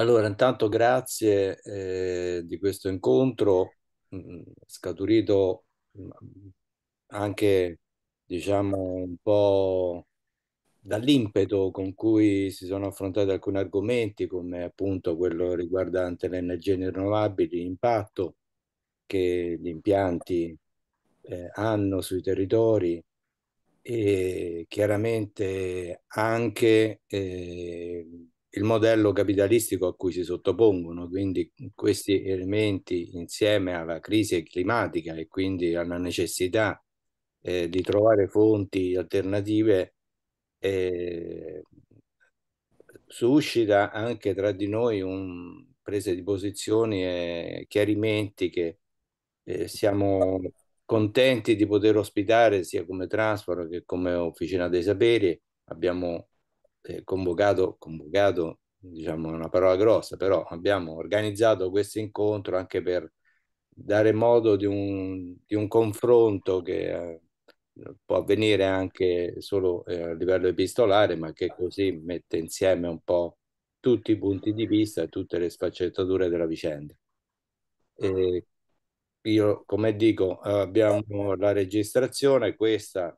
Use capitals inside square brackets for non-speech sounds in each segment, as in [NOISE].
Allora, intanto grazie eh, di questo incontro, mh, mm, scaturito mh, mm, anche, diciamo, un po' dall'impeto con cui si sono affrontati alcuni argomenti, come appunto quello riguardante le energie rinnovabili, l'impatto che gli impianti eh, hanno sui territori e chiaramente anche... Eh, il modello capitalistico a cui si sottopongono, quindi questi elementi insieme alla crisi climatica e quindi alla necessità eh, di trovare fonti alternative eh, suscita anche tra di noi un prese di posizioni e chiarimenti che eh, siamo contenti di poter ospitare sia come Transport che come Officina dei Saperi. Abbiamo eh, convocato, convocato diciamo una parola grossa, però abbiamo organizzato questo incontro anche per dare modo di un, di un confronto che eh, può avvenire anche solo eh, a livello epistolare, ma che così mette insieme un po' tutti i punti di vista e tutte le sfaccettature della vicenda. E io, come dico, abbiamo la registrazione, questa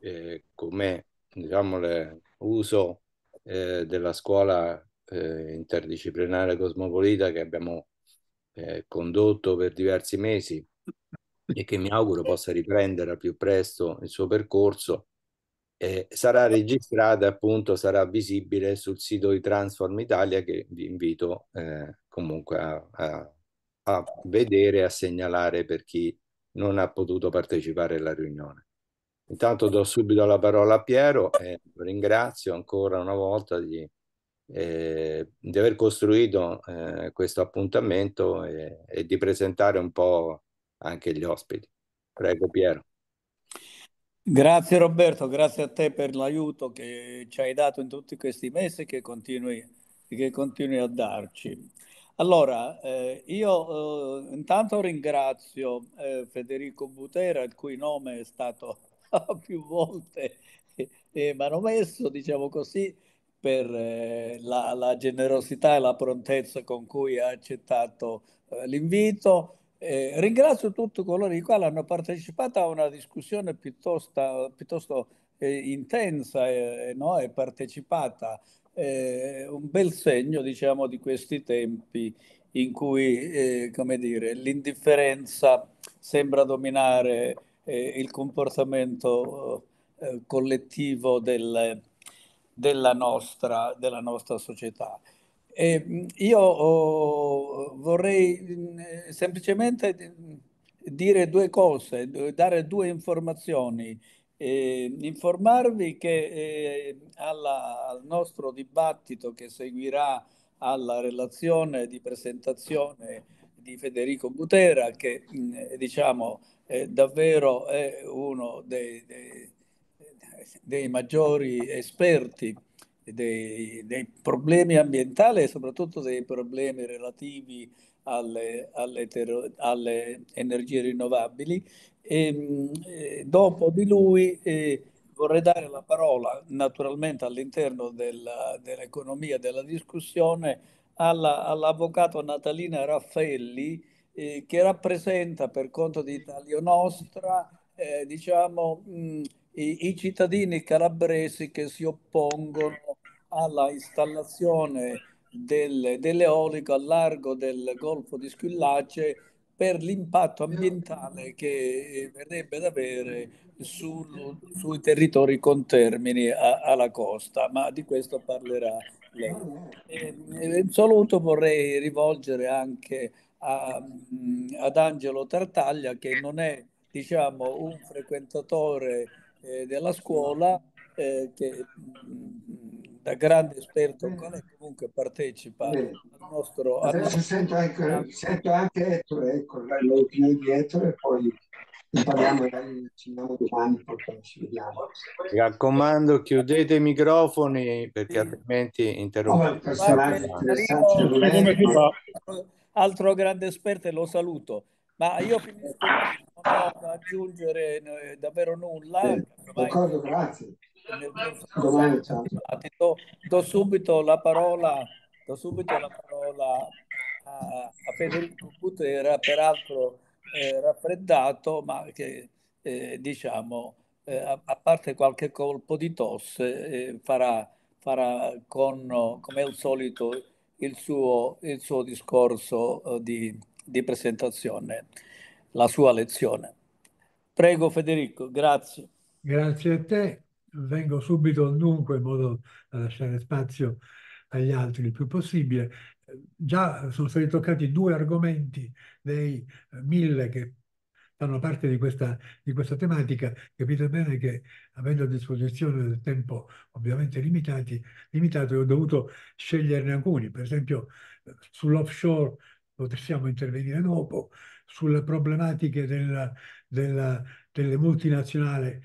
eh, come diciamo le, uso eh, della scuola eh, interdisciplinare cosmopolita che abbiamo eh, condotto per diversi mesi e che mi auguro possa riprendere al più presto il suo percorso, sarà registrata appunto, sarà visibile sul sito di Transform Italia che vi invito eh, comunque a, a, a vedere e a segnalare per chi non ha potuto partecipare alla riunione. Intanto do subito la parola a Piero e ringrazio ancora una volta di, eh, di aver costruito eh, questo appuntamento e, e di presentare un po' anche gli ospiti. Prego Piero. Grazie Roberto, grazie a te per l'aiuto che ci hai dato in tutti questi mesi e che continui, che continui a darci. Allora, eh, io eh, intanto ringrazio eh, Federico Butera, il cui nome è stato [LAUGHS] più volte eh, manomesso, diciamo così, per eh, la, la, generosità e la prontezza con cui ha accettato eh, l'invito. Eh, ringrazio tutti coloro i quali hanno partecipato a una discussione piuttosto, piuttosto eh, intensa e, eh, eh, no, e partecipata, un bel segno diciamo, di questi tempi in cui dire, l'indifferenza sembra dominare eh, il comportamento eh, collettivo del, della, nostra, della, nostra, società. E io oh, vorrei semplicemente dire due cose, dare due informazioni. Eh, informarvi che eh, alla, al nostro dibattito che seguirà alla relazione di presentazione di Federico Butera che diciamo eh, davvero è uno dei, dei, dei maggiori esperti dei, dei, problemi ambientali e soprattutto dei problemi relativi alle, alle, alle energie rinnovabili. E, eh, dopo di lui eh, vorrei dare la parola, naturalmente all'interno della, dell'economia della discussione, alla, all'avvocato Natalina Raffaelli eh, che rappresenta per conto di Italia Nostra eh, diciamo, mh, i, i, cittadini calabresi che si oppongono alla installazione del, dell'eolico al largo del Golfo di Squillace per l'impatto ambientale che eh, verrebbe ad avere sul, sui territori contermini a, alla costa, ma di questo parlerà lei. E, eh, eh, in saluto vorrei rivolgere anche a, mm, ad Angelo Tartaglia che non è diciamo, un frequentatore eh, della scuola eh, che mm, da grande esperto ancora mm. comunque partecipa Beh. al nostro... Adesso sento, ecco, sento, anche Ettore, ecco, l'opinione di Ettore e poi ci vediamo. Mi raccomando, chiudete i microfoni perché altrimenti interrompiamo. Oh, altro grande esperto e lo saluto. Ma io non ho da aggiungere eh, davvero nulla. Eh, d'accordo, grazie. Domani, do, do, subito la parola, do subito la parola a, a Federico era peraltro eh, raffreddato, ma che eh, diciamo, eh, a, a, parte qualche colpo di tosse, eh, farà, farà con, come al solito, il suo, il suo discorso eh, di, di presentazione, la sua lezione. Prego Federico, grazie. Grazie a te. Vengo subito dunque in modo da lasciare spazio agli altri il più possibile. Già sono stati toccati due argomenti dei eh, mille che fanno parte di questa, di questa tematica, capite bene che avendo a disposizione del tempo ovviamente limitati, limitato, ho dovuto sceglierne alcuni, per esempio sull'offshore possiamo intervenire dopo, sulle problematiche della, della, delle multinazionali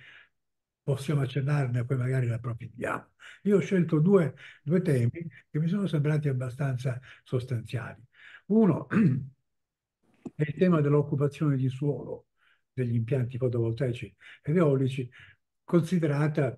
possiamo accennarne, poi magari la approfittiamo. Io ho scelto due, due temi che mi sono sembrati abbastanza sostanziali. Uno [CLEARS THROAT] è il tema dell'occupazione di suolo, degli impianti fotovoltaici ed eolici, considerata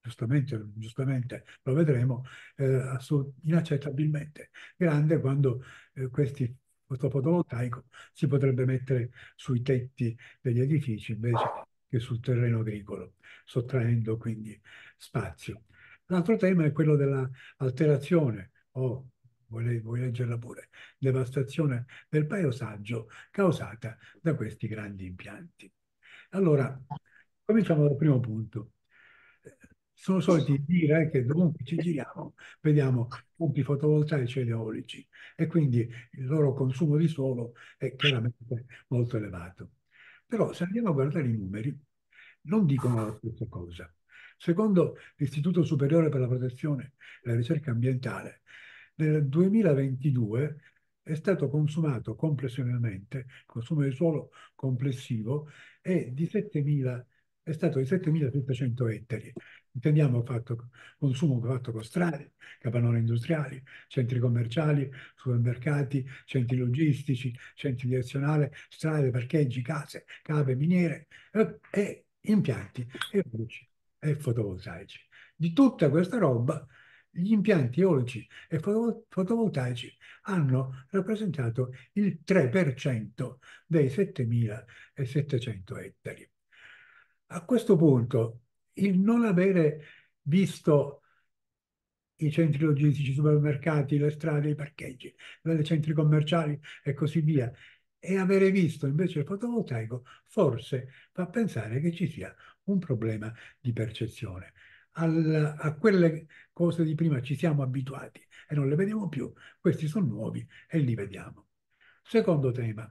giustamente, giustamente lo vedremo, eh, inaccettabilmente grande quando eh, questi questo fotovoltaico si potrebbe mettere sui tetti degli edifici invece che sul terreno agricolo, sottraendo quindi spazio. L'altro tema è quello dell'alterazione o vorrei, vorrei leggerla pure, devastazione del paesaggio causata da questi grandi impianti. Allora, cominciamo dal primo punto. Eh, sono soliti dire che dovunque ci giriamo vediamo punti fotovoltaici ed eolici e quindi il loro consumo di suolo è chiaramente molto elevato. Però se andiamo a guardare i numeri, non dicono la stessa cosa. Secondo l'Istituto Superiore per la Protezione e la Ricerca Ambientale, nel 2022 è stato consumato complessivamente, il consumo di suolo complessivo è, di 7.000, è stato di 7.700 ettari. Intendiamo fatto, consumo fatto con strade, capannoni industriali, centri commerciali, supermercati, centri logistici, centri direzionali, strade, parcheggi, case, cave, miniere eh, e impianti eolici e fotovoltaici. Di tutta questa roba gli impianti eolici e fotovoltaici hanno rappresentato il 3% dei 7.700 ettari. A questo punto, il non avere visto i centri logistici, i supermercati, le strade, i parcheggi, i centri commerciali e così via, e avere visto invece il fotovoltaico forse fa pensare che ci sia un problema di percezione al, a quelle cose di prima ci siamo abituati e non le vediamo più, questi sono nuovi e li vediamo. Secondo tema,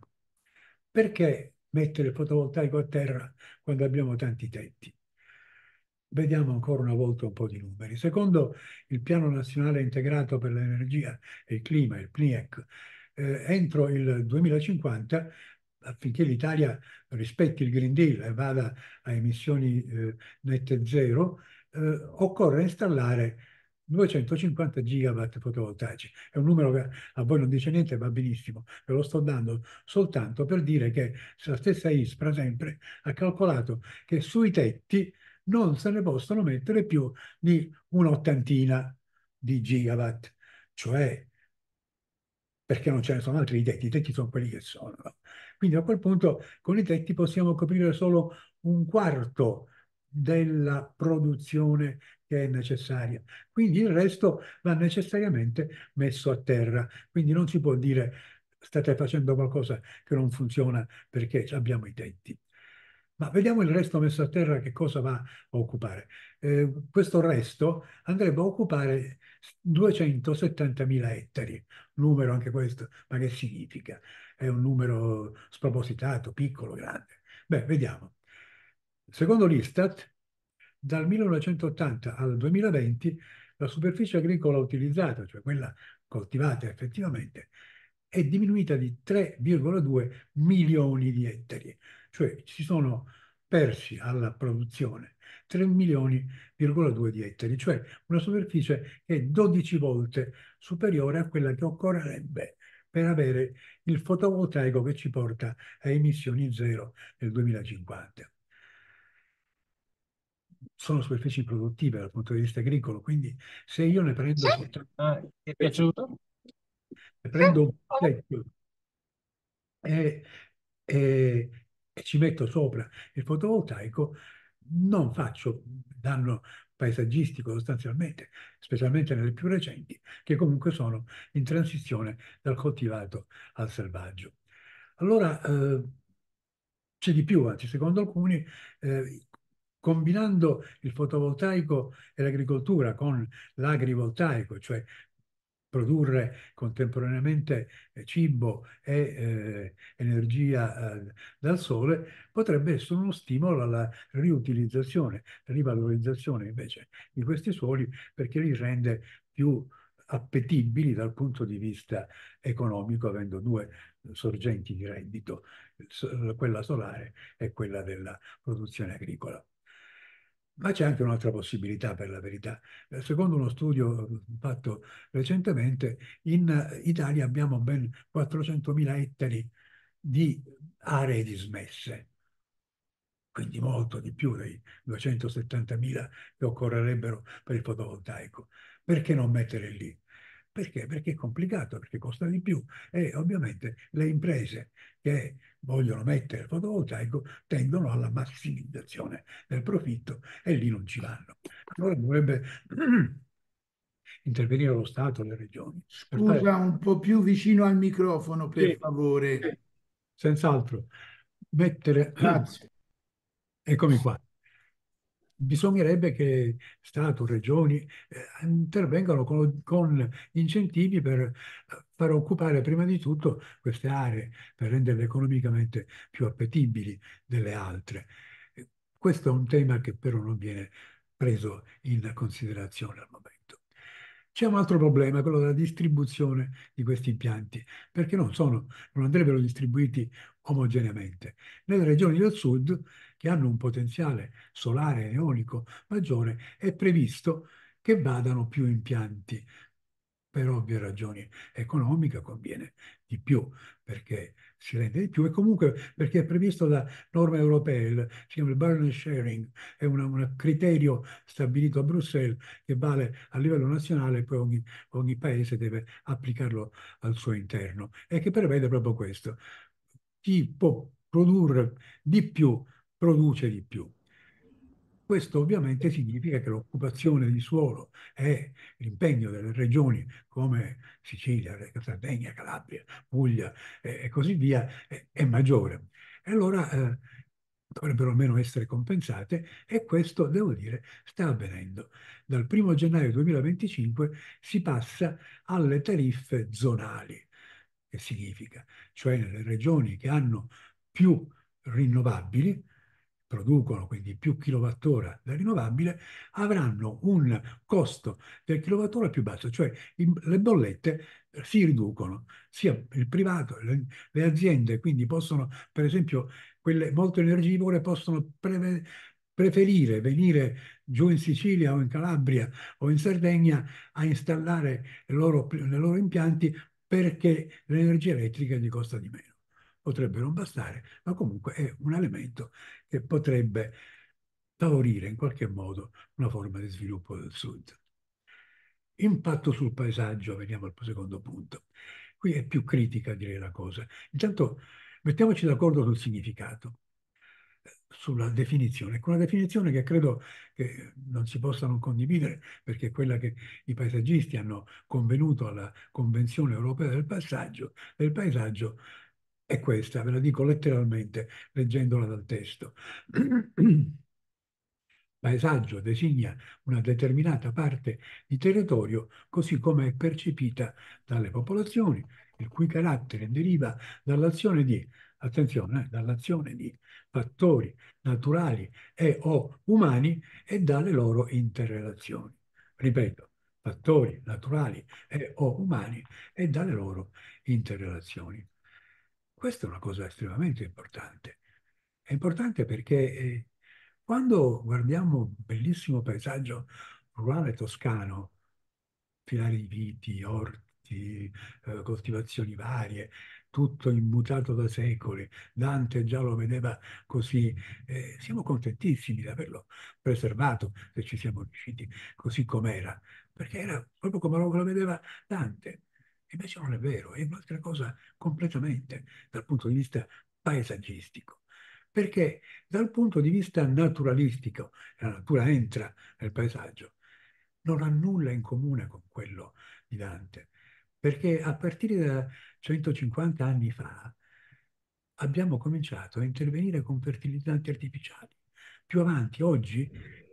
perché mettere il fotovoltaico a terra quando abbiamo tanti tetti? Vediamo ancora una volta un po' di numeri. Secondo il Piano Nazionale Integrato per l'Energia e il Clima, il PNIEC, eh, entro il 2050 affinché l'Italia rispetti il Green Deal e vada a emissioni eh, nette zero, eh, occorre installare 250 gigawatt fotovoltaici. È un numero che a voi non dice niente, va benissimo, ve lo sto dando soltanto per dire che la stessa ISPRA sempre ha calcolato che sui tetti non se ne possono mettere più di un'ottantina di gigawatt, cioè perché non ce ne sono altri i tetti, i tetti sono quelli che sono. Quindi a quel punto con i tetti possiamo coprire solo un quarto della produzione che è necessaria. Quindi il resto va necessariamente messo a terra. Quindi non si può dire state facendo qualcosa che non funziona perché abbiamo i tetti. Ma vediamo il resto messo a terra che cosa va a occupare. Eh, questo resto andrebbe a occupare 270.000 ettari, numero anche questo, ma che significa? È un numero spropositato, piccolo, grande. Beh, vediamo. Secondo l'Istat, dal 1980 al 2020 la superficie agricola utilizzata, cioè quella coltivata effettivamente, è diminuita di 3,2 milioni di ettari, cioè si sono persi alla produzione 3 milioni,2 di ettari, cioè una superficie che è 12 volte superiore a quella che occorrerebbe per avere il fotovoltaico che ci porta a emissioni zero nel 2050 sono superfici produttive dal punto di vista agricolo, quindi se io ne prendo... Sì. Ah, ti è piaciuto? Ne prendo un pezzetto e, e, e ci metto sopra il fotovoltaico, non faccio danno paesaggistico sostanzialmente, specialmente nelle più recenti, che comunque sono in transizione dal coltivato al selvaggio. Allora eh, c'è di più, anzi secondo alcuni eh, combinando il fotovoltaico e l'agricoltura con l'agrivoltaico, cioè produrre contemporaneamente eh, cibo e eh, energia eh, dal sole potrebbe essere uno stimolo alla riutilizzazione, rivalorizzazione invece di questi suoli perché li rende più appetibili dal punto di vista economico avendo due sorgenti di reddito, quella solare e quella della produzione agricola. Ma c'è anche un'altra possibilità per la verità. Eh, secondo uno studio fatto recentemente, in Italia abbiamo ben 400.000 ettari di aree dismesse, quindi molto di più dei 270.000 che occorrerebbero per il fotovoltaico. Perché non mettere lì? Perché? Perché è complicato, perché costa di più e ovviamente le imprese che vogliono mettere il fotovoltaico tendono alla massimizzazione del profitto e lì non ci vanno. Allora dovrebbe [CLEARS THROAT] intervenire lo Stato, le regioni. Scusa, fare... un po' più vicino al microfono, per sì, favore. Sì. Senz'altro. Mettere... [CLEARS THROAT] Grazie. Eccomi qua bisognerebbe che Stato, Regioni eh, intervengano con, con, incentivi per eh, far occupare prima di tutto queste aree, per renderle economicamente più appetibili delle altre. Eh, questo è un tema che però non viene preso in considerazione al momento. C'è un altro problema, quello della distribuzione di questi impianti, perché non, sono, non andrebbero distribuiti omogeneamente. Nelle regioni del sud che hanno un potenziale solare e eolico maggiore, è previsto che vadano più impianti. Per ovvie ragioni economiche conviene di più, perché si rende di più e comunque perché è previsto da norme europee, il, si chiama il burden sharing, è un criterio stabilito a Bruxelles che vale a livello nazionale e poi ogni, ogni, paese deve applicarlo al suo interno e che prevede proprio questo. Chi può produrre di più produce di più. Questo ovviamente significa che l'occupazione di suolo e l'impegno delle regioni come Sicilia, Sardegna, Calabria, Puglia eh, e così via eh, è, maggiore. E allora eh, dovrebbero almeno essere compensate e questo, devo dire, sta avvenendo. Dal 1 gennaio 2025 si passa alle tariffe zonali, che significa, cioè nelle regioni che hanno più rinnovabili, producono quindi più kilowattora da rinnovabile, avranno un costo del kilowattora più basso, cioè le bollette eh, si riducono, sia il privato, le, le aziende quindi possono, per esempio, quelle molto energivore possono pre preferire venire giù in Sicilia o in Calabria o in Sardegna a installare i loro, nei loro impianti perché l'energia elettrica gli costa di meno potrebbe non bastare, ma comunque è un elemento che potrebbe favorire in qualche modo una forma di sviluppo del sud. Impatto sul paesaggio, veniamo al secondo punto. Qui è più critica direi la cosa. Intanto mettiamoci d'accordo sul significato, sulla definizione. con ecco, una definizione che credo che non si possa non condividere perché è quella che i paesaggisti hanno convenuto alla Convenzione europea del, passaggio, del paesaggio è questa, ve la dico letteralmente leggendola dal testo. [CLEARS THROAT] Paesaggio designa una determinata parte di territorio così come è percepita dalle popolazioni, il cui carattere deriva dall'azione di, attenzione, eh, dall'azione di fattori naturali e o umani e dalle loro interrelazioni. Ripeto, fattori naturali e o umani e dalle loro interrelazioni. Questa è una cosa estremamente importante. È importante perché eh, quando guardiamo un bellissimo paesaggio rurale toscano, filari di viti, orti, eh, coltivazioni varie, tutto immutato da secoli, Dante già lo vedeva così, eh, siamo contentissimi di averlo preservato, se ci siamo riusciti così com'era, perché era proprio come lo vedeva Dante. Invece non è vero, è un'altra cosa completamente dal punto di vista paesaggistico. Perché dal punto di vista naturalistico, la natura entra nel paesaggio, non ha nulla in comune con quello di Dante. Perché a partire da 150 anni fa abbiamo cominciato a intervenire con fertilizzanti artificiali. Più avanti, oggi,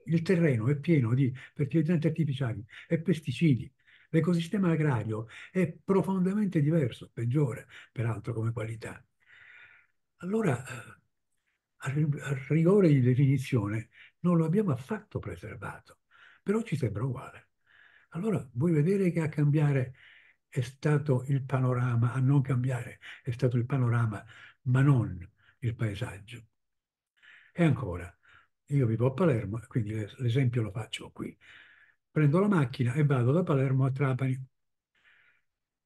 il terreno è pieno di fertilizzanti artificiali e pesticidi L'ecosistema agrario è profondamente diverso, peggiore peraltro come qualità. Allora, eh, a rigore di definizione, non lo abbiamo affatto preservato, però ci sembra uguale. Allora, vuoi vedere che a cambiare è stato il panorama, a non cambiare è stato il panorama, ma non il paesaggio. E ancora, io vivo a Palermo, quindi l'esempio lo faccio qui prendo la macchina e vado da Palermo a Trapani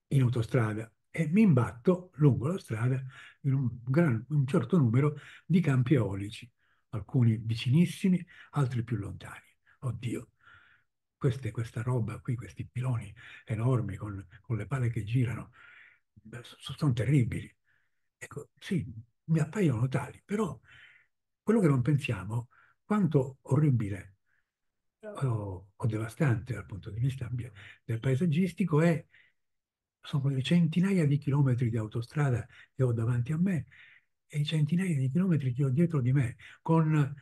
in autostrada e mi imbatto lungo la strada in un, gran, un certo numero di campi eolici, alcuni vicinissimi, altri più lontani. Oddio, queste, questa roba qui, questi piloni enormi con, con le pale che girano, sono terribili. Ecco, sì, mi appaiono tali, però quello che non pensiamo, quanto orribile o, devastante dal punto di vista del paesaggistico è, sono le centinaia di chilometri di autostrada che ho davanti a me e i centinaia di chilometri che ho dietro di me, con,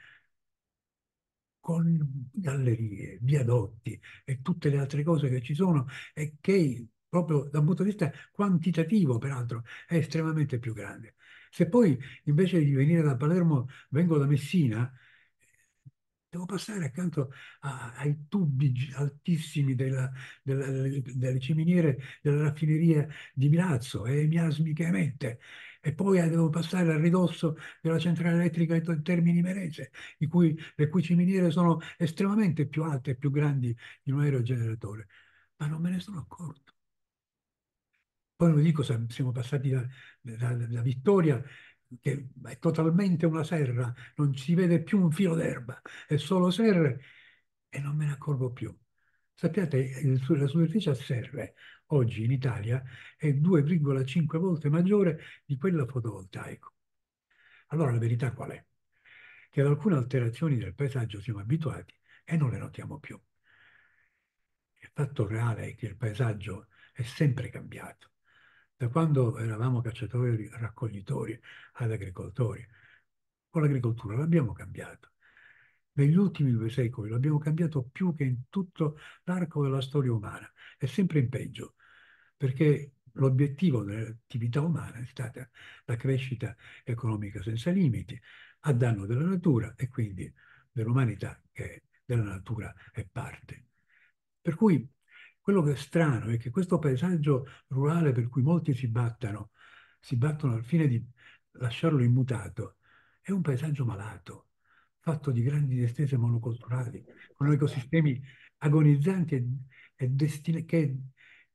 con gallerie, viadotti e tutte le altre cose che ci sono e che proprio da un punto di vista quantitativo, peraltro, è estremamente più grande. Se poi invece di venire da Palermo vengo da Messina, devo passare accanto a, ai tubi altissimi della, della, delle ciminiere della raffineria di Milazzo e eh, miasmicamente e poi eh, devo passare al ridosso della centrale elettrica di Termini Merese, cui, le cui ciminiere sono estremamente più alte e più grandi di un aerogeneratore, ma non me ne sono accorto. Poi non dico, siamo passati da, da, da Vittoria che è totalmente una serra, non si vede più un filo d'erba, è solo serre e non me ne accorgo più. Sappiate, la superficie a serre oggi in Italia è 2,5 volte maggiore di quella fotovoltaica. Allora la verità qual è? Che ad alcune alterazioni del paesaggio siamo abituati e non le notiamo più. Il fatto reale è che il paesaggio è sempre cambiato da quando eravamo cacciatori, raccoglitori ad agricoltori. Con l'agricoltura l'abbiamo cambiato. Negli ultimi due secoli l'abbiamo cambiato più che in tutto l'arco della storia umana, è sempre in peggio, perché l'obiettivo dell'attività umana è stata la crescita economica senza limiti, a danno della natura e quindi dell'umanità che della natura è parte. Per cui quello che è strano è che questo paesaggio rurale per cui molti si battono, si battono al fine di lasciarlo immutato, è un paesaggio malato, fatto di grandi distese monocolturali, con ecosistemi agonizzanti e, e destine, che,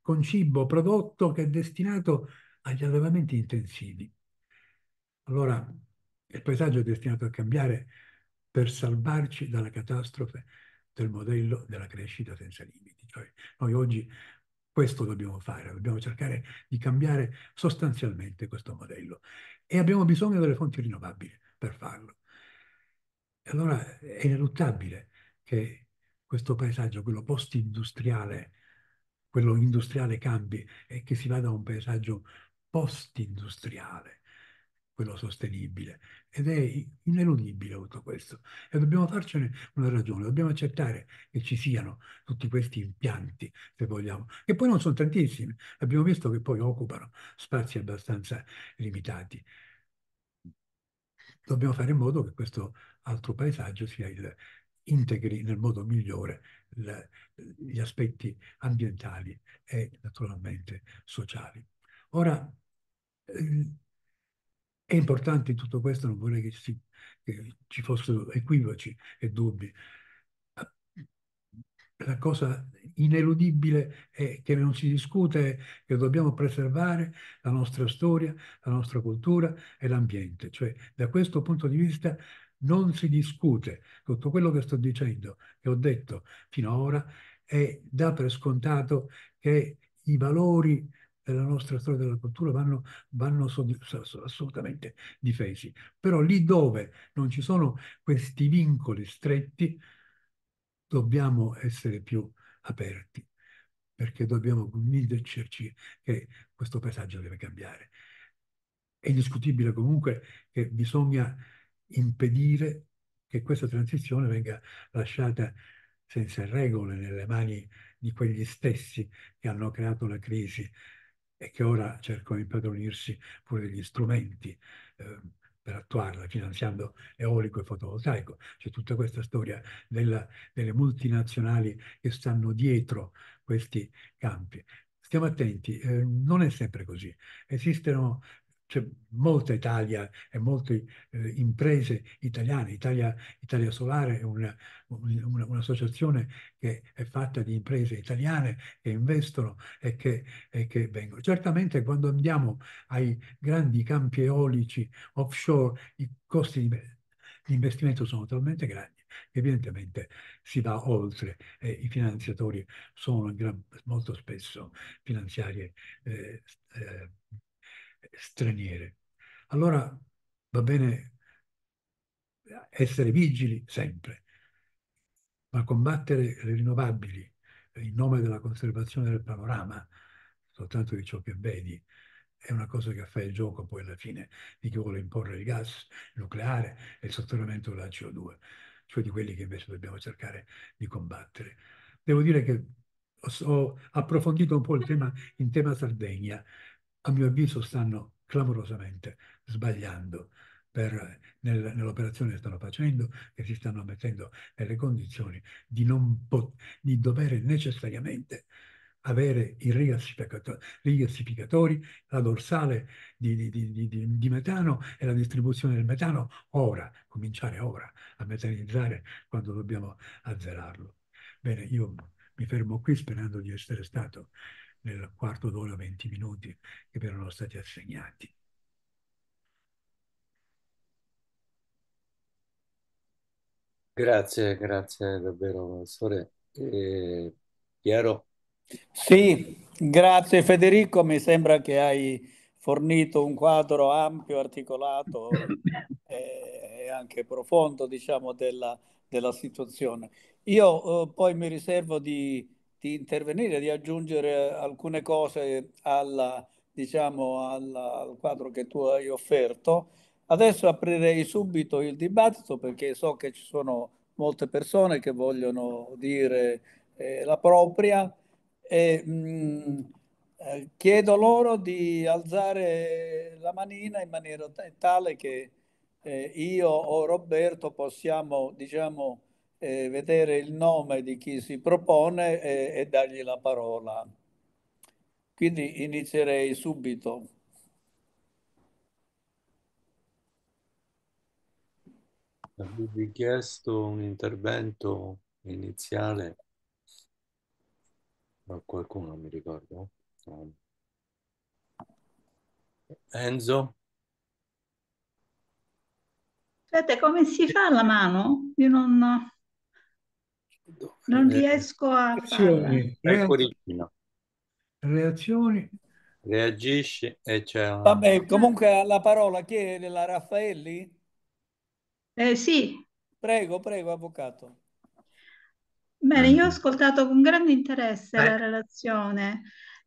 con cibo prodotto che è destinato agli allevamenti intensivi. Allora, il paesaggio è destinato a cambiare per salvarci dalla catastrofe del modello della crescita senza limiti. Cioè, noi oggi questo dobbiamo fare, dobbiamo cercare di cambiare sostanzialmente questo modello e abbiamo bisogno delle fonti rinnovabili per farlo. E allora è ineluttabile che questo paesaggio, quello post-industriale, quello industriale cambi e che si vada a un paesaggio post-industriale quello sostenibile. Ed è ineludibile tutto questo. E dobbiamo farcene una ragione, dobbiamo accettare che ci siano tutti questi impianti, se vogliamo, che poi non sono tantissimi. Abbiamo visto che poi occupano spazi abbastanza limitati. Dobbiamo fare in modo che questo altro paesaggio sia il, integri nel modo migliore le, gli aspetti ambientali e naturalmente sociali. Ora, è importante tutto questo, non vorrei che, si, che ci fossero equivoci e dubbi. La cosa ineludibile è che non si discute che dobbiamo preservare la nostra storia, la nostra cultura e l'ambiente. Cioè, da questo punto di vista non si discute. Tutto quello che sto dicendo, che ho detto finora, è da per scontato che i valori della nostra storia della cultura vanno, vanno assolutamente difesi. Però lì dove non ci sono questi vincoli stretti, dobbiamo essere più aperti, perché dobbiamo convincerci che questo paesaggio deve cambiare. È discutibile comunque che bisogna impedire che questa transizione venga lasciata senza regole nelle mani di quegli stessi che hanno creato la crisi e che ora cercano di impadronirsi pure degli strumenti eh, per attuarla, finanziando eolico e fotovoltaico. C'è tutta questa storia della, delle multinazionali che stanno dietro questi campi. Stiamo attenti, eh, non è sempre così. Esistono c'è molta Italia e molte eh, imprese italiane. Italia, Italia Solare è un'associazione un, un che è fatta di imprese italiane che investono e che, e che, vengono. Certamente quando andiamo ai grandi campi eolici offshore i costi di investimento sono talmente grandi Evidentemente si va oltre e i finanziatori sono gran, molto spesso finanziarie eh, eh, straniere. Allora va bene essere vigili sempre, ma combattere le rinnovabili in nome della conservazione del panorama, soltanto di ciò che vedi, è una cosa che fa il gioco poi alla fine di chi vuole imporre il gas, il nucleare e il sotterramento della CO2, cioè di quelli che invece dobbiamo cercare di combattere. Devo dire che ho approfondito un po' il tema in tema Sardegna, a mio avviso stanno clamorosamente sbagliando nel, nell'operazione che stanno facendo e si stanno mettendo nelle condizioni di, di dover necessariamente avere i rigassificatori, la dorsale di, di, di, di, metano e la distribuzione del metano ora, cominciare ora a metanizzare quando dobbiamo azzerarlo. Bene, io mi fermo qui sperando di essere stato nel quarto d'ora 20 minuti che mi erano stati assegnati. Grazie, grazie davvero professore. Eh, Piero? Sì, grazie Federico, mi sembra che hai fornito un quadro ampio, articolato [COUGHS] eh, e, anche profondo diciamo, della, della situazione. Io eh, poi mi riservo di di intervenire, di aggiungere alcune cose alla, diciamo, alla, al quadro che tu hai offerto. Adesso aprirei subito il dibattito perché so che ci sono molte persone che vogliono dire eh, la propria e mh, mm, eh, chiedo loro di alzare la manina in maniera tale che eh, io o Roberto possiamo, diciamo, eh, vedere il nome di chi si propone e, e dargli la parola. Quindi inizierei subito. Avevi chiesto un intervento iniziale a qualcuno, mi ricordo. Enzo? Aspetta, come si fa la mano? Io non... Non eh, riesco a reazioni, reazioni, reazioni. Reagisci e c'è... Un... Vabbè, comunque la parola chi è? La Raffaelli? Eh sì. Prego, prego, avvocato. Bene, io ho ascoltato con grande interesse Beh. la eh. relazione,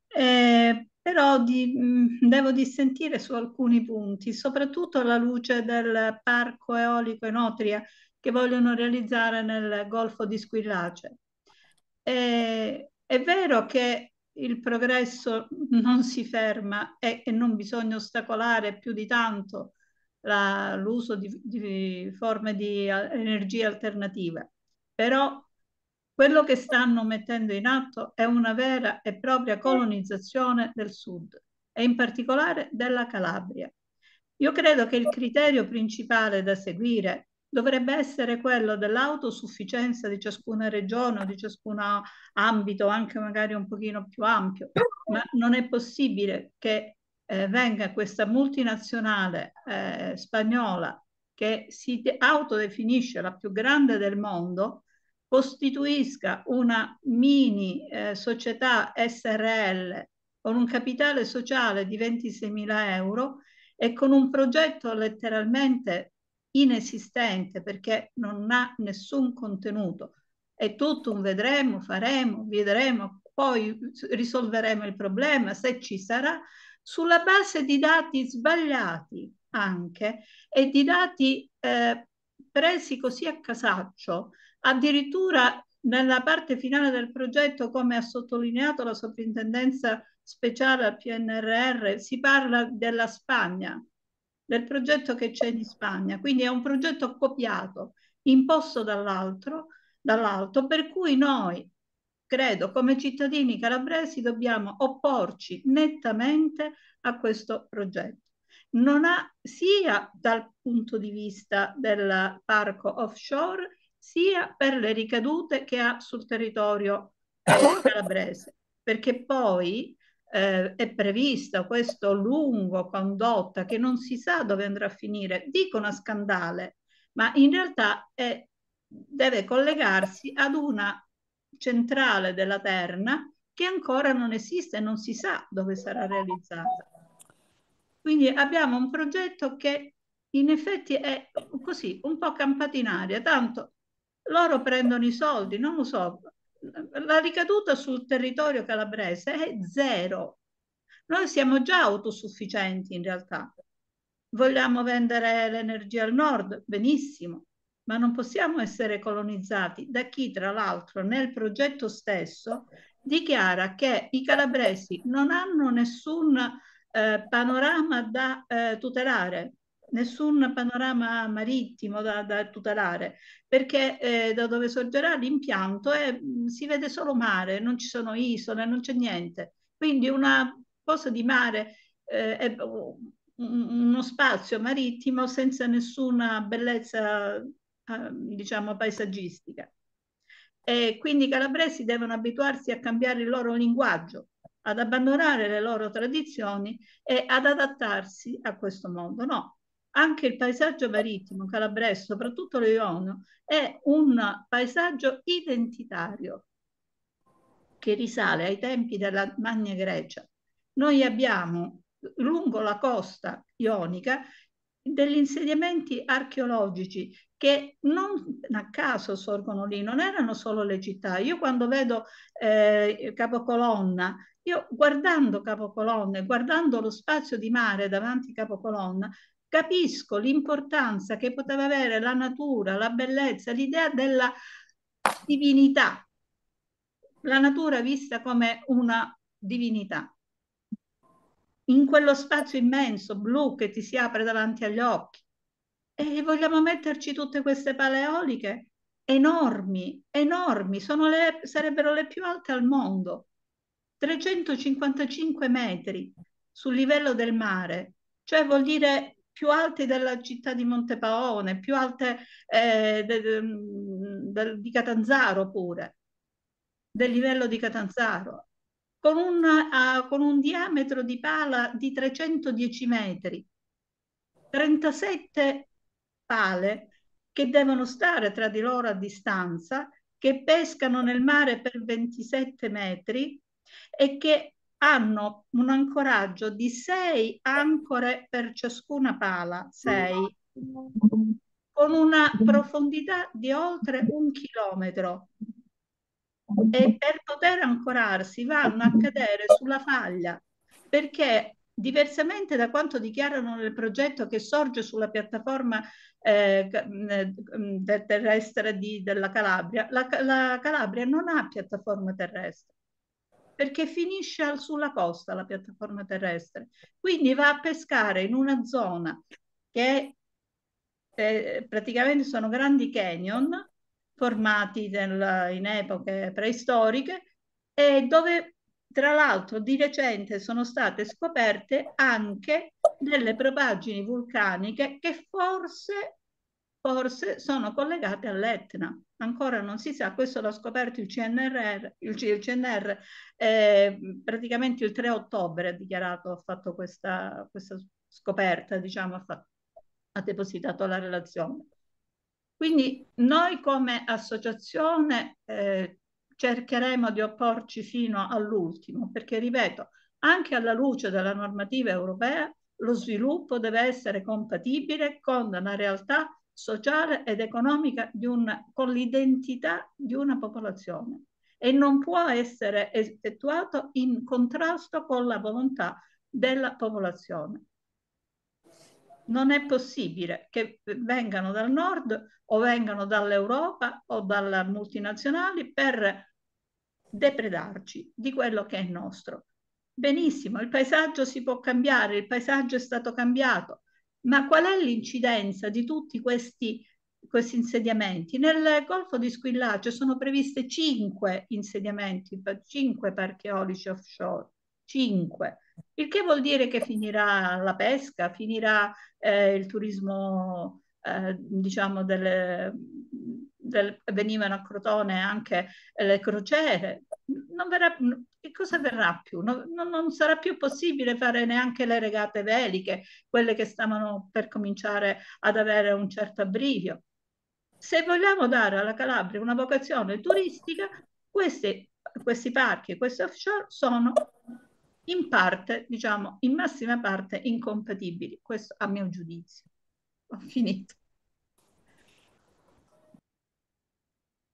eh, però di, mh, mm, devo dissentire su alcuni punti, soprattutto alla luce del parco eolico in Otria, che vogliono realizzare nel Golfo di Squillace. E, è vero che il progresso non si ferma e, e non bisogna ostacolare più di tanto l'uso di, di forme di energie alternative, però quello che stanno mettendo in atto è una vera e propria colonizzazione del sud e in particolare della Calabria. Io credo che il criterio principale da seguire dovrebbe essere quello dell'autosufficienza di ciascuna regione o di ciascun ambito, anche magari un pochino più ampio, ma non è possibile che eh, venga questa multinazionale eh, spagnola che si autodefinisce la più grande del mondo, costituisca una mini eh, società SRL con un capitale sociale di 26.000 euro e con un progetto letteralmente inesistente perché non ha nessun contenuto. È tutto un vedremo, faremo, vedremo, poi risolveremo il problema se ci sarà, sulla base di dati sbagliati anche e di dati eh, presi così a casaccio, addirittura nella parte finale del progetto, come ha sottolineato la sovrintendenza speciale al PNRR, si parla della Spagna, del progetto che c'è in Spagna. Quindi è un progetto copiato, imposto dall'altro, dall'alto, per cui noi, credo, come cittadini calabresi dobbiamo opporci nettamente a questo progetto. Non ha sia dal punto di vista del parco offshore, sia per le ricadute che ha sul territorio calabrese, perché poi eh, è prevista questo lungo condotta che non si sa dove andrà a finire, dicono a scandale, ma in realtà è, deve collegarsi ad una centrale della Terna che ancora non esiste e non si sa dove sarà realizzata. Quindi abbiamo un progetto che in effetti è così, un po' campatinaria, tanto loro prendono i soldi, non lo so, la ricaduta sul territorio calabrese è zero. Noi siamo già autosufficienti in realtà. Vogliamo vendere l'energia al nord? Benissimo, ma non possiamo essere colonizzati da chi, tra l'altro, nel progetto stesso dichiara che i calabresi non hanno nessun eh, panorama da eh, tutelare, nessun panorama marittimo da, da tutelare, perché eh, da dove sorgerà l'impianto è, mm, si vede solo mare, non ci sono isole, non c'è niente. Quindi una cosa di mare eh, è uno spazio marittimo senza nessuna bellezza, eh, diciamo, paesaggistica. E quindi i calabresi devono abituarsi a cambiare il loro linguaggio, ad abbandonare le loro tradizioni e ad adattarsi a questo mondo. No, anche il paesaggio marittimo calabrese, soprattutto l'Iono, è un paesaggio identitario che risale ai tempi della Magna Grecia. Noi abbiamo lungo la costa ionica degli insediamenti archeologici che non a caso sorgono lì, non erano solo le città. Io quando vedo eh, Capocolonna, io guardando Capocolonna e guardando lo spazio di mare davanti a Capocolonna, capisco l'importanza che poteva avere la natura, la bellezza, l'idea della divinità, la natura vista come una divinità. In quello spazio immenso, blu, che ti si apre davanti agli occhi. E vogliamo metterci tutte queste paleoliche enormi, enormi, le, sarebbero le più alte al mondo, 355 metri sul livello del mare, cioè vuol dire più alti della città di Montepaone, più alte eh, de, de, mm, de, di Catanzaro pure, del livello di Catanzaro, con un, uh, con un diametro di pala di 310 metri, 37 pale che devono stare tra di loro a distanza, che pescano nel mare per 27 metri e che hanno un ancoraggio di 6 ancore per ciascuna pala, 6, con una profondità di oltre un chilometro e per poter ancorarsi vanno a cadere sulla faglia perché diversamente da quanto dichiarano nel progetto che sorge sulla piattaforma eh, eh terrestre di, della Calabria, la, la Calabria non ha piattaforma terrestre perché finisce sulla costa la piattaforma terrestre. Quindi va a pescare in una zona che eh, praticamente sono grandi canyon formati del, in epoche preistoriche e dove tra l'altro di recente sono state scoperte anche delle propaggini vulcaniche che forse forse sono collegate all'Etna. Ancora non si sa, questo l'ha scoperto il CNR, il, il CNR eh, praticamente il 3 ottobre ha dichiarato, ha fatto questa, questa scoperta, diciamo, ha, fatto, ha depositato la relazione. Quindi noi come associazione eh, cercheremo di opporci fino all'ultimo, perché ripeto, anche alla luce della normativa europea, lo sviluppo deve essere compatibile con la realtà sociale ed economica di un, con l'identità di una popolazione e non può essere effettuato in contrasto con la volontà della popolazione. Non è possibile che vengano dal nord o vengano dall'Europa o dalle multinazionali per depredarci di quello che è nostro. Benissimo, il paesaggio si può cambiare, il paesaggio è stato cambiato, ma qual è l'incidenza di tutti questi, questi insediamenti? Nel Golfo di Squillace sono previste cinque insediamenti, cinque parchi eolici offshore, cinque. Il che vuol dire che finirà la pesca, finirà eh, il turismo, eh, diciamo, delle, del, venivano a Crotone anche eh, le crociere, verrà, che cosa verrà più? Non, non, sarà più possibile fare neanche le regate veliche, quelle che stavano per cominciare ad avere un certo abbrivio. Se vogliamo dare alla Calabria una vocazione turistica, questi, questi parchi, questi offshore sono in parte, diciamo, in massima parte incompatibili. Questo a mio giudizio. Ho finito.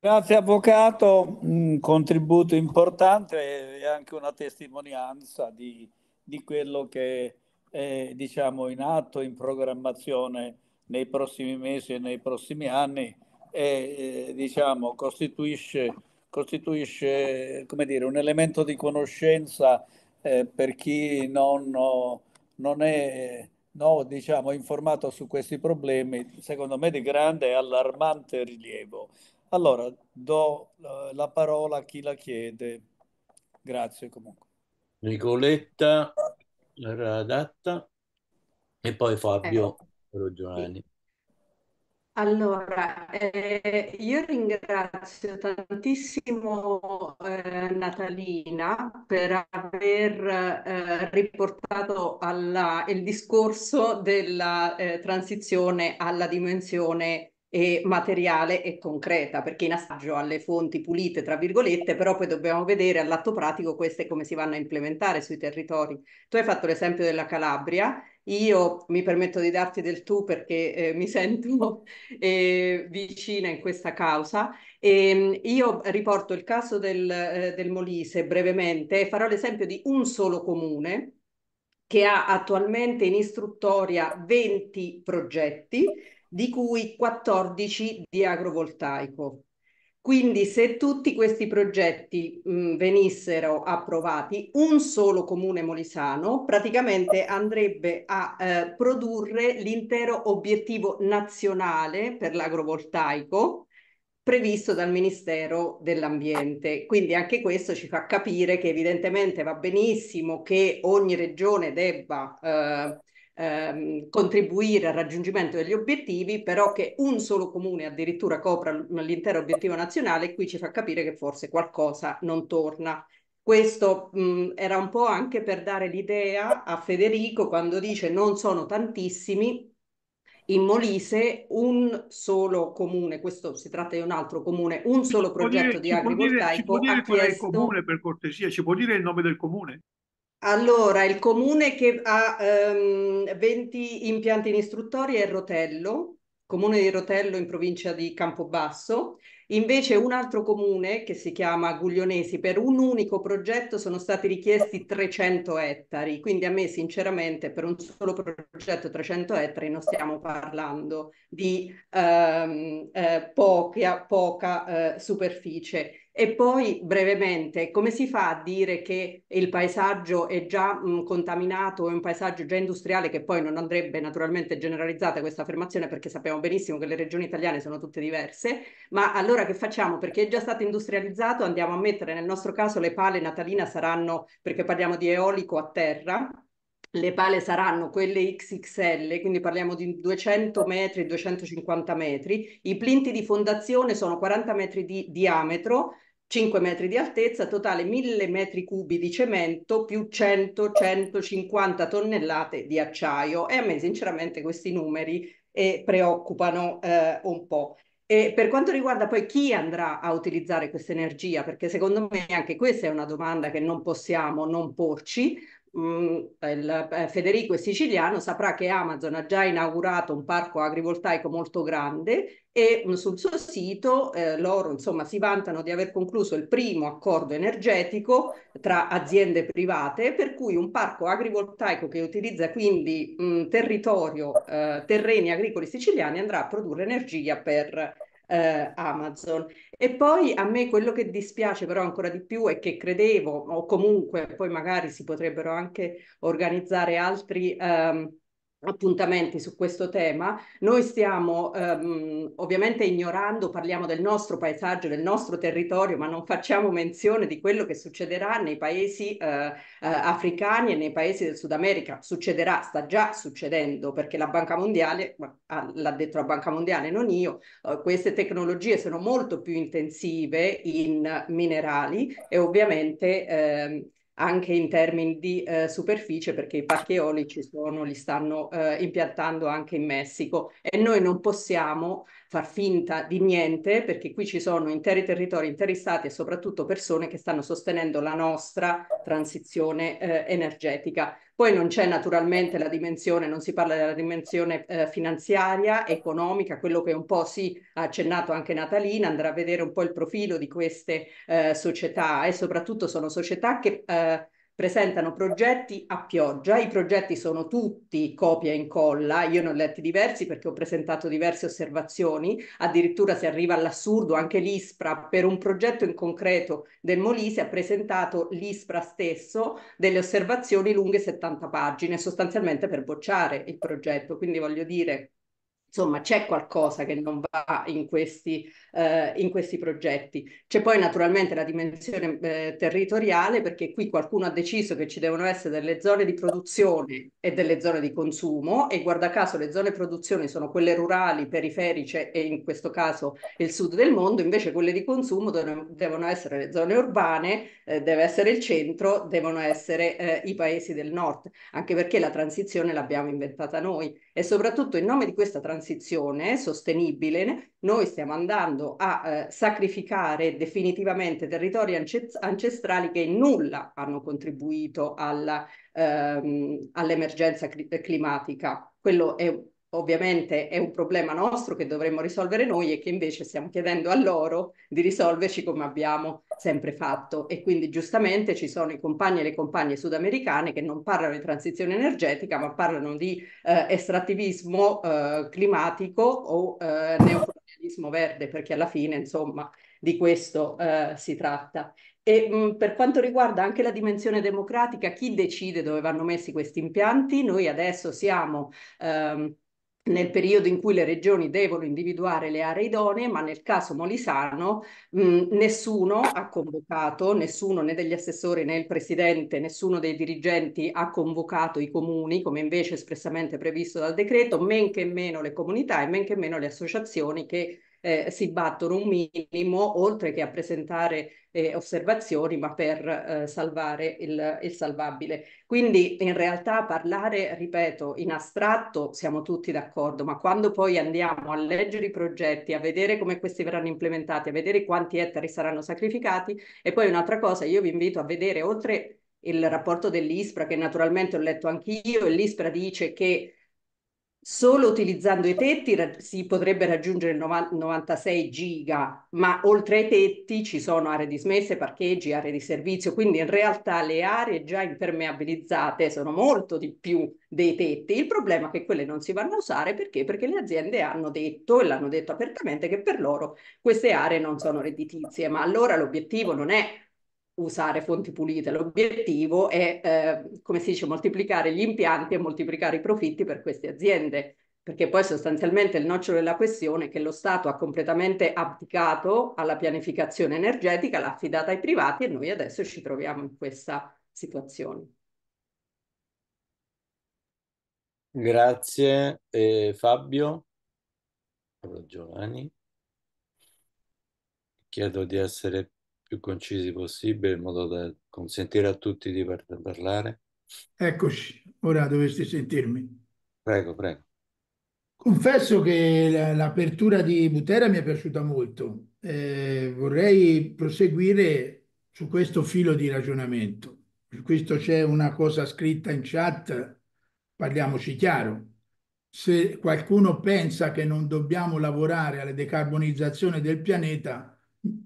Grazie Avvocato, un contributo importante e anche una testimonianza di, di quello che è diciamo, in atto, in programmazione nei prossimi mesi e nei prossimi anni e eh, diciamo, costituisce, costituisce dire, un elemento di conoscenza eh, per chi non, non è no, diciamo, informato su questi problemi, secondo me di grande e allarmante rilievo. Allora, do eh, la parola a chi la chiede. Grazie comunque. Nicoletta Radatta e poi Fabio eh. Giovanni. Allora, eh, io ringrazio tantissimo eh, Natalina per aver eh, riportato alla, il discorso della eh, transizione alla dimensione e materiale e concreta, perché in assaggio alle fonti pulite, tra virgolette, però poi dobbiamo vedere all'atto pratico queste come si vanno a implementare sui territori. Tu hai fatto l'esempio della Calabria, io mi permetto di darti del tu perché eh, mi [LAUGHS] sento eh, vicina in questa causa. E, ehm, io riporto il caso del, eh, del Molise brevemente e farò l'esempio di un solo comune che ha attualmente in istruttoria 20 progetti di cui 14 di agrovoltaico. Quindi se tutti questi progetti mh, venissero approvati, un solo comune molisano praticamente andrebbe a eh, produrre l'intero obiettivo nazionale per l'agrovoltaico previsto dal Ministero dell'Ambiente. Quindi anche questo ci fa capire che evidentemente va benissimo che ogni regione debba eh, ehm, contribuire al raggiungimento degli obiettivi, però che un solo comune addirittura copra l'intero obiettivo nazionale, qui ci fa capire che forse qualcosa non torna. Questo mh, era un po' anche per dare l'idea a Federico quando dice non sono tantissimi, in Molise un solo comune, questo si tratta di un altro comune, un solo progetto dire, di agrivoltaico. Ci può dire, qual è il comune per cortesia? Ci può dire il nome del comune? Allora, il comune che ha ehm, 20 impianti in istruttoria è Rotello, comune di Rotello in provincia di Campobasso. Invece un altro comune che si chiama Guglionesi, per un unico progetto sono stati richiesti 300 ettari, quindi a me sinceramente per un solo progetto 300 ettari non stiamo parlando di ehm, poca, poca eh, superficie. E poi brevemente, come si fa a dire che il paesaggio è già mh, contaminato, è un paesaggio già industriale, che poi non andrebbe naturalmente generalizzata questa affermazione perché sappiamo benissimo che le regioni italiane sono tutte diverse, ma allora che facciamo? Perché è già stato industrializzato, andiamo a mettere nel nostro caso le pale natalina saranno, perché parliamo di eolico a terra, le pale saranno quelle XXL, quindi parliamo di 200 metri, 250 metri, i plinti di fondazione sono 40 metri di diametro, 5 metri di altezza, totale 1000 metri cubi di cemento più 100-150 tonnellate di acciaio e a me sinceramente questi numeri eh, preoccupano eh, un po'. E per quanto riguarda poi chi andrà a utilizzare questa energia, perché secondo me anche questa è una domanda che non possiamo non porci, Mm, il, eh, Federico è siciliano, saprà che Amazon ha già inaugurato un parco agrivoltaico molto grande e mm, sul suo sito eh, loro insomma si vantano di aver concluso il primo accordo energetico tra aziende private per cui un parco agrivoltaico che utilizza quindi mh, mm, territorio, eh, terreni agricoli siciliani andrà a produrre energia per eh, Amazon e poi a me quello che dispiace però ancora di più è che credevo, o comunque poi magari si potrebbero anche organizzare altri... Um, appuntamenti su questo tema. Noi stiamo ehm, ovviamente ignorando, parliamo del nostro paesaggio, del nostro territorio, ma non facciamo menzione di quello che succederà nei paesi eh, eh, africani e nei paesi del Sud America. Succederà, sta già succedendo, perché la Banca Mondiale, ah, l'ha detto la Banca Mondiale, non io, eh, queste tecnologie sono molto più intensive in minerali e ovviamente... Ehm, anche in termini di eh, superficie perché i parchi eolici sono, li stanno eh, impiantando anche in Messico e noi non possiamo far finta di niente perché qui ci sono interi territori, interi stati e soprattutto persone che stanno sostenendo la nostra transizione eh, energetica. Poi non c'è naturalmente la dimensione, non si parla della dimensione eh, finanziaria, economica, quello che un po' si ha accennato anche Natalina, andrà a vedere un po' il profilo di queste eh, società e soprattutto sono società che eh, presentano progetti a pioggia, i progetti sono tutti copia e incolla, io ne ho letti diversi perché ho presentato diverse osservazioni, addirittura si arriva all'assurdo, anche l'ISPRA per un progetto in concreto del Molise ha presentato l'ISPRA stesso delle osservazioni lunghe 70 pagine, sostanzialmente per bocciare il progetto, quindi voglio dire insomma c'è qualcosa che non va in questi, eh, in questi progetti. C'è poi naturalmente la dimensione eh, territoriale perché qui qualcuno ha deciso che ci devono essere delle zone di produzione e delle zone di consumo e guarda caso le zone di produzione sono quelle rurali, periferiche e in questo caso il sud del mondo, invece quelle di consumo devono essere le zone urbane, eh, deve essere il centro, devono essere eh, i paesi del nord, anche perché la transizione l'abbiamo inventata noi e soprattutto in nome di questa transizione sostenibile noi stiamo andando a eh, sacrificare definitivamente territori ancest ancestrali che nulla hanno contribuito ehm, all'emergenza ehm, all climatica. Quello è ovviamente è un problema nostro che dovremmo risolvere noi e che invece stiamo chiedendo a loro di risolverci come abbiamo sempre fatto. E quindi giustamente ci sono i compagni e le compagne sudamericane che non parlano di transizione energetica, ma parlano di eh, estrattivismo eh, climatico o eh, neocolonialismo verde, perché alla fine, insomma, di questo eh, si tratta. E mh, mm, per quanto riguarda anche la dimensione democratica, chi decide dove vanno messi questi impianti? Noi adesso siamo ehm, nel periodo in cui le regioni devono individuare le aree idonee, ma nel caso Molisano mh, nessuno ha convocato, nessuno né degli assessori né il presidente, nessuno dei dirigenti ha convocato i comuni, come invece espressamente previsto dal decreto, men che meno le comunità e men che meno le associazioni che eh, si battono un minimo, oltre che a presentare eh, osservazioni, ma per eh, salvare il, il salvabile. Quindi in realtà parlare, ripeto, in astratto siamo tutti d'accordo, ma quando poi andiamo a leggere i progetti, a vedere come questi verranno implementati, a vedere quanti ettari saranno sacrificati, e poi un'altra cosa, io vi invito a vedere, oltre il rapporto dell'ISPRA, che naturalmente ho letto anch'io, e l'ISPRA dice che Solo utilizzando i tetti si potrebbe raggiungere 96 giga, ma oltre ai tetti ci sono aree dismesse, parcheggi, aree di servizio, quindi in realtà le aree già impermeabilizzate sono molto di più dei tetti. Il problema è che quelle non si vanno a usare perché? Perché le aziende hanno detto, e l'hanno detto apertamente, che per loro queste aree non sono redditizie, ma allora l'obiettivo non è usare fonti pulite. L'obiettivo è, eh, come si dice, moltiplicare gli impianti e moltiplicare i profitti per queste aziende, perché poi sostanzialmente il nocciolo della questione è che lo Stato ha completamente abdicato alla pianificazione energetica, l'ha affidata ai privati e noi adesso ci troviamo in questa situazione. Grazie eh, Fabio. Allora, Giovanni. Chiedo di essere più concisi possibile in modo da consentire a tutti di parlare. Eccoci, ora dovresti sentirmi. Prego, prego. Confesso che l'apertura di Butera mi è piaciuta molto. Eh, vorrei proseguire su questo filo di ragionamento. Per questo c'è una cosa scritta in chat, parliamoci chiaro. Se qualcuno pensa che non dobbiamo lavorare alla decarbonizzazione del pianeta,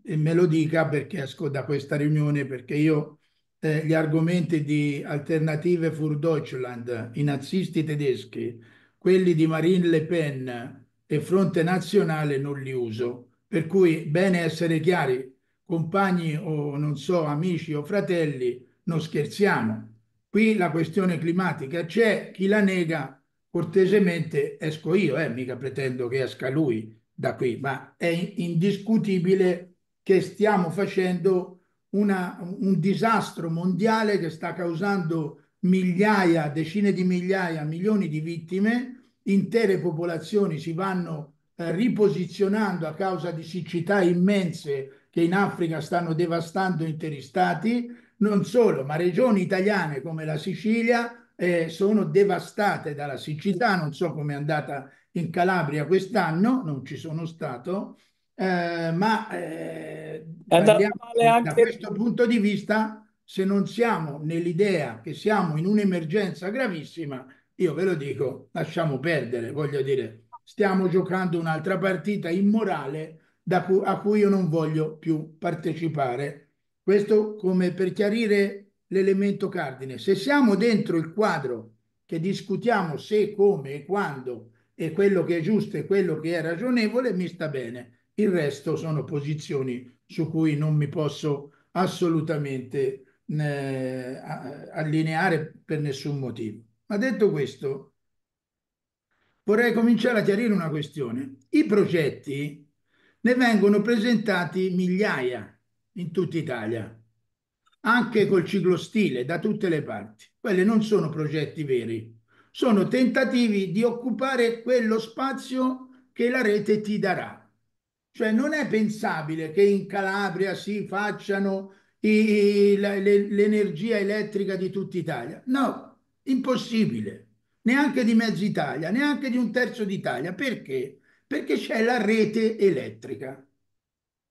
e me lo dica perché esco da questa riunione, perché io eh, gli argomenti di alternative für Deutschland, i nazisti tedeschi, quelli di Marine Le Pen e Fronte Nazionale non li uso. Per cui bene essere chiari, compagni o non so, amici o fratelli, non scherziamo. Qui la questione climatica c'è, chi la nega cortesemente esco io, eh, mica pretendo che esca lui, da qui, ma è indiscutibile che stiamo facendo una, un disastro mondiale che sta causando migliaia, decine di migliaia, milioni di vittime, intere popolazioni si vanno eh, riposizionando a causa di siccità immense che in Africa stanno devastando interi stati, non solo, ma regioni italiane come la Sicilia eh, sono devastate dalla siccità, non so come è andata in Calabria quest'anno, non ci sono stato, eh, ma eh, anche... da questo punto di vista, se non siamo nell'idea che siamo in un'emergenza gravissima, io ve lo dico, lasciamo perdere, voglio dire, stiamo giocando un'altra partita immorale da cu a cui io non voglio più partecipare. Questo come per chiarire l'elemento cardine. Se siamo dentro il quadro che discutiamo se, come e quando e quello che è giusto e quello che è ragionevole mi sta bene. Il resto sono posizioni su cui non mi posso assolutamente eh, allineare per nessun motivo. Ma detto questo, vorrei cominciare a chiarire una questione. I progetti ne vengono presentati migliaia in tutta Italia, anche col ciclostile, da tutte le parti. Quelli non sono progetti veri, sono tentativi di occupare quello spazio che la rete ti darà. Cioè non è pensabile che in Calabria si facciano l'energia elettrica di tutta Italia. No, impossibile. Neanche di mezza Italia, neanche di un terzo d'Italia. Perché? Perché c'è la rete elettrica.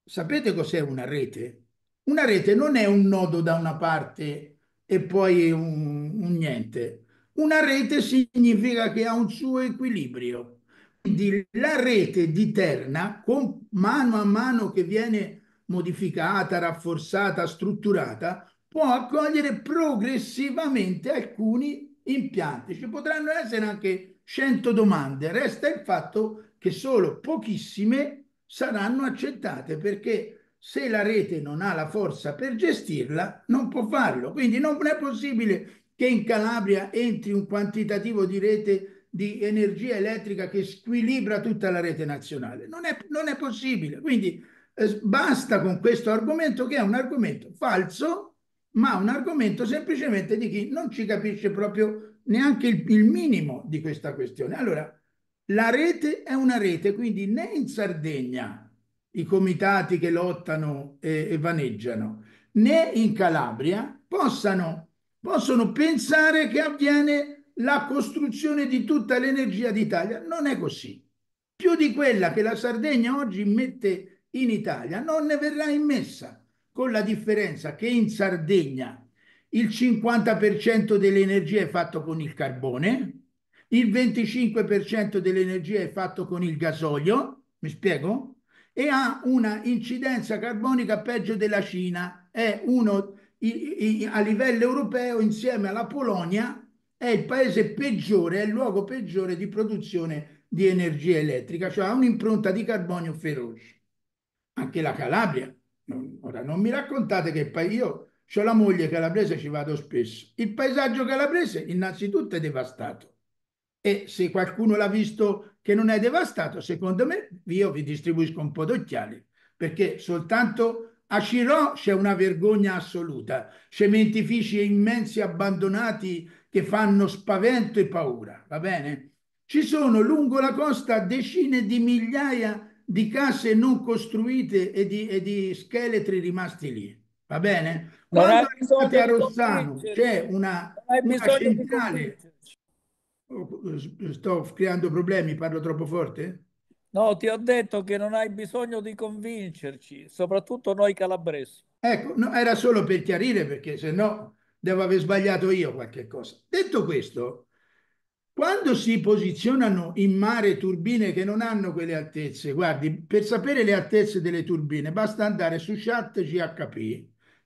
Sapete cos'è una rete? Una rete non è un nodo da una parte e poi un, un niente una rete significa che ha un suo equilibrio. Quindi la rete di Terna, con mano a mano che viene modificata, rafforzata, strutturata, può accogliere progressivamente alcuni impianti. Ci potranno essere anche 100 domande. Resta il fatto che solo pochissime saranno accettate perché se la rete non ha la forza per gestirla non può farlo. Quindi non è possibile che in Calabria entri un quantitativo di rete di energia elettrica che squilibra tutta la rete nazionale. Non è, non è possibile. Quindi eh, basta con questo argomento che è un argomento falso, ma un argomento semplicemente di chi non ci capisce proprio neanche il, il minimo di questa questione. Allora, la rete è una rete, quindi né in Sardegna i comitati che lottano e, e vaneggiano, né in Calabria possano possono pensare che avviene la costruzione di tutta l'energia d'Italia. Non è così. Più di quella che la Sardegna oggi mette in Italia non ne verrà immessa, con la differenza che in Sardegna il 50% dell'energia è fatto con il carbone, il 25% dell'energia è fatto con il gasolio, mi spiego? E ha una incidenza carbonica peggio della Cina, è uno a livello europeo insieme alla Polonia è il paese peggiore, è il luogo peggiore di produzione di energia elettrica, cioè ha un'impronta di carbonio feroce. Anche la Calabria. Ora non mi raccontate che io ho la moglie calabrese, ci vado spesso. Il paesaggio calabrese innanzitutto è devastato e se qualcuno l'ha visto che non è devastato, secondo me io vi distribuisco un po' d'occhiali perché soltanto a Cirò c'è una vergogna assoluta, cementifici immensi abbandonati che fanno spavento e paura, va bene? Ci sono lungo la costa decine di migliaia di case non costruite e di, e di scheletri rimasti lì, va bene? Quando arrivate a Rossano c'è una, una centrale... Oh, sto creando problemi, parlo troppo forte? No, ti ho detto che non hai bisogno di convincerci, soprattutto noi calabresi. Ecco, no, era solo per chiarire perché se no devo aver sbagliato io qualche cosa. Detto questo, quando si posizionano in mare turbine che non hanno quelle altezze, guardi, per sapere le altezze delle turbine basta andare su chat GHP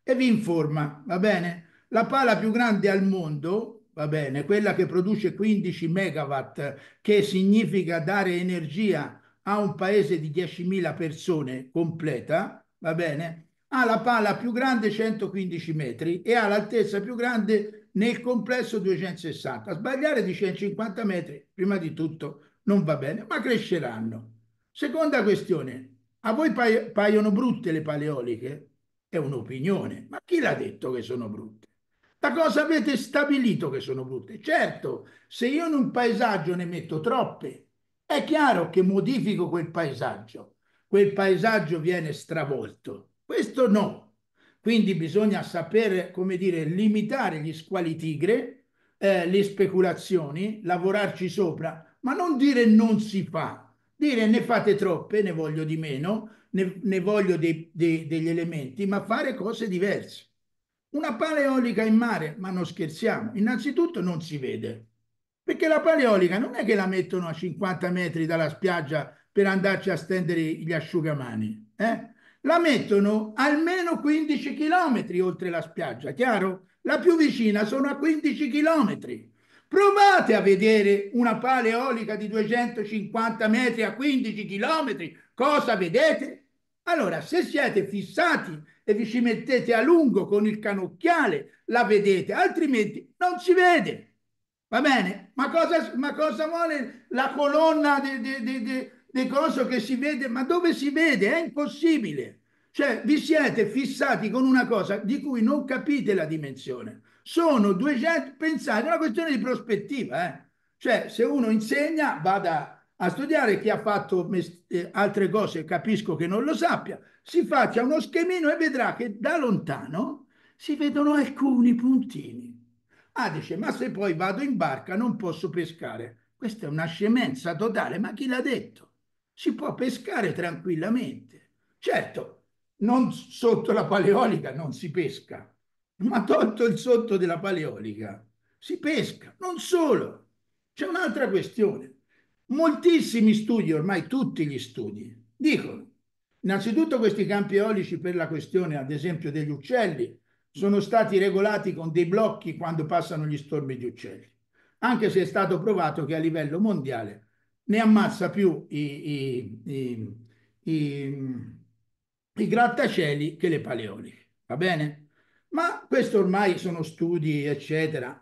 e vi informa, va bene? La pala più grande al mondo, va bene, quella che produce 15 megawatt, che significa dare energia a a un paese di 10.000 persone completa, va bene, ha la pala più grande 115 metri e ha l'altezza più grande nel complesso 260. sbagliare di 150 metri, prima di tutto, non va bene, ma cresceranno. Seconda questione, a voi paio, paiono brutte le paleoliche? È un'opinione, ma chi l'ha detto che sono brutte? Da cosa avete stabilito che sono brutte? Certo, se io in un paesaggio ne metto troppe, è chiaro che modifico quel paesaggio, quel paesaggio viene stravolto. Questo no. Quindi bisogna sapere, come dire, limitare gli squali tigre, eh, le speculazioni, lavorarci sopra, ma non dire non si fa, dire ne fate troppe, ne voglio di meno, ne, ne voglio de, de, degli elementi, ma fare cose diverse. Una pala eolica in mare, ma non scherziamo, innanzitutto non si vede. Perché la paleolica non è che la mettono a 50 metri dalla spiaggia per andarci a stendere gli asciugamani, eh? la mettono almeno 15 chilometri oltre la spiaggia, chiaro? La più vicina sono a 15 chilometri. Provate a vedere una paleolica di 250 metri a 15 chilometri, cosa vedete? Allora, se siete fissati e vi ci mettete a lungo con il canocchiale, la vedete, altrimenti non si vede. Va bene, ma cosa, ma cosa vuole la colonna di, di, di, di coso che si vede? Ma dove si vede? È impossibile. Cioè, vi siete fissati con una cosa di cui non capite la dimensione. Sono 200, pensate, è una questione di prospettiva. Eh? Cioè, se uno insegna, vada a studiare, chi ha fatto eh, altre cose capisco che non lo sappia, si faccia uno schemino e vedrà che da lontano si vedono alcuni puntini Ah, dice, ma se poi vado in barca non posso pescare. Questa è una scemenza totale, ma chi l'ha detto? Si può pescare tranquillamente. Certo, non sotto la paleolica non si pesca, ma tolto il sotto della paleolica si pesca. Non solo, c'è un'altra questione. Moltissimi studi, ormai tutti gli studi, dicono innanzitutto questi campi eolici per la questione, ad esempio, degli uccelli, sono stati regolati con dei blocchi quando passano gli stormi di uccelli, anche se è stato provato che a livello mondiale ne ammazza più i, i, i, i grattacieli che le paleoliche, va bene? Ma questo ormai sono studi, eccetera,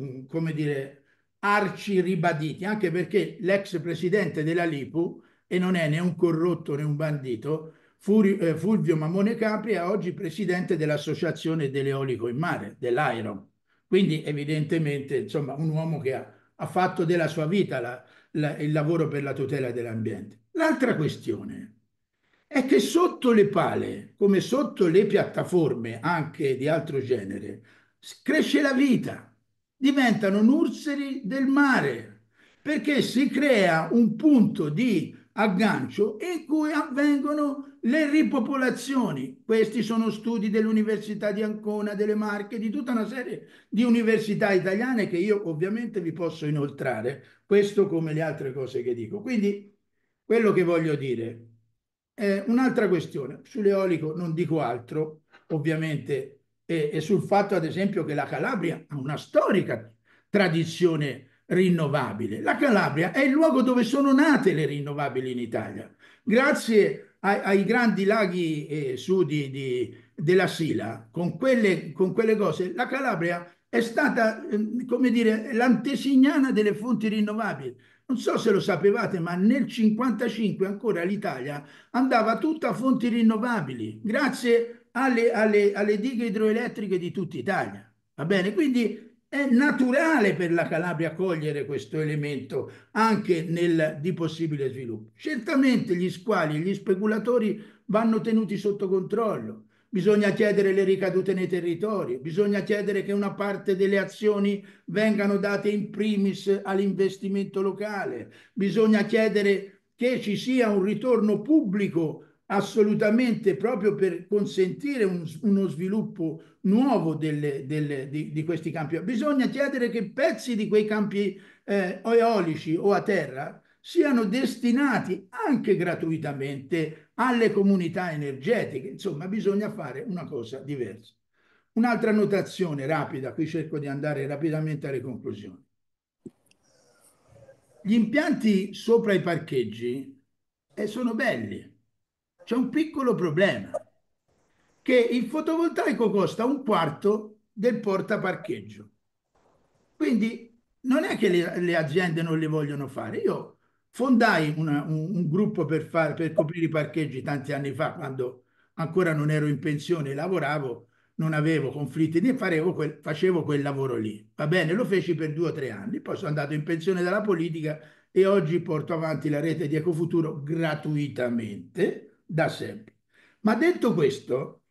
mm, come dire, arci ribaditi, anche perché l'ex presidente della Lipu, e non è né un corrotto né un bandito, eh, Fulvio Mamone Capri è oggi presidente dell'Associazione dell'Eolico in Mare, dell'Aeron. Quindi evidentemente insomma, un uomo che ha, ha fatto della sua vita la, la, il lavoro per la tutela dell'ambiente. L'altra questione è che sotto le pale, come sotto le piattaforme anche di altro genere, cresce la vita, diventano nurseri del mare, perché si crea un punto di a in cui avvengono le ripopolazioni. Questi sono studi dell'Università di Ancona, delle Marche, di tutta una serie di università italiane che io ovviamente vi posso inoltrare, questo come le altre cose che dico. Quindi quello che voglio dire è un'altra questione. Sull'eolico non dico altro, ovviamente, e sul fatto ad esempio che la Calabria ha una storica tradizione rinnovabile. La Calabria è il luogo dove sono nate le rinnovabili in Italia, grazie ai, ai grandi laghi eh, sudi di, della Sila, con quelle, con quelle cose, la Calabria è stata, eh, come dire, l'antesignana delle fonti rinnovabili. Non so se lo sapevate, ma nel 1955 ancora l'Italia andava tutta a fonti rinnovabili, grazie alle, alle, alle dighe idroelettriche di tutta Italia. Va bene? Quindi è naturale per la Calabria cogliere questo elemento anche nel, di possibile sviluppo. Certamente gli squali e gli speculatori vanno tenuti sotto controllo, bisogna chiedere le ricadute nei territori, bisogna chiedere che una parte delle azioni vengano date in primis all'investimento locale, bisogna chiedere che ci sia un ritorno pubblico assolutamente proprio per consentire un, uno sviluppo nuovo delle, delle, di, di, questi campi. Bisogna chiedere che pezzi di quei campi eh, o eolici o a terra siano destinati anche gratuitamente alle comunità energetiche. Insomma, bisogna fare una cosa diversa. Un'altra notazione rapida, qui cerco di andare rapidamente alle conclusioni. Gli impianti sopra i parcheggi eh, sono belli, c'è un piccolo problema, che il fotovoltaico costa un quarto del portaparcheggio. Quindi non è che le, le aziende non le vogliono fare. Io fondai una, un, un, gruppo per, far, per coprire i parcheggi tanti anni fa, quando ancora non ero in pensione, lavoravo, non avevo conflitti, né quel, facevo quel lavoro lì. Va bene, lo feci per due o tre anni, poi sono andato in pensione dalla politica e oggi porto avanti la rete di Ecofuturo gratuitamente da sempre. Ma detto questo,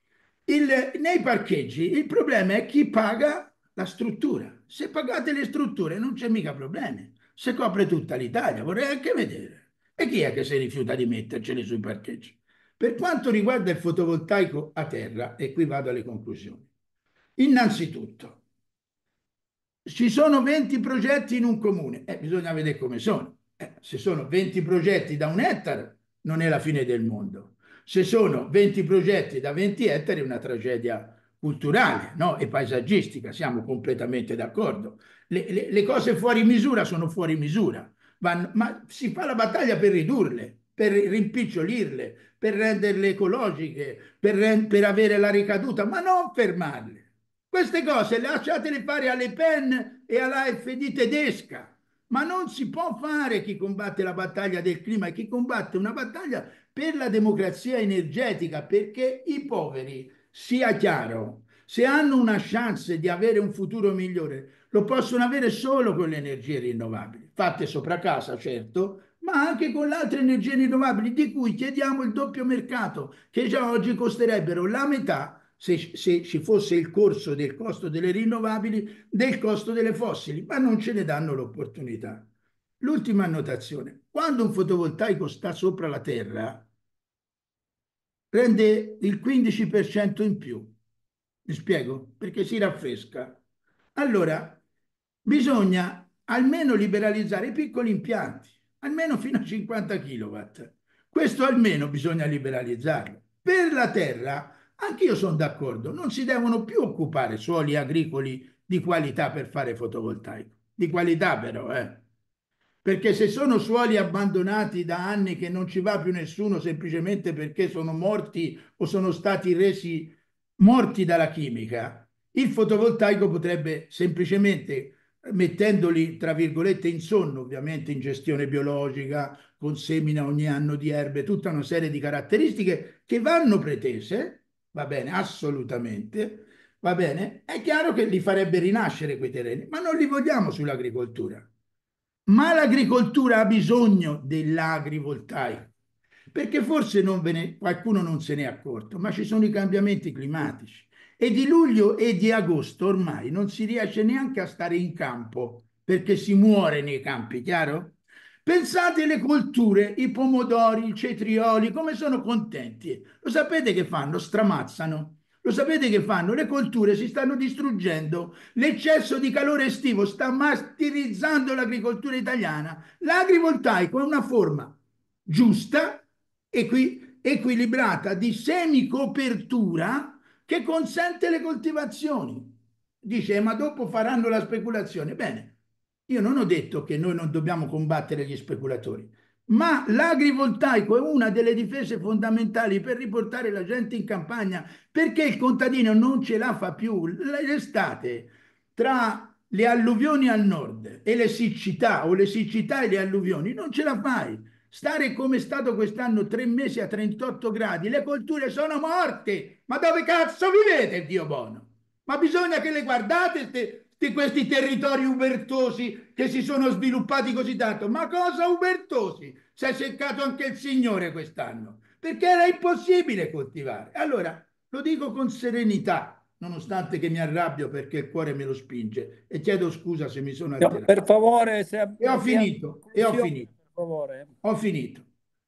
il, nei parcheggi il problema è chi paga la struttura. Se pagate le strutture non c'è mica problemi, se copre tutta l'Italia, vorrei anche vedere. E chi è che si rifiuta di metterceli sui parcheggi? Per quanto riguarda il fotovoltaico a terra, e qui vado alle conclusioni, innanzitutto ci sono 20 progetti in un comune, eh, bisogna vedere come sono. Eh, se sono 20 progetti da un ettaro, non è la fine del mondo. Se sono 20 progetti da 20 ettari è una tragedia culturale no? e paesaggistica, siamo completamente d'accordo. Le, le, le, cose fuori misura sono fuori misura, vanno, ma si fa la battaglia per ridurle, per rimpicciolirle, per renderle ecologiche, per, per avere la ricaduta, ma non fermarle. Queste cose lasciatele fare alle PEN e alla FD tedesca ma non si può fare chi combatte la battaglia del clima e chi combatte una battaglia per la democrazia energetica, perché i poveri, sia chiaro, se hanno una chance di avere un futuro migliore, lo possono avere solo con le energie rinnovabili, fatte sopra casa, certo, ma anche con le altre energie rinnovabili di cui chiediamo il doppio mercato, che già oggi costerebbero la metà se, se ci fosse il corso del costo delle rinnovabili, del costo delle fossili, ma non ce ne danno l'opportunità. L'ultima annotazione, quando un fotovoltaico sta sopra la terra, prende il 15% in più. Mi spiego? Perché si raffresca. Allora, bisogna almeno liberalizzare i piccoli impianti, almeno fino a 50 kW. Questo almeno bisogna liberalizzarlo. Per la terra anche io sono d'accordo, non si devono più occupare suoli agricoli di qualità per fare fotovoltaico, di qualità però, eh. Perché se sono suoli abbandonati da anni che non ci va più nessuno semplicemente perché sono morti o sono stati resi morti dalla chimica, il fotovoltaico potrebbe semplicemente mettendoli tra virgolette in sonno, ovviamente in gestione biologica, con semina ogni anno di erbe, tutta una serie di caratteristiche che vanno pretese, va bene, assolutamente, va bene, è chiaro che li farebbe rinascere quei terreni, ma non li vogliamo sull'agricoltura. Ma l'agricoltura ha bisogno dell'agrivoltaico, perché forse non ne, qualcuno non se ne è accorto, ma ci sono i cambiamenti climatici e di luglio e di agosto ormai non si riesce neanche a stare in campo perché si muore nei campi, chiaro? Pensate alle colture, i pomodori, i cetrioli, come sono contenti. Lo sapete che fanno? Stramazzano. Lo sapete che fanno? Le colture si stanno distruggendo, l'eccesso di calore estivo sta martirizzando l'agricoltura italiana. L'agrivoltaico è una forma giusta, e qui equilibrata di semicopertura che consente le coltivazioni. Dice, eh, ma dopo faranno la speculazione. Bene, io non ho detto che noi non dobbiamo combattere gli speculatori, ma l'agrivoltaico è una delle difese fondamentali per riportare la gente in campagna perché il contadino non ce la fa più. L'estate tra le alluvioni al nord e le siccità o le siccità e le alluvioni non ce la fai. Stare come è stato quest'anno tre mesi a 38 gradi, le colture sono morte. Ma dove cazzo vivete, Dio buono? Ma bisogna che le guardate di questi territori ubertosi che si sono sviluppati così tanto. Ma cosa ubertosi? Si è seccato anche il Signore quest'anno, perché era impossibile coltivare. Allora, lo dico con serenità, nonostante che mi arrabbio perché il cuore me lo spinge e chiedo scusa se mi sono attirato. Per favore, se... E ho finito, e ho finito. Ho finito.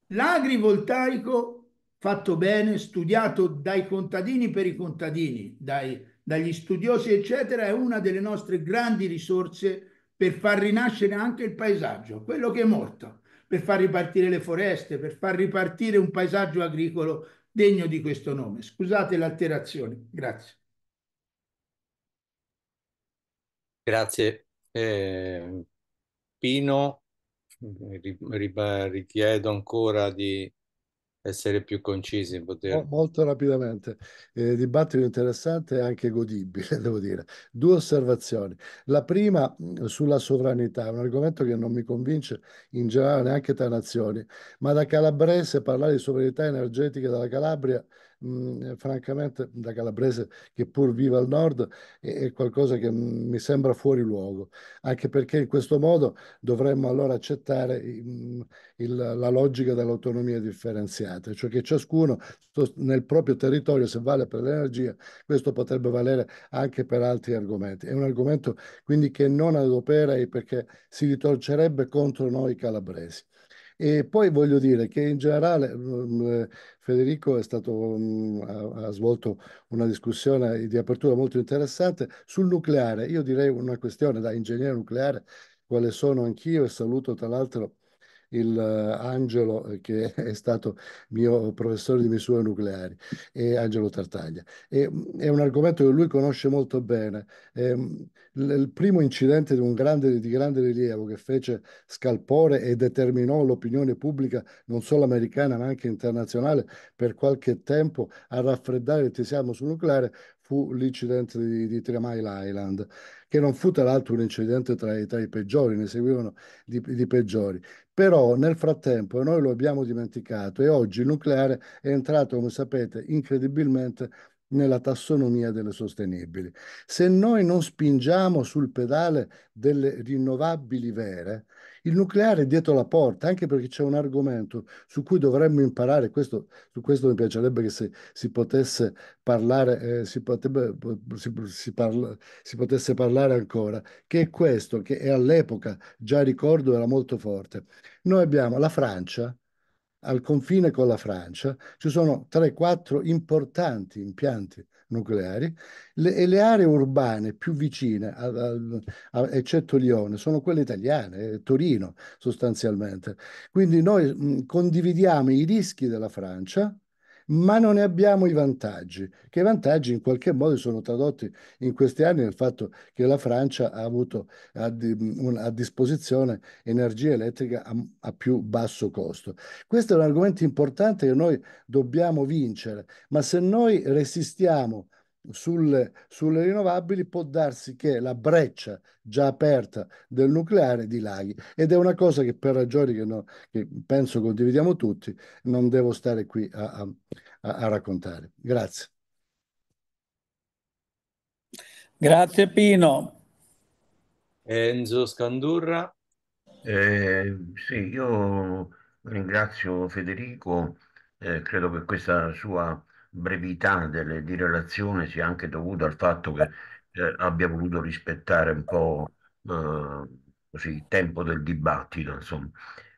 L'agrivoltaico fatto bene, studiato dai contadini per i contadini, dai dagli studiosi, eccetera, è una delle nostre grandi risorse per far rinascere anche il paesaggio, quello che è morto, per far ripartire le foreste, per far ripartire un paesaggio agricolo degno di questo nome. Scusate l'alterazione, grazie. Grazie. Eh, Pino, richiedo ancora di essere più concisi. Poter... Molto rapidamente. Eh, dibattito interessante e anche godibile, [LAUGHS] devo dire. Due osservazioni. La prima sulla sovranità, un argomento che non mi convince in generale neanche tra nazioni, ma da calabrese parlare di sovranità energetica della Calabria mh, eh, francamente da calabrese che pur vive al nord è, è qualcosa che mi sembra fuori luogo, anche perché in questo modo dovremmo allora accettare mh, il, la logica dell'autonomia differenziata, cioè che ciascuno nel proprio territorio, se vale per l'energia, questo potrebbe valere anche per altri argomenti. È un argomento quindi che non adopera perché si ritorcerebbe contro noi calabresi. E poi voglio dire che in generale mh, mm, eh, Federico stato, mm, ha, ha, svolto una discussione di apertura molto interessante sul nucleare. Io direi una questione da ingegnere nucleare, quale sono anch'io e saluto tra l'altro il eh, Angelo eh, che [LAUGHS] è stato mio professore di misure nucleari, Angelo Tartaglia. E, mm, è un argomento che lui conosce molto bene. E, ehm, il primo incidente di, un grande, di grande rilievo che fece scalpore e determinò l'opinione pubblica non solo americana ma anche internazionale per qualche tempo a raffreddare il tesiamo sul nucleare fu l'incidente di, di Three Mile Island, che non fu tra l'altro un incidente tra, tra i peggiori, ne seguivano di, di, peggiori. Però nel frattempo noi lo abbiamo dimenticato e oggi il nucleare è entrato, come sapete, incredibilmente nella tassonomia delle sostenibili. Se noi non spingiamo sul pedale delle rinnovabili vere, il nucleare dietro la porta, anche perché c'è un argomento su cui dovremmo imparare, questo, su questo mi piacerebbe che se, si potesse parlare, eh, si, potrebbe, si, si, parla, si, potesse parlare ancora, che è questo, che all'epoca, già ricordo, era molto forte. Noi abbiamo la Francia, al confine con la Francia, ci sono 3-4 importanti impianti nucleari le, e le aree urbane più vicine, a, a, a, eccetto Lione, sono quelle italiane, eh, Torino sostanzialmente. Quindi noi mh, condividiamo i rischi della Francia ma non ne abbiamo i vantaggi, che i vantaggi in qualche modo sono tradotti in questi anni nel fatto che la Francia ha avuto a, disposizione energia elettrica a, più basso costo. Questo è un argomento importante che noi dobbiamo vincere, ma se noi resistiamo sulle, sulle, rinnovabili può darsi che la breccia già aperta del nucleare dilaghi ed è una cosa che per ragioni che, no, che penso condividiamo tutti non devo stare qui a, a, a raccontare. Grazie. Grazie Pino. Enzo Scandurra. Eh, sì, io ringrazio Federico, eh, credo che questa sua brevità delle, di relazione sia anche dovuta al fatto che eh. eh, abbia voluto rispettare un po' eh, così, il tempo del dibattito. Insomma.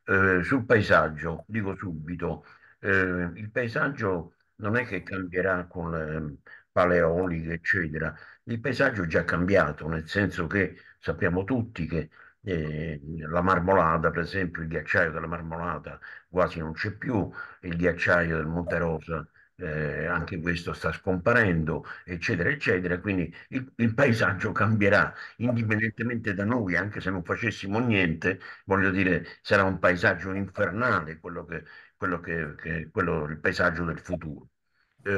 Eh, sul paesaggio, dico subito, eh, il paesaggio non è che cambierà con le mm, paleoliche, eccetera. Il paesaggio è già cambiato, nel senso che sappiamo tutti che eh, la marmolata, per esempio, il ghiacciaio della marmolata quasi non c'è più, il ghiacciaio del Monte Rosa eh, anche questo sta scomparendo, eccetera, eccetera. Quindi il, il, paesaggio cambierà indipendentemente da noi, anche se non facessimo niente, voglio dire, sarà un paesaggio infernale quello che, quello che, che quello, il paesaggio del futuro. Eh,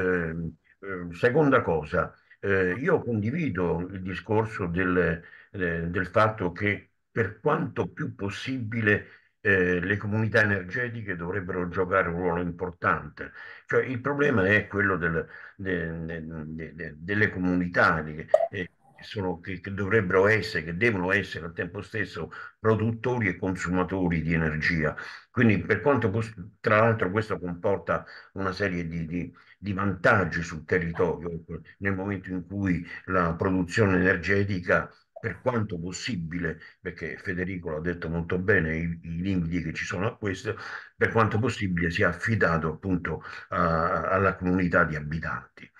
eh, seconda cosa, eh, io condivido il discorso del, eh, del fatto che per quanto più possibile eh, le comunità energetiche dovrebbero giocare un ruolo importante. Cioè, il problema è quello del, de, de, de, delle comunità eh, che, sono, che, che, dovrebbero essere, che devono essere al tempo stesso produttori e consumatori di energia. Quindi per quanto, tra l'altro questo comporta una serie di, di, di vantaggi sul territorio nel momento in cui la produzione energetica per quanto possibile, perché Federico l'ha detto molto bene, i, i, limiti che ci sono a questo, per quanto possibile sia affidato appunto a, alla comunità di abitanti.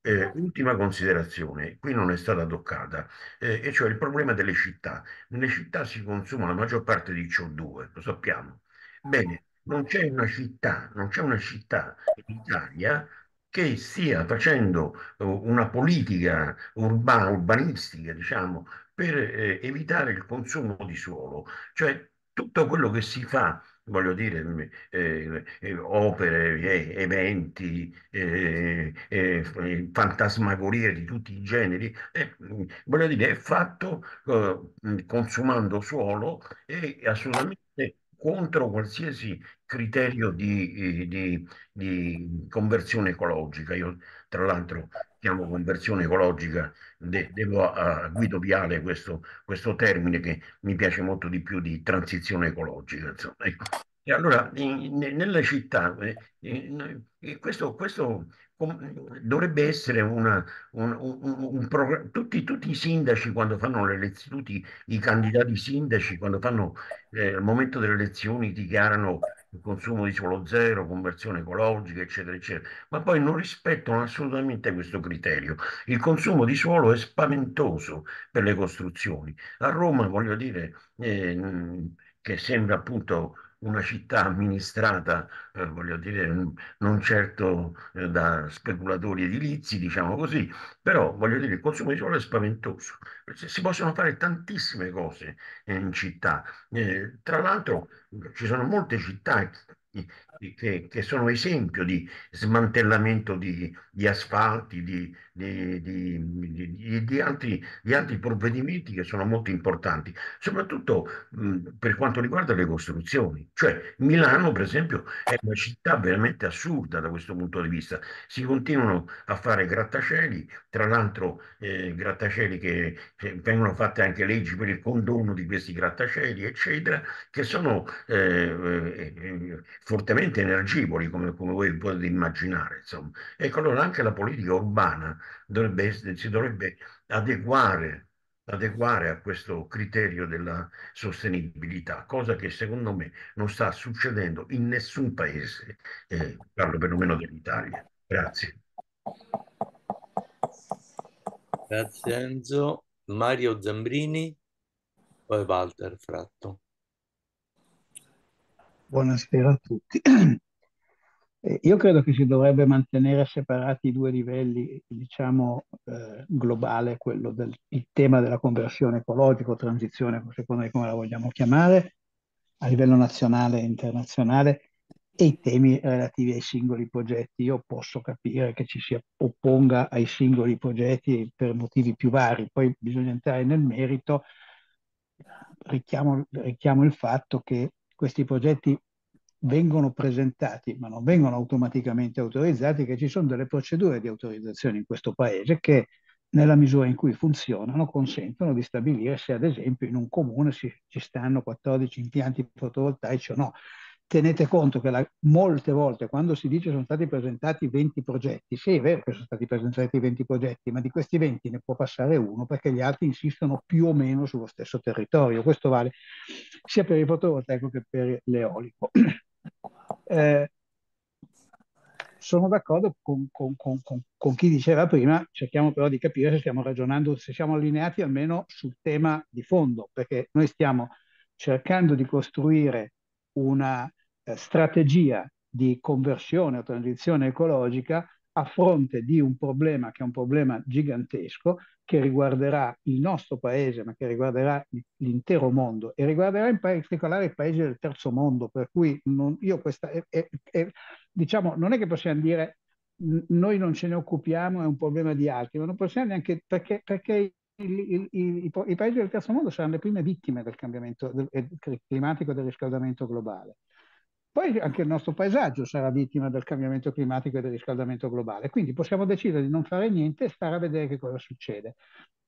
Eh, ah. ultima considerazione, qui non è stata toccata, eh, e cioè il problema delle città. Nelle città si consuma la maggior parte di CO2, lo sappiamo. Ah. Bene, non c'è una città, non c'è una città in Italia che stia facendo uh, una politica urban, urbanistica, diciamo, per eh, evitare il consumo di suolo, cioè tutto quello che si fa voglio dire, mm, eh, eh, opere, eh, eventi, eh, eh, eh, fantasmagorie di tutti i generi, mm, voglio dire, è fatto mm, consumando suolo e assolutamente contro qualsiasi criterio di, di, di conversione ecologica. Io, tra l'altro, chiamo conversione ecologica, de, devo a, ah, Guido Viale questo, questo, termine che mi piace molto di più di transizione ecologica. Ecco. E allora, in, in, nelle città, in, eh, eh, eh, questo, questo dovrebbe essere una, un, un, un programma. Tutti, tutti, i sindaci, quando fanno le elezioni, tutti i candidati sindaci, quando fanno eh, al momento delle elezioni, dichiarano il consumo di suolo zero, conversione ecologica, eccetera, eccetera, ma poi non rispettano assolutamente questo criterio. Il consumo di suolo è spaventoso per le costruzioni. A Roma, voglio dire, eh, che sembra appunto una città amministrata, eh, voglio dire, non certo eh, da speculatori edilizi, diciamo così, però voglio dire, il consumo di suolo è spaventoso. Si possono fare tantissime cose eh, in città. Eh, tra l'altro ci sono molte città eh, che, che, sono esempio di smantellamento di, di asfalti, di, di, di, altri, di, altri, provvedimenti che sono molto importanti, soprattutto mh, per quanto riguarda le costruzioni. Cioè Milano, per esempio, è una città veramente assurda da questo punto di vista. Si continuano a fare grattacieli, tra l'altro eh, grattacieli che, che vengono fatte anche leggi per il condono di questi grattacieli, eccetera, che sono eh, eh, eh fortemente assolutamente energivori come, come voi potete immaginare. Insomma. Ecco, allora anche la politica urbana dovrebbe, si dovrebbe adeguare, adeguare a questo criterio della sostenibilità, cosa che secondo me non sta succedendo in nessun paese, eh, parlo perlomeno dell'Italia. Grazie. Grazie Enzo. Mario Zambrini, poi Walter Fratto. Buonasera a tutti. [CLEARS THROAT] Eh, io credo che si dovrebbe mantenere separati i due livelli, diciamo, eh, globale, quello del tema della conversione ecologica o transizione, secondo me come la vogliamo chiamare, a livello nazionale e internazionale, e i temi relativi ai singoli progetti. Io posso capire che ci si opponga ai singoli progetti per motivi più vari, poi bisogna entrare nel merito. Richiamo, richiamo il fatto che questi progetti vengono presentati, ma non vengono automaticamente autorizzati, che ci sono delle procedure di autorizzazione in questo Paese che nella misura in cui funzionano consentono di stabilire se ad esempio in un comune si, ci stanno 14 impianti fotovoltaici o no tenete conto che la, molte volte quando si dice sono stati presentati 20 progetti, sì è vero che sono stati presentati 20 progetti, ma di questi 20 ne può passare uno perché gli altri insistono più o meno sullo stesso territorio. Questo vale sia per il fotovoltaico che per l'eolico. [CLEARS THROAT] Eh, sono d'accordo con, con, con, con, chi diceva prima, cerchiamo però di capire se stiamo ragionando, se siamo allineati almeno sul tema di fondo, perché noi stiamo cercando di costruire una eh, strategia di conversione o transizione ecologica a fronte di un problema che è un problema gigantesco che riguarderà il nostro paese, ma che riguarderà l'intero mondo e riguarderà in particolare i paesi del terzo mondo, per cui non, io questa, è, è, è, diciamo, non è che possiamo dire noi non ce ne occupiamo, è un problema di altri, ma non possiamo neanche perché, perché il, il, il, i, paesi del terzo mondo saranno le prime vittime del cambiamento del, del, climatico e del riscaldamento globale. Poi anche il nostro paesaggio sarà vittima del cambiamento climatico e del riscaldamento globale, quindi possiamo decidere di non fare niente e stare a vedere che cosa succede.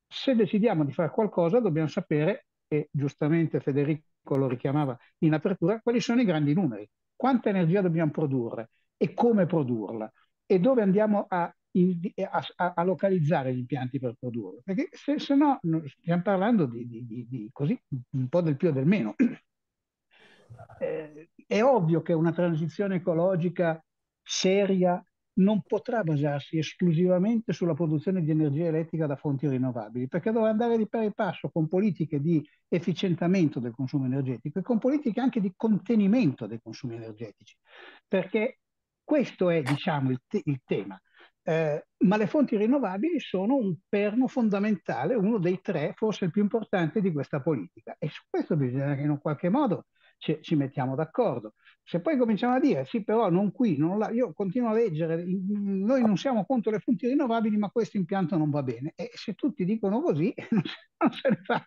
Se decidiamo di fare qualcosa dobbiamo sapere, e giustamente Federico lo richiamava in apertura, quali sono i grandi numeri, quanta energia dobbiamo produrre e come produrla e dove andiamo a a, a, localizzare gli impianti per produrla. perché se, se no stiamo parlando di, di, di, di, così un po' del più e del meno eh, è ovvio che una transizione ecologica seria non potrà basarsi esclusivamente sulla produzione di energia elettrica da fonti rinnovabili, perché dovrà andare di pari passo con politiche di efficientamento del consumo energetico e con politiche anche di contenimento dei consumi energetici, perché questo è diciamo, il, te- il tema. Eh, ma le fonti rinnovabili sono un perno fondamentale, uno dei tre, forse il più importante di questa politica. E su questo bisogna che in un qualche modo ci, ci mettiamo d'accordo. Se poi cominciamo a dire sì, però non qui, non la, io continuo a leggere, noi non siamo contro le fonti rinnovabili, ma questo impianto non va bene. E se tutti dicono così, [LAUGHS] non se ne fa,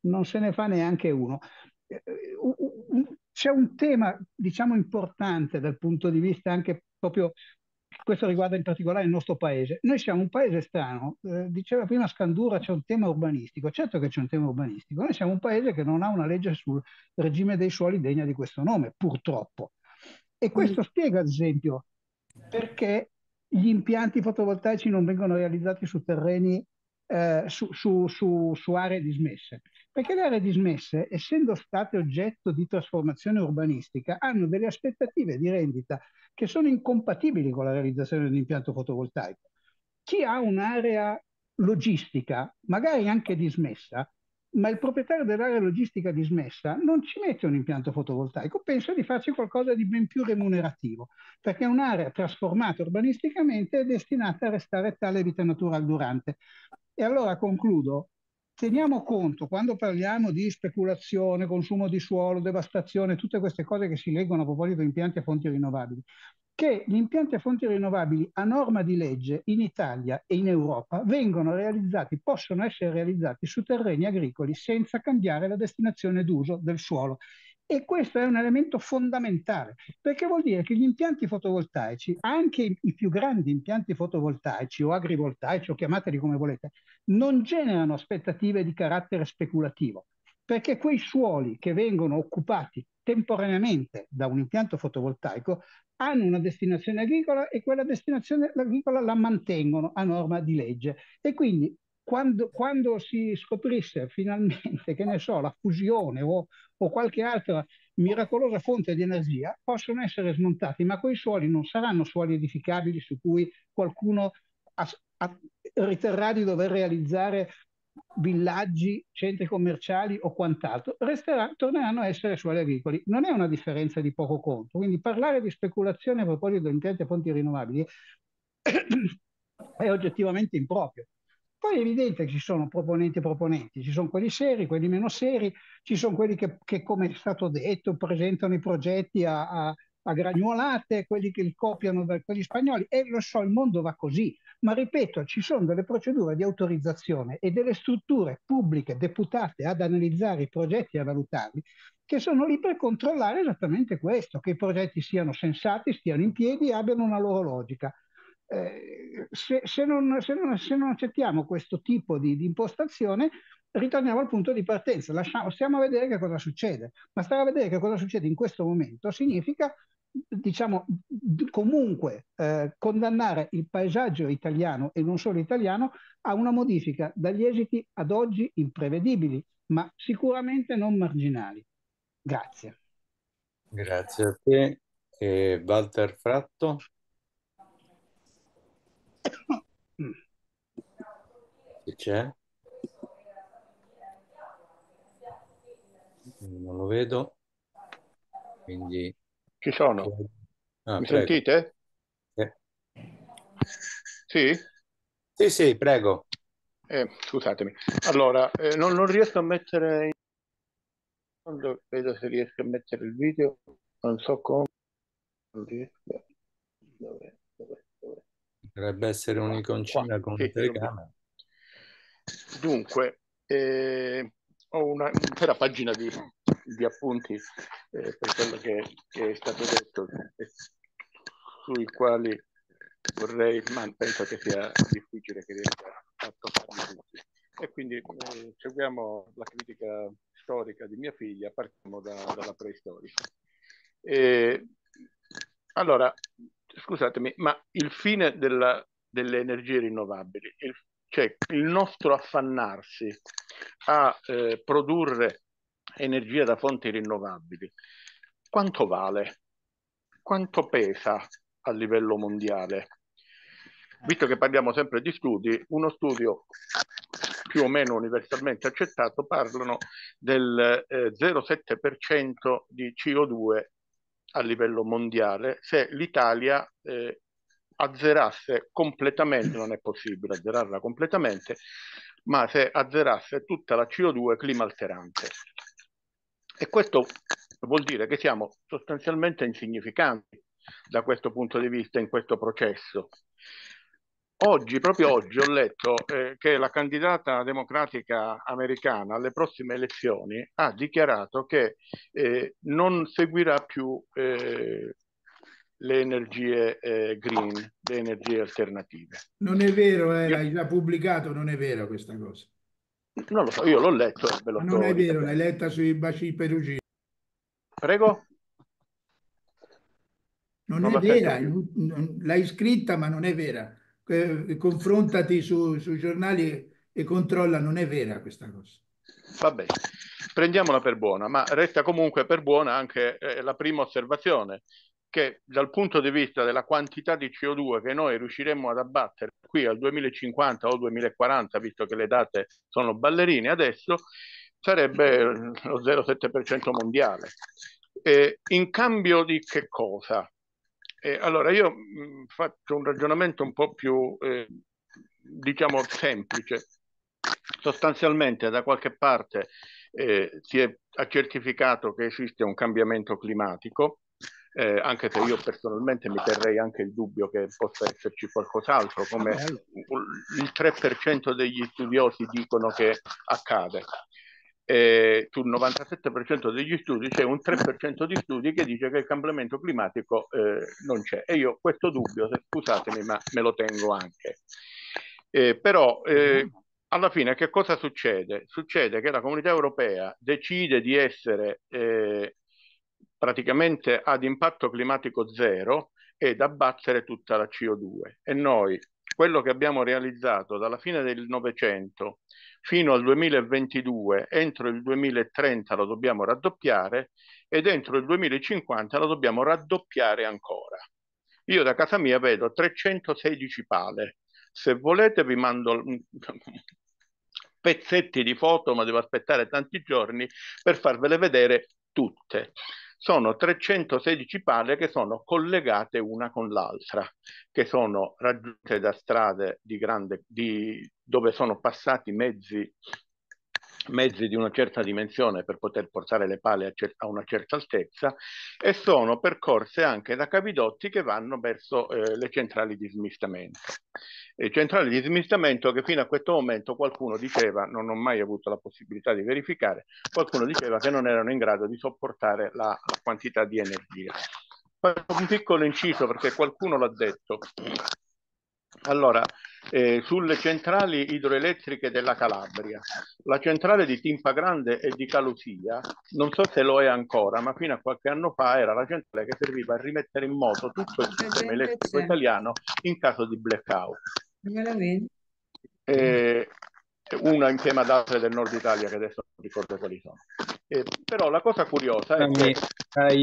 non se ne fa neanche uno. Eh, eh, c'è un tema, diciamo, importante dal punto di vista anche proprio questo riguarda in particolare il nostro paese. Noi siamo un paese strano, eh, diceva prima Scandura c'è un tema urbanistico, certo che c'è un tema urbanistico, noi siamo un paese che non ha una legge sul regime dei suoli degna di questo nome, purtroppo. E questo Quindi... spiega ad esempio perché gli impianti fotovoltaici non vengono realizzati su terreni, eh, su, su, su, su aree dismesse perché le aree dismesse, essendo state oggetto di trasformazione urbanistica, hanno delle aspettative di rendita che sono incompatibili con la realizzazione di un impianto fotovoltaico. Chi ha un'area logistica, magari anche dismessa, ma il proprietario dell'area logistica dismessa non ci mette un impianto fotovoltaico, pensa di farci qualcosa di ben più remunerativo, perché un'area trasformata urbanisticamente è destinata a restare tale vita natura durante. E allora concludo teniamo conto quando parliamo di speculazione, consumo di suolo, devastazione, tutte queste cose che si leggono a proposito di impianti a fonti rinnovabili, che gli impianti a fonti rinnovabili a norma di legge in Italia e in Europa vengono realizzati, possono essere realizzati su terreni agricoli senza cambiare la destinazione d'uso del suolo. E questo è un elemento fondamentale, perché vuol dire che gli impianti fotovoltaici, anche i più grandi impianti fotovoltaici o agrivoltaici, o chiamateli come volete, non generano aspettative di carattere speculativo, perché quei suoli che vengono occupati temporaneamente da un impianto fotovoltaico hanno una destinazione agricola e quella destinazione agricola la mantengono a norma di legge e quindi quando, quando, si scoprisse finalmente, che ne so, la fusione o, o, qualche altra miracolosa fonte di energia, possono essere smontati, ma quei suoli non saranno suoli edificabili su cui qualcuno a, a, riterrà di dover realizzare villaggi, centri commerciali o quant'altro, resterà, torneranno a essere suoli agricoli. Non è una differenza di poco conto, quindi parlare di speculazione a proposito degli impianti a fonti rinnovabili [COUGHS] è oggettivamente improprio poi è evidente che ci sono proponenti e proponenti, ci sono quelli seri, quelli meno seri, ci sono quelli che, che come è stato detto, presentano i progetti a, a, a granulate, quelli che li copiano da quelli spagnoli e lo so, il mondo va così. Ma ripeto, ci sono delle procedure di autorizzazione e delle strutture pubbliche deputate ad analizzare i progetti e a valutarli che sono lì per controllare esattamente questo, che i progetti siano sensati, stiano in piedi e abbiano una loro logica. Eh, se, se, non, se, non, se, non, accettiamo questo tipo di, di, impostazione, ritorniamo al punto di partenza, lasciamo, stiamo a vedere che cosa succede, ma stare a vedere che cosa succede in questo momento significa diciamo comunque eh, condannare il paesaggio italiano e non solo italiano a una modifica dagli esiti ad oggi imprevedibili, ma sicuramente non marginali. Grazie. Grazie a te. E Walter Fratto. Che c'è? Non lo vedo. Quindi... Ci sono. Ah, Mi prego. sentite? Eh. Sì? Sì, sì, prego. Eh, scusatemi. Allora, eh, non, non, riesco a mettere... In... Vedo se riesco a mettere il video. Non so come. Non riesco. Dov'è? Dovrebbe essere un'iconcina con sì, telecamera. Dunque, eh, ho una intera pagina di, di appunti eh, per quello che, che, è stato detto, eh, sui quali vorrei, ma penso che sia difficile che riesca a toccarli tutti. E quindi eh, seguiamo la critica storica di mia figlia, partiamo da, dalla preistoria. Eh, allora, scusatemi, ma il fine della, delle energie rinnovabili, il, cioè il nostro affannarsi a eh, produrre energia da fonti rinnovabili, quanto vale? Quanto pesa a livello mondiale? Visto che parliamo sempre di studi, uno studio più o meno universalmente accettato parla del eh, 0,7% di CO2 a livello mondiale se l'Italia eh, azzerasse completamente, non è possibile azzerarla completamente, ma se azzerasse tutta la CO2 clima alterante. E questo vuol dire che siamo sostanzialmente insignificanti da questo punto di vista in questo processo. Oggi, proprio oggi, ho letto eh, che la candidata democratica americana alle prossime elezioni ha dichiarato che eh, non seguirà più eh, le energie eh, green, le energie alternative. Non è vero, eh, l'hai già pubblicato, non è vero questa cosa. Non lo so, io l'ho letto. Ve lo non è vero, l'hai letta sui baci perugini. Prego? Non, non è vera, l'hai scritta ma non è vera confrontati su, sui giornali e controlla, non è vera questa cosa. Vabbè, prendiamola per buona, ma resta comunque per buona anche eh, la prima osservazione, che dal punto di vista della quantità di CO2 che noi riusciremo ad abbattere qui al 2050 o 2040, visto che le date sono ballerine adesso, sarebbe eh, lo 0,7% mondiale. Eh, in cambio di che cosa? Eh, allora, io mh, mm, faccio un ragionamento un po' più, eh, diciamo, semplice. Sostanzialmente da qualche parte eh, si è certificato che esiste un cambiamento climatico, eh, anche se io personalmente mi terrei anche il dubbio che possa esserci qualcos'altro, come ah, il 3% degli studiosi dicono che accade eh, sul 97% degli studi c'è un 3% di studi che dice che il cambiamento climatico eh, non c'è. E io questo dubbio, scusatemi, ma me lo tengo anche. Eh, però eh, alla fine che cosa succede? Succede che la comunità europea decide di essere eh, praticamente ad impatto climatico zero ed abbattere tutta la CO2 e noi quello che abbiamo realizzato dalla fine del Novecento fino al 2022, entro il 2030 lo dobbiamo raddoppiare e entro il 2050 lo dobbiamo raddoppiare ancora. Io da casa mia vedo 316 pale. Se volete vi mando [LAUGHS] pezzetti di foto, ma devo aspettare tanti giorni per farvele vedere tutte sono 316 pale che sono collegate una con l'altra, che sono raggiunte da strade di grande, di, dove sono passati mezzi mezzi di una certa dimensione per poter portare le pale a, cer- a una certa altezza e sono percorse anche da cavidotti che vanno verso eh, le centrali di smistamento. E centrali di smistamento che fino a questo momento qualcuno diceva, non ho mai avuto la possibilità di verificare, qualcuno diceva che non erano in grado di sopportare la, la quantità di energia. Faccio un piccolo inciso perché qualcuno l'ha detto. Allora, eh, sulle centrali idroelettriche della Calabria. La centrale di Timpa Grande e di Calusia, non so se lo è ancora, ma fino a qualche anno fa era la centrale che serviva a rimettere in moto tutto il sistema elettrico italiano in caso di blackout. Eh, una insieme ad altre del nord Italia che adesso non ricordo quali sono. Eh, però la cosa curiosa è che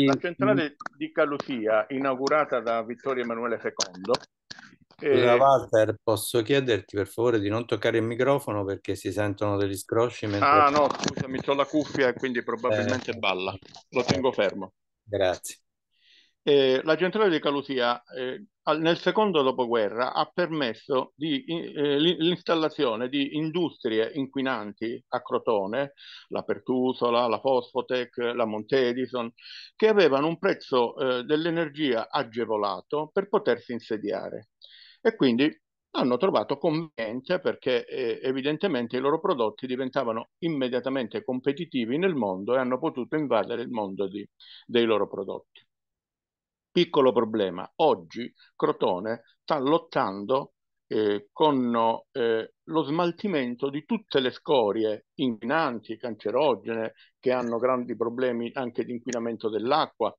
la centrale di Calusia, inaugurata da Vittorio Emanuele II, eh, allora, Walter, posso chiederti per favore di non toccare il microfono perché si sentono degli scrosci? Mentre... Ah no, scusa, mi ho la cuffia e quindi probabilmente eh. balla. Lo tengo fermo. Grazie. Eh, la centrale di Calusia eh, nel secondo dopoguerra ha permesso eh, l'installazione di industrie inquinanti a Crotone, la Pertusola, la Fosfotec, la Montedison, che avevano un prezzo eh, dell'energia agevolato per potersi insediare e quindi hanno trovato convenienza perché eh, evidentemente i loro prodotti diventavano immediatamente competitivi nel mondo e hanno potuto invadere il mondo di, dei loro prodotti. Piccolo problema, oggi Crotone sta lottando eh, con eh, lo smaltimento di tutte le scorie inquinanti, cancerogene, che hanno grandi problemi anche di inquinamento dell'acqua,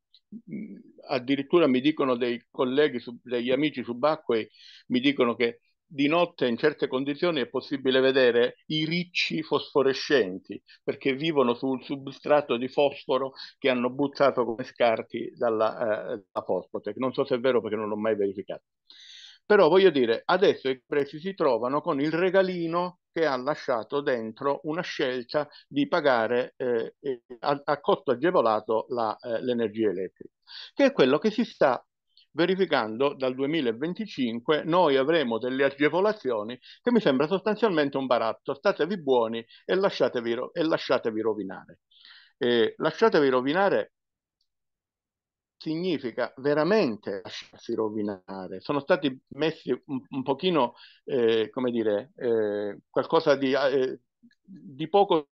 addirittura mi dicono dei colleghi, degli amici subacquei, mi dicono che di notte in certe condizioni è possibile vedere i ricci fosforescenti perché vivono sul substrato di fosforo che hanno buttato come scarti dalla, eh, dalla Fospotec. Non so se è vero perché non l'ho mai verificato. Però voglio dire, adesso i prezzi si trovano con il regalino che ha lasciato dentro una scelta di pagare eh, a, a, costo agevolato la, eh, l'energia elettrica, che è quello che si sta verificando dal 2025 noi avremo delle agevolazioni che mi sembra sostanzialmente un baratto, statevi buoni e lasciatevi, e lasciatevi rovinare. Eh, lasciatevi rovinare significa veramente lasciarsi rovinare. Sono stati messi un, un pochino, eh, come dire, eh, qualcosa di, eh, di poco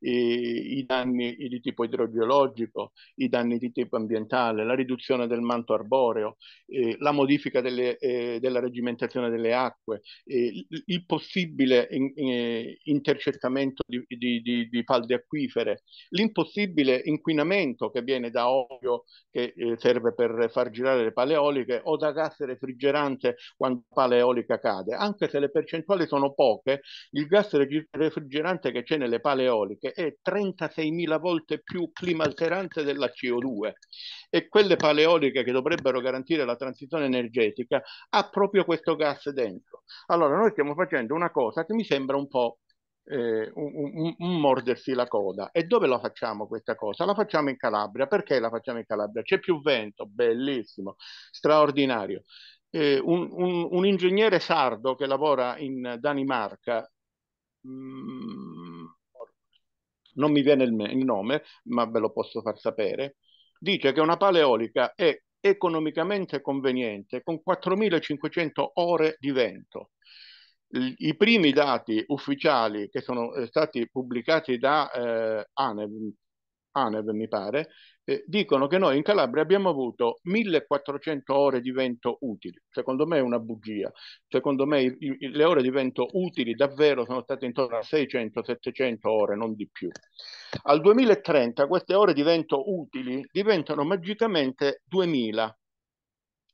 i, i danni di tipo idrogeologico, i danni di tipo ambientale, la riduzione del manto arboreo, eh, la modifica delle, eh, della regimentazione delle acque, eh, il possibile in, in, eh, intercettamento di, di, di, di, falde acquifere, l'impossibile inquinamento che viene da olio che eh, serve per far girare le paleoliche o da gas refrigerante quando la paleolica cade. Anche se le percentuali sono poche, il gas refrigerante che c'è nelle paleoliche storiche è 36.000 volte più climalterante della CO2 e quelle paleoliche che dovrebbero garantire la transizione energetica ha proprio questo gas dentro. Allora noi stiamo facendo una cosa che mi sembra un po' Eh, un, un, un, mordersi la coda. E dove la facciamo questa cosa? La facciamo in Calabria. Perché la facciamo in Calabria? C'è più vento, bellissimo, straordinario. Eh, un, un, ingegnere sardo che lavora in Danimarca mm, non mi viene il, me- il nome, ma ve lo posso far sapere, dice che una eolica è economicamente conveniente con 4.500 ore di vento. I primi dati ufficiali che sono eh, stati pubblicati da eh, ANEV ANEV mi pare, eh, dicono che noi in Calabria abbiamo avuto 1400 ore di vento utili. Secondo me è una bugia. Secondo me i, i, le ore di vento utili davvero sono state intorno a 600-700 ore, non di più. Al 2030 queste ore di vento utili diventano magicamente 2000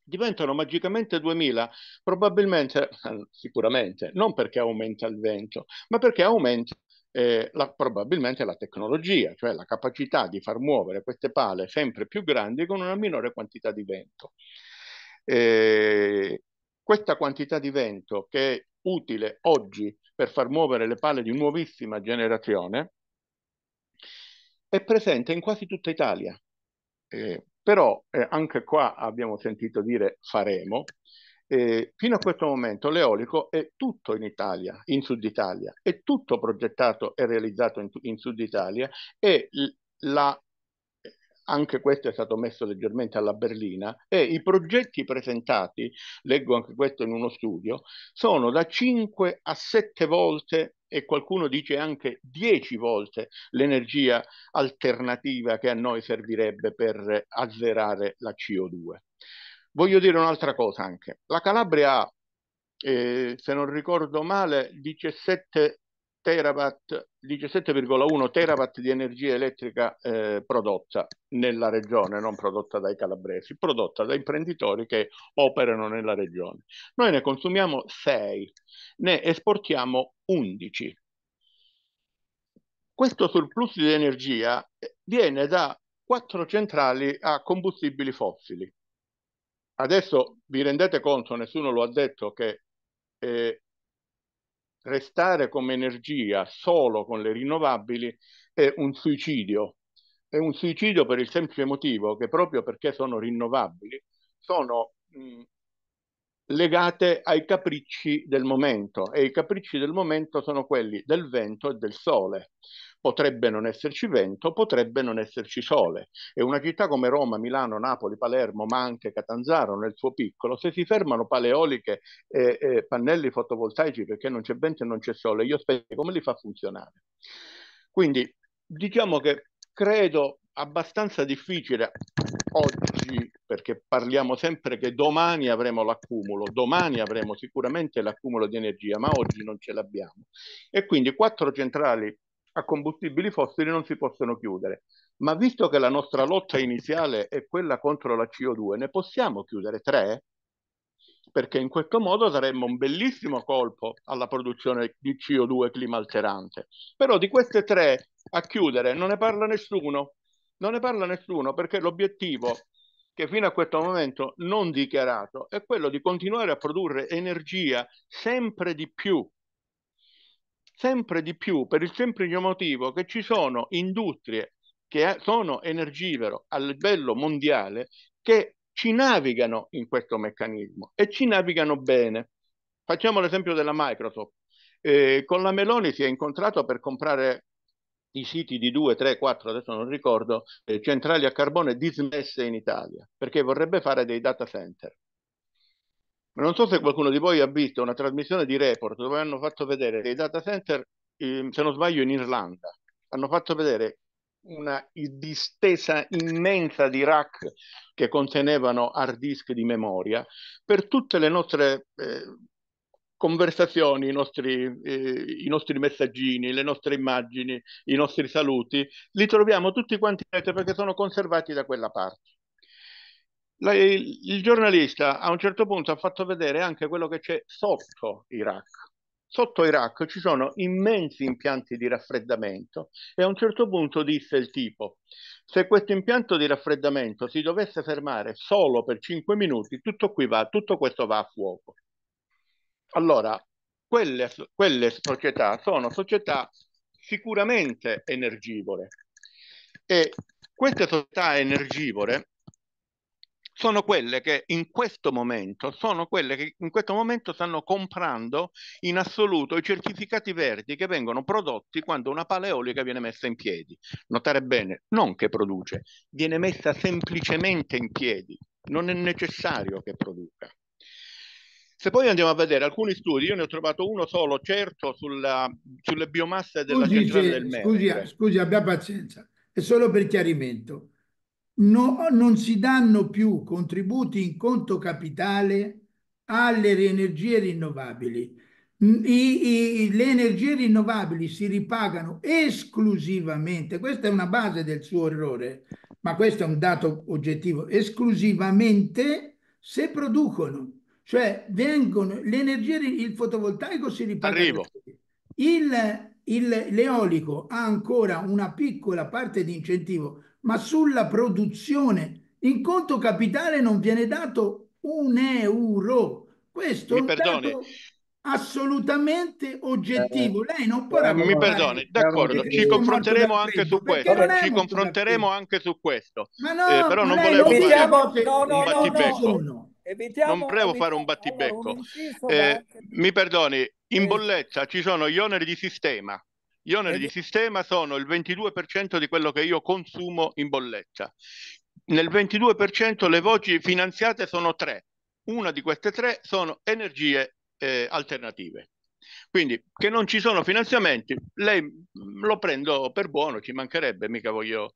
diventano magicamente 2000, probabilmente, [LAUGHS] sicuramente, non perché aumenta il vento, ma perché aumenta eh, la, probabilmente la tecnologia, cioè la capacità di far muovere queste pale sempre più grandi con una minore quantità di vento. Eh, questa quantità di vento che è utile oggi per far muovere le pale di nuovissima generazione è presente in quasi tutta Italia. Eh, però eh, anche qua abbiamo sentito dire faremo, eh, fino a questo momento l'eolico è tutto in Italia, in Sud Italia, è tutto progettato e realizzato in, in Sud Italia e la, anche questo è stato messo leggermente alla berlina e i progetti presentati, leggo anche questo in uno studio, sono da 5 a 7 volte e qualcuno dice anche 10 volte l'energia alternativa che a noi servirebbe per azzerare la CO2. Voglio dire un'altra cosa anche. La Calabria ha, eh, se non ricordo male, 17 terawatt, 17,1 terawatt di energia elettrica eh, prodotta nella regione, non prodotta dai calabresi, prodotta da imprenditori che operano nella regione. Noi ne consumiamo 6, ne esportiamo 11. Questo surplus di energia eh, viene da quattro centrali a combustibili fossili, adesso vi rendete conto, nessuno lo ha detto, che eh, restare come energia solo con le rinnovabili è un suicidio. È un suicidio per il semplice motivo che proprio perché sono rinnovabili sono mh, mm, legate ai capricci del momento e i capricci del momento sono quelli del vento e del sole potrebbe non esserci vento, potrebbe non esserci sole. E una città come Roma, Milano, Napoli, Palermo, ma anche Catanzaro nel suo piccolo, se si fermano paleoliche e, e pannelli fotovoltaici perché non c'è vento e non c'è sole, io aspetto come li fa funzionare. Quindi diciamo che credo abbastanza difficile oggi, perché parliamo sempre che domani avremo l'accumulo, domani avremo sicuramente l'accumulo di energia, ma oggi non ce l'abbiamo. E quindi quattro centrali a combustibili fossili non si possono chiudere. Ma visto che la nostra lotta iniziale è quella contro la CO2, ne possiamo chiudere tre? Perché in questo modo daremmo un bellissimo colpo alla produzione di CO2 climalterante. Però di queste tre a chiudere non ne parla nessuno. Non ne parla nessuno perché l'obiettivo che fino a questo momento non dichiarato è quello di continuare a produrre energia sempre di più sempre di più per il semplice motivo che ci sono industrie che eh, sono energivero a livello mondiale che ci navigano in questo meccanismo e ci navigano bene. Facciamo l'esempio della Microsoft. Eh, con la Meloni si è incontrato per comprare i siti di 2, 3, 4, adesso non ricordo, eh, centrali a carbone dismesse in Italia, perché vorrebbe fare dei data center. Non so se qualcuno di voi ha visto una trasmissione di report dove hanno fatto vedere dei data center, ehm, se non sbaglio, in Irlanda. Hanno fatto vedere una distesa immensa di rack che contenevano hard disk di memoria per tutte le nostre eh, conversazioni, i nostri, eh, i nostri, messaggini, le nostre immagini, i nostri saluti, li troviamo tutti quanti perché sono conservati da quella parte. La, il, il giornalista a un certo punto ha fatto vedere anche quello che c'è sotto Iraq. Sotto Iraq ci sono immensi impianti di raffreddamento e a un certo punto disse il tipo, se questo impianto di raffreddamento si dovesse fermare solo per 5 minuti, tutto, va, tutto questo va a fuoco. Allora, quelle, quelle società sono società sicuramente energivore e queste società energivore sono quelle che in questo momento sono quelle che in questo momento stanno comprando in assoluto i certificati verdi che vengono prodotti quando una pala eolica viene messa in piedi. Notare bene, non che produce, viene messa semplicemente in piedi, non è necessario che produca. Se poi andiamo a vedere alcuni studi, io ne ho trovato uno solo, certo, sulla, sulle biomasse della scusi, centrale del Mese. Scusi, scusi, abbia pazienza, è solo per chiarimento no, non si danno più contributi in conto capitale alle energie rinnovabili. I, i, le energie rinnovabili si ripagano esclusivamente, questa è una base del suo errore, ma questo è un dato oggettivo, esclusivamente se producono, cioè vengono le energie, il fotovoltaico si ripaga. Il, il, l'eolico ha ancora una piccola parte di incentivo, ma sulla produzione. In conto capitale non viene dato un euro. Questo Mi è un perdoni. dato assolutamente oggettivo. Eh, lei non eh, può eh, raccontare. Mi perdoni, d'accordo, ci confronteremo anche su questo, ci confronteremo anche su questo. Ma no, eh, però non volevo evitiamo, fare no, no, un battibecco. No, no. Evitiamo, non volevo fare un battibecco. Eh, mi perdoni, in bolletta ci sono gli oneri di sistema gli oneri di sistema sono il 22% di quello che io consumo in bolletta. Nel 22% le voci finanziate sono tre. Una di queste tre sono energie eh, alternative. Quindi che non ci sono finanziamenti, lei mm, lo prendo per buono, ci mancherebbe, mica voglio.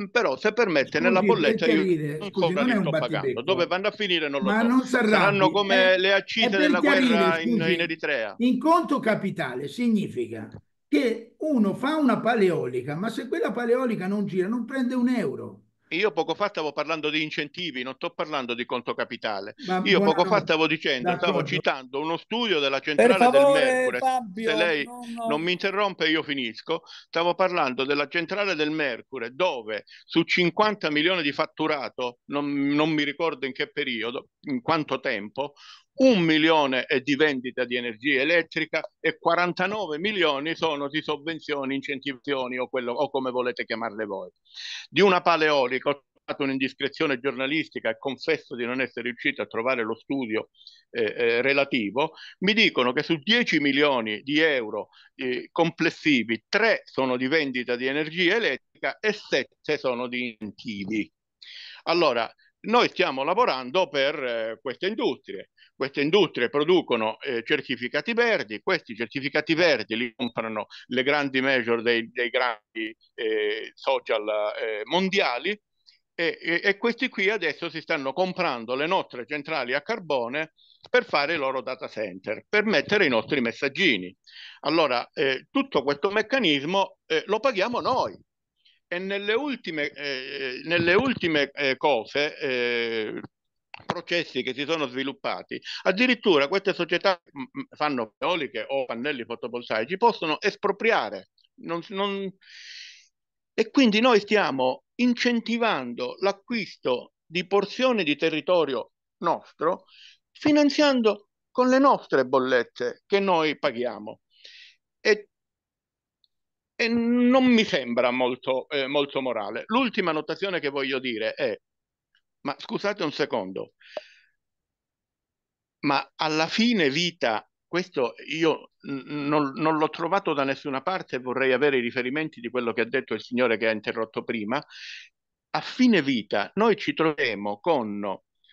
Mm, però se permette scusi, nella bolletta io non scusi, non sto pagando. Dove vanno a finire non lo Ma so. Non Saranno come eh, le accise della guerra scusi, in, in Eritrea. In conto capitale significa che uno fa una paleolica, ma se quella paleolica non gira, non prende un euro. Io poco fa stavo parlando di incentivi, non sto parlando di conto capitale. Ma Io poco fa stavo dicendo, stavo citando uno studio della centrale favore, del Mercure. Fabio, Se lei no, no. non mi interrompe, io finisco. Stavo parlando della centrale del Mercure, dove su 50 milioni di fatturato, non, non mi ricordo in che periodo, in quanto tempo, un milione è di vendita di energia elettrica e 49 milioni sono di sovvenzioni, incentivazioni o, quello, o come volete chiamarle voi. Di una paleolica ho fatto un'indiscrezione giornalistica e confesso di non essere riuscito a trovare lo studio eh, eh, relativo, mi dicono che su 10 milioni di euro eh, complessivi 3 sono di vendita di energia elettrica e 7 sono di incentivi. Allora, noi stiamo lavorando per eh, queste industrie. Queste industrie producono eh, certificati verdi, questi certificati verdi li comprano le grandi major dei, dei grandi eh, social eh, mondiali e, e, e questi qui adesso si stanno comprando le nostre centrali a carbone per fare i loro data center, per mettere i nostri messaggini. Allora, eh, tutto questo meccanismo eh, lo paghiamo noi, e nelle ultime, eh, eh, nelle ultime eh, cose, eh, processi che si sono sviluppati, addirittura queste società fanno eoliche o pannelli fotovoltaici, possono espropriare. Non, non... E quindi noi stiamo incentivando l'acquisto di porzioni di territorio nostro, finanziando con le nostre bollette che noi paghiamo. E e non mi sembra molto, eh, molto morale. L'ultima notazione che voglio dire è, ma scusate un secondo, ma alla fine vita, questo io non, non l'ho trovato da nessuna parte, vorrei avere i riferimenti di quello che ha detto il signore che ha interrotto prima, a fine vita noi ci troviamo con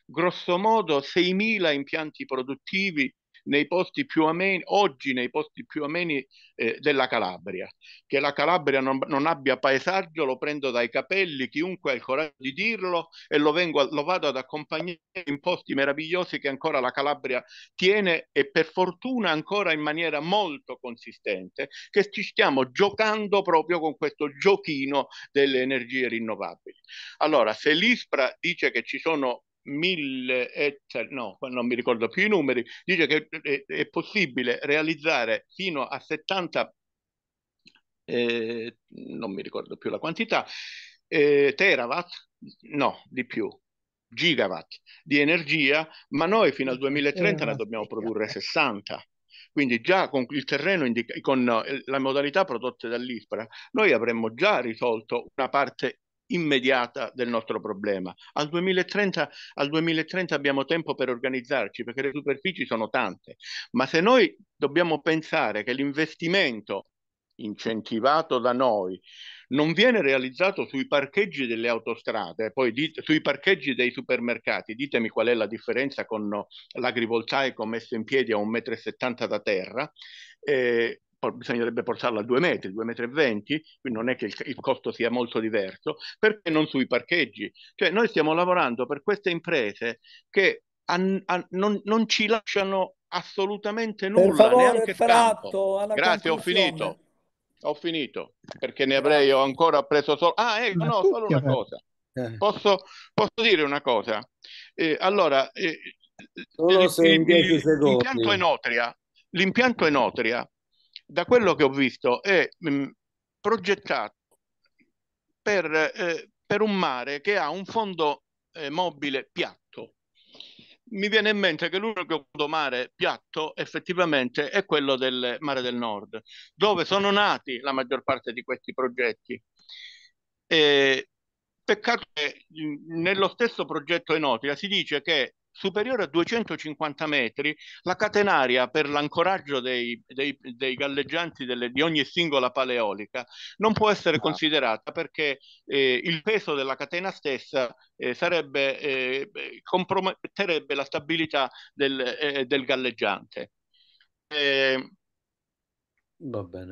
grossomodo 6.000 impianti produttivi nei posti più ameni, oggi nei posti più ameni eh, della Calabria. Che la Calabria non, non, abbia paesaggio lo prendo dai capelli, chiunque ha il coraggio di dirlo e lo, vengo, lo vado ad accompagnare in posti meravigliosi che ancora la Calabria tiene e per fortuna ancora in maniera molto consistente, che ci stiamo giocando proprio con questo giochino delle energie rinnovabili. Allora, se l'ISPRA dice che ci sono 1000 ettari, cioè, no, non mi ricordo più i numeri, dice che è, eh, eh, è possibile realizzare fino a 70, eh, non mi ricordo più la quantità, eh, terawatt, no, di più, gigawatt di energia, ma noi fino al 2030 eh, ne dobbiamo produrre 60. Quindi già con il terreno, indica- con eh, la modalità prodotte dall'ISPRA, noi avremmo già risolto una parte immediata del nostro problema. Al 2030, al 2030, abbiamo tempo per organizzarci perché le superfici sono tante, ma se noi dobbiamo pensare che l'investimento incentivato da noi non viene realizzato sui parcheggi delle autostrade, poi dite, sui parcheggi dei supermercati, ditemi qual è la differenza con l'agrivoltaico messo in piedi a 1,70 m da terra, eh, bisognerebbe portarla a 2 metri, 2,20 metri, e quindi non è che il, il, costo sia molto diverso, perché non sui parcheggi? Cioè noi stiamo lavorando per queste imprese che an, an, non, non, ci lasciano assolutamente nulla, favore, neanche Prato, Grazie, ho finito. Ho finito, perché ne avrei ancora preso solo... Ah, ecco, no, solo una cosa. Eh. Posso, posso dire una cosa? Eh, allora, eh, eh l'impianto Enotria, l'impianto Enotria da quello che ho visto, è mh, mm, progettato per, eh, per, un mare che ha un fondo eh, mobile piatto. Mi viene in mente che l'unico mare piatto effettivamente è quello del Mare del Nord, dove sono nati la maggior parte di questi progetti. E, peccato che mh, mm, nello stesso progetto Enotila si dice che superiore a 250 metri, la catenaria per l'ancoraggio dei, dei, dei galleggianti delle, di ogni singola paleolica non può essere ah. considerata perché eh, il peso della catena stessa eh, sarebbe, eh, comprometterebbe la stabilità del, eh, del galleggiante. Eh,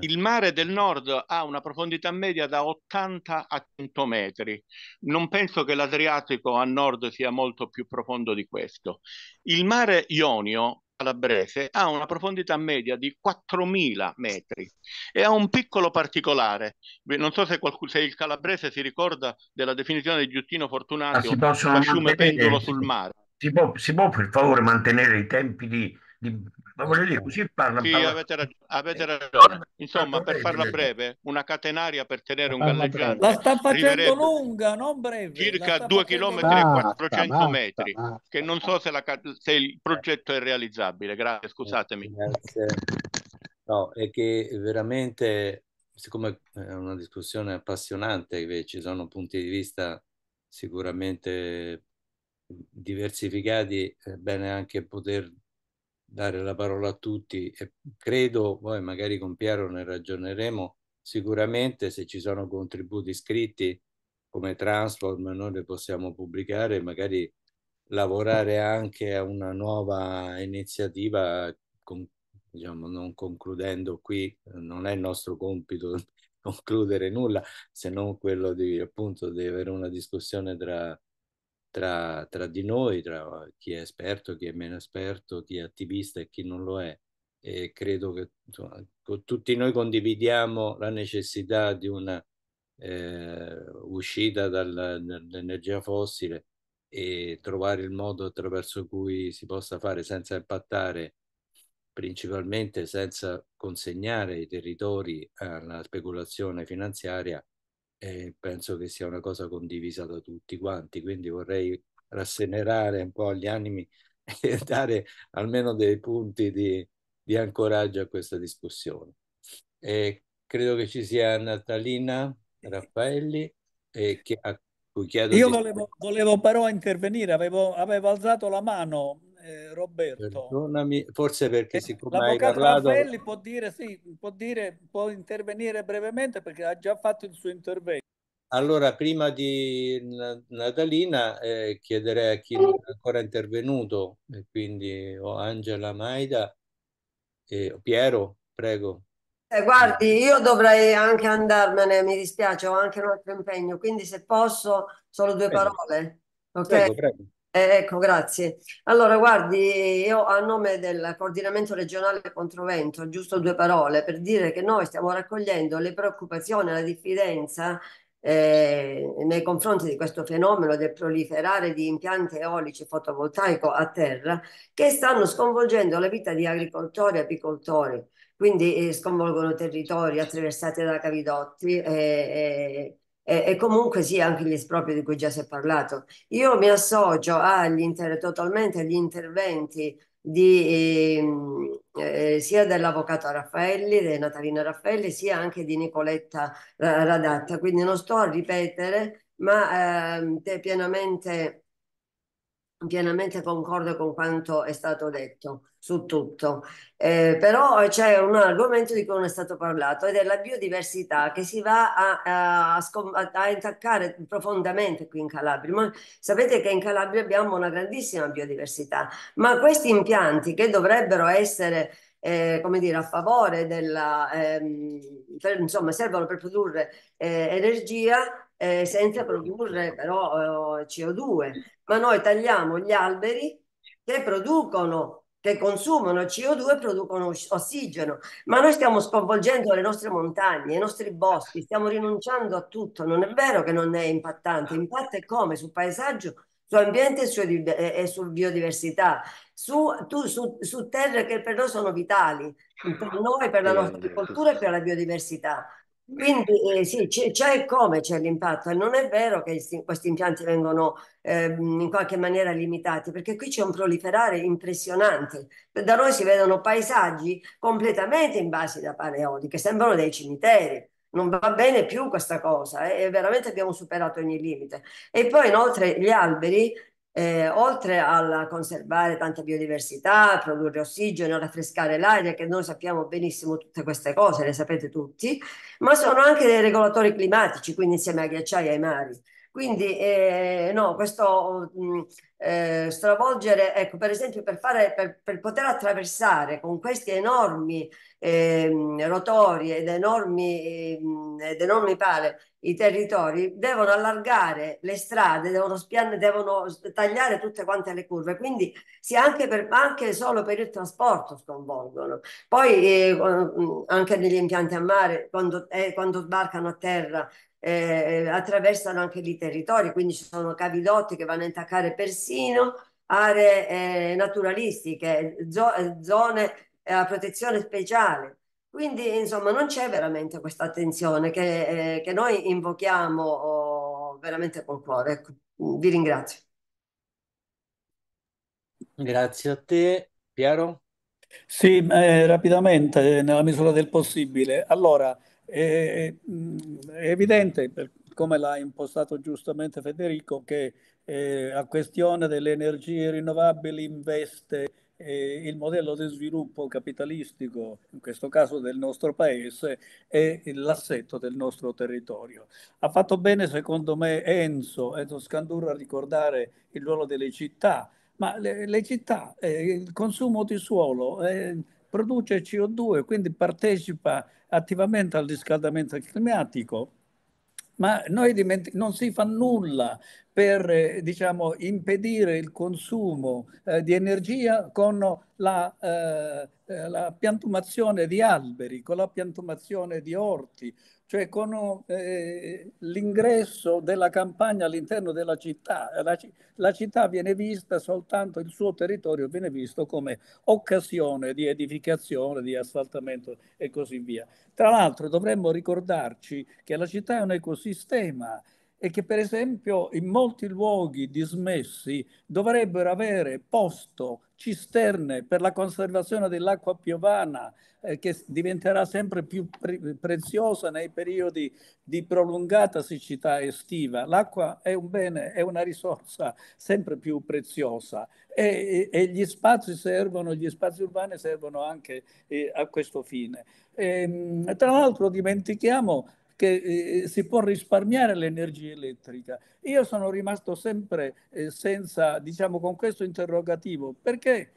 il mare del nord ha una profondità media da 80 a 100 metri. Non penso che l'Adriatico a nord sia molto più profondo di questo. Il mare Ionio calabrese ha una profondità media di 4.000 metri e ha un piccolo particolare. Non so se, qualcuno, se il calabrese si ricorda della definizione di Giustino Fortunato, ah, lasciume mantenere... pendolo sul mare. Si può, si può per favore mantenere i tempi di ma voglio dire, così parla. Sì, avete, rag- avete, eh, ragione. Insomma, per farla eh. breve, una catenaria per tenere un galleggiante. La sta facendo lunga, non breve. Circa 2 km e 400 basta, metri, basta, che non so se, la, se, il progetto è realizzabile. Grazie, scusatemi. Grazie. No, è che veramente, siccome è una discussione appassionante, ci sono punti di vista sicuramente diversificati, è bene anche poter dare la parola a tutti e credo, poi magari con Piero ne ragioneremo, sicuramente se ci sono contributi scritti come Transform noi li possiamo pubblicare, magari lavorare anche a una nuova iniziativa, con, diciamo non concludendo qui, non è il nostro compito [LAUGHS] concludere nulla, se non quello di appunto di avere una discussione tra tra, tra, di noi, tra chi è esperto, chi è meno esperto, chi è attivista e chi non lo è. E credo che tutti noi condividiamo la necessità di una eh, uscita dall'energia fossile e trovare il modo attraverso cui si possa fare senza impattare, principalmente senza consegnare i territori alla speculazione finanziaria e penso che sia una cosa condivisa da tutti quanti, quindi vorrei rassenerare un po' gli animi [LAUGHS] e dare almeno dei punti di, di ancoraggio a questa discussione. E credo che ci sia Natalina Raffaelli eh, che, a cui chiedo... Io di... volevo, volevo, però intervenire, avevo, avevo alzato la mano, eh, Roberto. Perdonami, forse perché eh, siccome hai parlato... Raffaelli può dire, sì, può dire, può intervenire brevemente perché ha già fatto il suo intervento. Allora, prima di Natalina eh, chiederei a chi non è ancora intervenuto, quindi o Angela Maida, eh, Piero, prego. Eh, guardi, io dovrei anche andarmene, mi dispiace, ho anche un altro impegno, quindi se posso solo due prego. parole. Okay? Prego, prego. Eh, ecco, grazie. Allora, guardi, io a nome del coordinamento regionale controvento, giusto due parole per dire che noi stiamo raccogliendo le preoccupazioni, la diffidenza eh, nei confronti di questo fenomeno del proliferare di impianti eolici fotovoltaico a terra che stanno sconvolgendo la vita di agricoltori e apicoltori, quindi eh, sconvolgono territori attraversati da cavidotti, eh, eh e, comunque sì, anche gli espropri di cui già si è parlato. Io mi associo agli inter- totalmente agli interventi di, eh, eh, sia dell'avvocato Raffaelli, di Natalina Raffaelli, sia anche di Nicoletta eh, Radatta. Quindi non sto a ripetere, ma eh, pienamente, pienamente concordo con quanto è stato detto su tutto, eh, però eh, c'è un argomento di cui non è stato parlato ed è la biodiversità che si va a, a, a, a intaccare profondamente qui in Calabria. Ma sapete che in Calabria abbiamo una grandissima biodiversità, ma questi impianti che dovrebbero essere eh, come dire, a favore della, ehm, per, insomma, servono per produrre eh, energia eh, senza produrre però eh, CO2, ma noi tagliamo gli alberi che producono che consumano CO2 e producono ossigeno, ma noi stiamo sconvolgendo le nostre montagne, i nostri boschi, stiamo rinunciando a tutto, non è vero che non è impattante, impatta come sul paesaggio, su sull'ambiente e, su biodiversità, su, tu, su, su terre che per noi sono vitali, per noi, per la nostra agricoltura e per la biodiversità. Quindi eh, sì, c'è come c'è l'impatto, non è vero che questi impianti vengono ehm, in qualche maniera limitati, perché qui c'è un proliferare impressionante. Da noi si vedono paesaggi completamente invasi da paleoliche, sembrano dei cimiteri. Non va bene più questa cosa, eh, veramente abbiamo superato ogni limite. E poi inoltre gli alberi eh, oltre a conservare tanta biodiversità, produrre ossigeno, raffrescare l'aria, che noi sappiamo benissimo tutte queste cose, le sapete tutti, ma sono anche dei regolatori climatici, quindi insieme ai ghiacciai e ai mari. Quindi eh, no, questo mm, eh, stravolgere, ecco, per esempio, per, fare, per, per poter attraversare con questi enormi ehm, rotorie ed enormi, ehm, ed enormi pale i territori, devono allargare le strade, devono, spian- devono tagliare tutte quante le curve, quindi sia anche, per, anche solo per il trasporto sconvolgono. Poi eh, anche negli impianti a mare, quando, eh, quando sbarcano a terra, eh, attraversano anche i territori, quindi ci sono cavidotti che vanno a intaccare persino aree eh, naturalistiche, zo- zone e la protezione speciale. Quindi, insomma, non c'è veramente questa attenzione che, eh, che noi invochiamo oh, veramente col cuore. Ecco, vi ringrazio. Grazie a te, Piero. Sì, eh, rapidamente, nella misura del possibile. Allora, eh, è evidente, per come l'ha impostato giustamente Federico, che la eh, questione delle energie rinnovabili investe eh, il modello di sviluppo capitalistico, in questo caso del nostro paese, e l'assetto del nostro territorio. Ha fatto bene, secondo me, Enzo, Enzo Scandurra a ricordare il ruolo delle città, ma le, le città, eh, il consumo di suolo eh, produce CO2, quindi partecipa attivamente al riscaldamento climatico ma noi non si fa nulla per eh, diciamo, impedire il consumo eh, di energia con la, eh, eh, la, piantumazione di alberi, con la piantumazione di orti, cioè con eh, l'ingresso della campagna all'interno della città. La, la, città viene vista soltanto, il suo territorio viene visto come occasione di edificazione, di assaltamento e così via. Tra l'altro dovremmo ricordarci che la città è un ecosistema e che per esempio in molti luoghi dismessi dovrebbero avere posto cisterne per la conservazione dell'acqua piovana eh, che diventerà sempre più pre- preziosa nei periodi di prolungata siccità estiva. L'acqua è un bene, è una risorsa sempre più preziosa e, e, e gli spazi servono, gli spazi urbani servono anche eh, a questo fine. E, ehm, tra l'altro dimentichiamo che eh, eh, si può risparmiare l'energia elettrica. Io sono rimasto sempre eh, senza, diciamo, con questo interrogativo, perché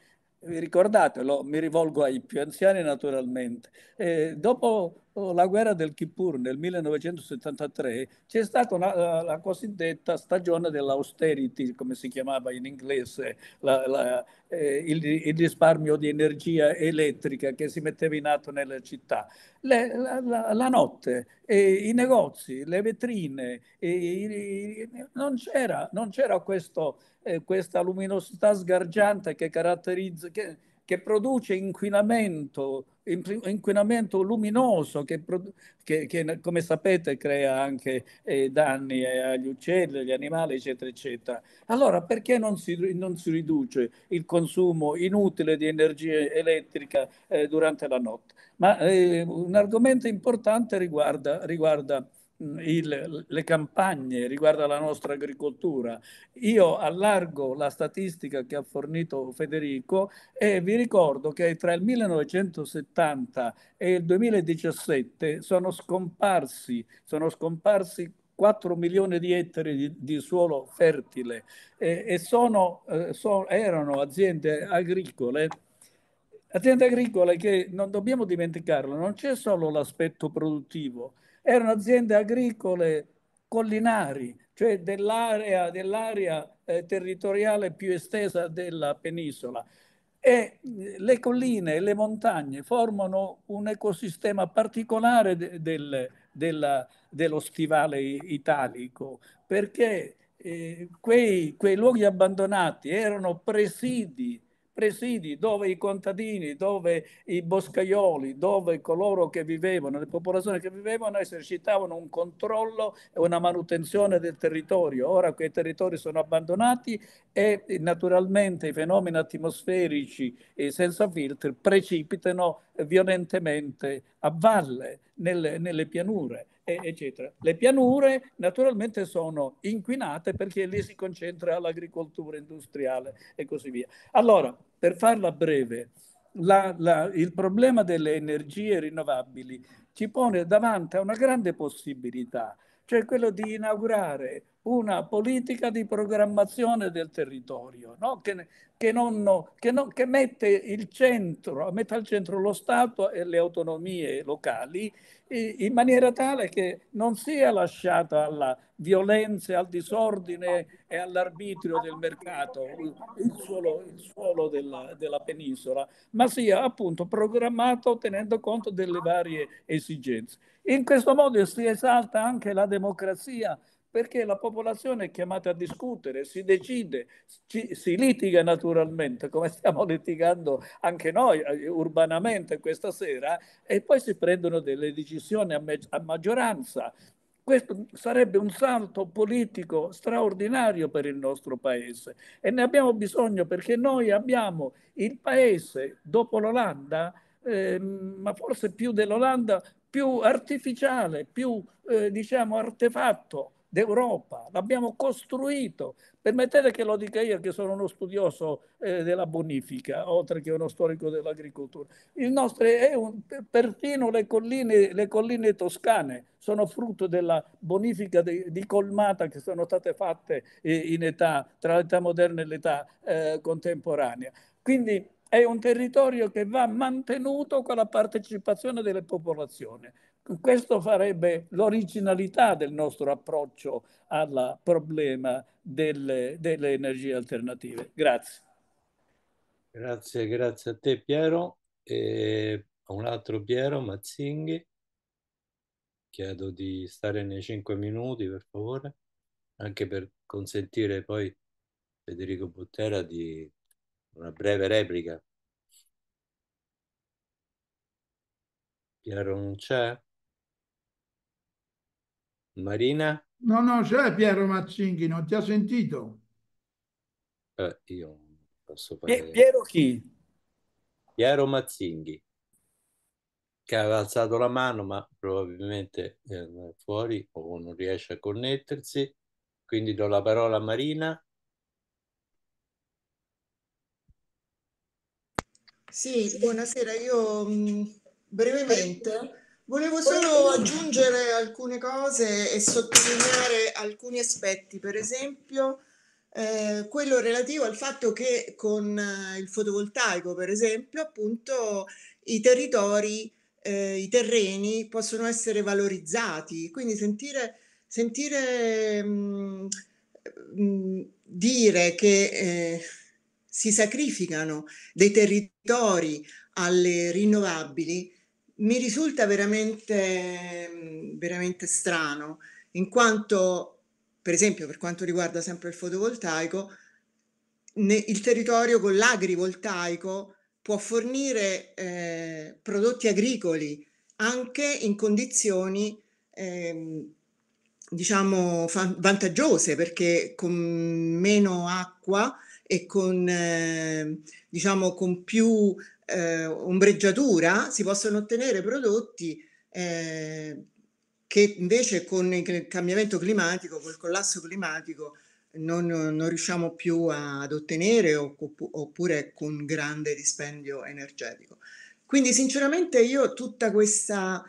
vi eh, ricordate, mi rivolgo ai più anziani naturalmente, eh, dopo oh, la guerra del Kippur nel 1973 c'è stata una, la cosiddetta stagione dell'austerity, come si chiamava in inglese, la, la, eh, il, il, risparmio di energia elettrica che si metteva in atto nelle città. Le, la, la, notte, eh, i negozi, le vetrine, eh, i, non, c'era, non c'era questo, eh, questa luminosità sgargiante che caratterizza... Che, che produce inquinamento, inquinamento luminoso che, che, che, come sapete crea anche eh, danni eh, agli uccelli, agli animali eccetera eccetera. Allora perché non si, non si riduce il consumo inutile di energia elettrica eh, durante la notte? Ma eh, un argomento importante riguarda, riguarda Mm. il, le campagne riguardo alla nostra agricoltura. Io allargo la statistica che ha fornito Federico e vi ricordo che tra il 1970 e il 2017 sono scomparsi, sono scomparsi 4 milioni di ettari di, di suolo fertile e, e sono, eh, so, erano aziende agricole aziende agricole che non dobbiamo dimenticarlo, non c'è solo l'aspetto produttivo, erano aziende agricole collinari, cioè dell'area, dell'area eh, territoriale più estesa della penisola. E eh, le colline e le montagne formano un ecosistema particolare de, del, della, dello stivale italico, perché eh, quei, quei luoghi abbandonati erano presidi presidi dove i contadini, dove i boscaioli, dove coloro che vivevano, le popolazioni che vivevano esercitavano un controllo e una manutenzione del territorio. Ora quei territori sono abbandonati e naturalmente i fenomeni atmosferici e senza filtri precipitano violentemente a valle, nelle, nelle pianure, eccetera. Le pianure naturalmente sono inquinate perché lì si concentra l'agricoltura industriale e così via. Allora, per farla breve, la, la, il problema delle energie rinnovabili ci pone davanti a una grande possibilità, cioè quello di inaugurare una politica di programmazione del territorio, no? che, che, non, che, non, che, mette il centro, mette al centro lo Stato e le autonomie locali in maniera tale che non sia lasciata alla violenza, al disordine e all'arbitrio del mercato il suolo, il suolo della, della, penisola, ma sia appunto programmato tenendo conto delle varie esigenze. In questo modo si esalta anche la democrazia perché la popolazione è chiamata a discutere, si decide, ci, si litiga naturalmente, come stiamo [LAUGHS] litigando anche noi eh, urbanamente questa sera, e poi si prendono delle decisioni a, me, a maggioranza. Questo sarebbe un salto politico straordinario per il nostro paese e ne abbiamo bisogno perché noi abbiamo il paese dopo l'Olanda, eh, ma forse più dell'Olanda, più artificiale, più eh, diciamo artefatto d'Europa, l'abbiamo costruito. Permettete che lo dica io che sono uno studioso eh, della bonifica, oltre che uno storico dell'agricoltura. Il nostro è un, perfino le colline, le colline toscane sono frutto della bonifica di, di colmata che sono state fatte eh, in età, tra l'età moderna e l'età eh, contemporanea. Quindi è un territorio che va mantenuto con la partecipazione delle popolazioni. Questo farebbe l'originalità del nostro approccio al problema delle, delle energie alternative. Grazie. Grazie, grazie a te Piero. E un altro Piero Mazzinghi. Chiedo di stare nei cinque minuti per favore, anche per consentire poi Federico Bottera di una breve replica. Piero non c'è? Marina? No, no, c'è Piero Mazzinghi, non ti ha sentito. Eh, io posso fare... Piero chi? Piero Mazzinghi, che aveva alzato la mano, ma probabilmente è eh, fuori o non riesce a connettersi. Quindi do la parola a Marina. Sì, buonasera. Io mm, brevemente volevo solo aggiungere alcune cose e sottolineare alcuni aspetti, per esempio eh, quello relativo al fatto che con eh, il fotovoltaico, per esempio, appunto i territori, eh, i terreni possono essere valorizzati, quindi sentire, sentire mh, mm, mh, mm, dire che... Eh, si sacrificano dei territori alle rinnovabili, mi risulta veramente, veramente strano, in quanto, per esempio, per quanto riguarda sempre il fotovoltaico, il territorio con l'agrivoltaico può fornire eh, prodotti agricoli anche in condizioni eh, diciamo vantaggiose perché con meno acqua e con, eh, diciamo, con più eh, ombreggiatura si possono ottenere prodotti eh, che invece con il cambiamento climatico, col collasso climatico, non, non riusciamo più ad ottenere oppure con grande dispendio energetico. Quindi sinceramente io tutta questa...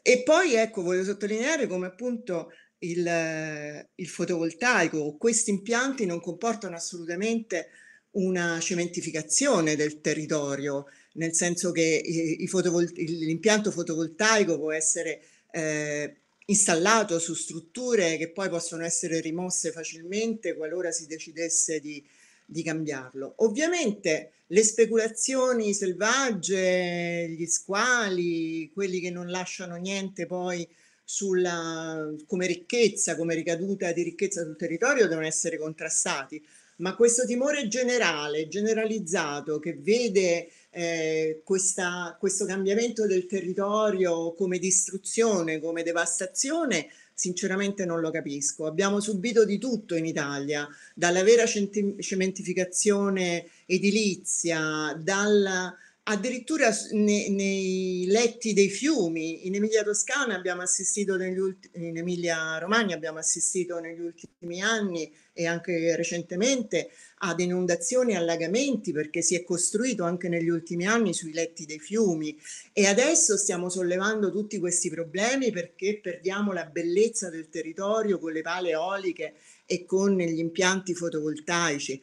E poi ecco, voglio sottolineare come appunto il, il fotovoltaico, questi impianti non comportano assolutamente una cementificazione del territorio, nel senso che fotovol- l'impianto fotovoltaico può essere eh, installato su strutture che poi possono essere rimosse facilmente qualora si decidesse di, di cambiarlo. Ovviamente le speculazioni selvagge, gli squali, quelli che non lasciano niente poi sulla, come ricchezza, come ricaduta di ricchezza sul territorio devono essere contrastati, ma questo timore generale, generalizzato, che vede eh, questa, questo cambiamento del territorio come distruzione, come devastazione, sinceramente non lo capisco. Abbiamo subito di tutto in Italia, dalla vera cementificazione edilizia, dalla addirittura nei, nei, letti dei fiumi, in Emilia Toscana abbiamo assistito negli ultimi, in Emilia Romagna abbiamo assistito negli ultimi anni e anche recentemente ad inondazioni e allagamenti perché si è costruito anche negli ultimi anni sui letti dei fiumi e adesso stiamo sollevando tutti questi problemi perché perdiamo la bellezza del territorio con le pale eoliche e con gli impianti fotovoltaici.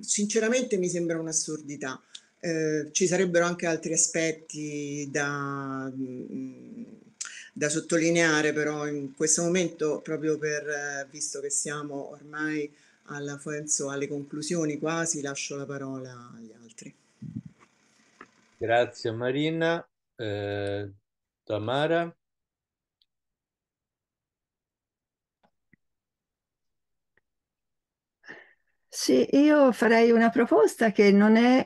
Sinceramente mi sembra un'assurdità. Eh, ci sarebbero anche altri aspetti da, mm, da sottolineare, però in questo momento, proprio per, eh, visto che siamo ormai alla, penso, alle conclusioni quasi, lascio la parola agli altri. Grazie Marina. Eh, Tamara? Sì, io farei una proposta che non è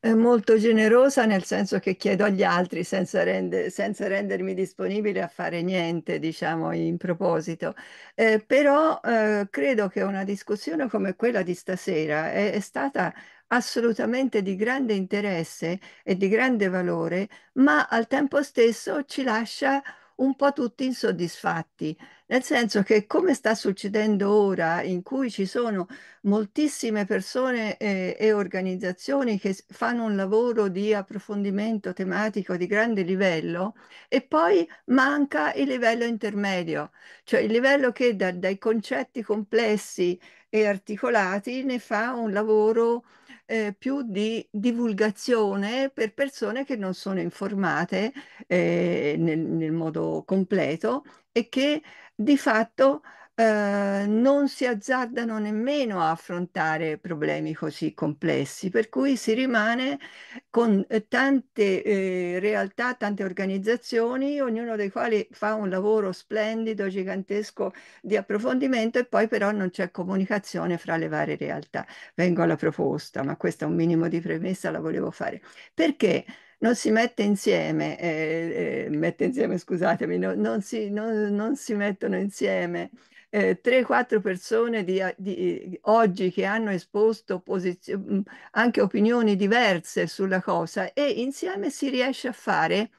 eh, molto generosa nel senso che chiedo agli altri senza, rende, senza rendermi disponibile a fare niente, diciamo, in proposito. Eh, però eh, credo che una discussione come quella di stasera è, è stata assolutamente di grande interesse e di grande valore, ma al tempo stesso ci lascia un po' tutti insoddisfatti. Nel senso che come sta succedendo ora, in cui ci sono moltissime persone eh, e organizzazioni che fanno un lavoro di approfondimento tematico di grande livello e poi manca il livello intermedio, cioè il livello che da, dai concetti complessi e articolati ne fa un lavoro eh, più di divulgazione per persone che non sono informate eh, nel, nel modo completo e che di fatto eh, non si azzardano nemmeno a affrontare problemi così complessi, per cui si rimane con eh, tante eh, realtà, tante organizzazioni, ognuno dei quali fa un lavoro splendido, gigantesco di approfondimento e poi però non c'è comunicazione fra le varie realtà. Vengo alla proposta, ma questo è un minimo di premessa, la volevo fare. Perché? non si mette insieme, eh, eh, mette insieme scusatemi, no, non, si, non, non si mettono insieme eh, 3-4 persone di, eh, di, eh, oggi che hanno esposto mm, anche opinioni diverse sulla cosa e insieme si riesce a fare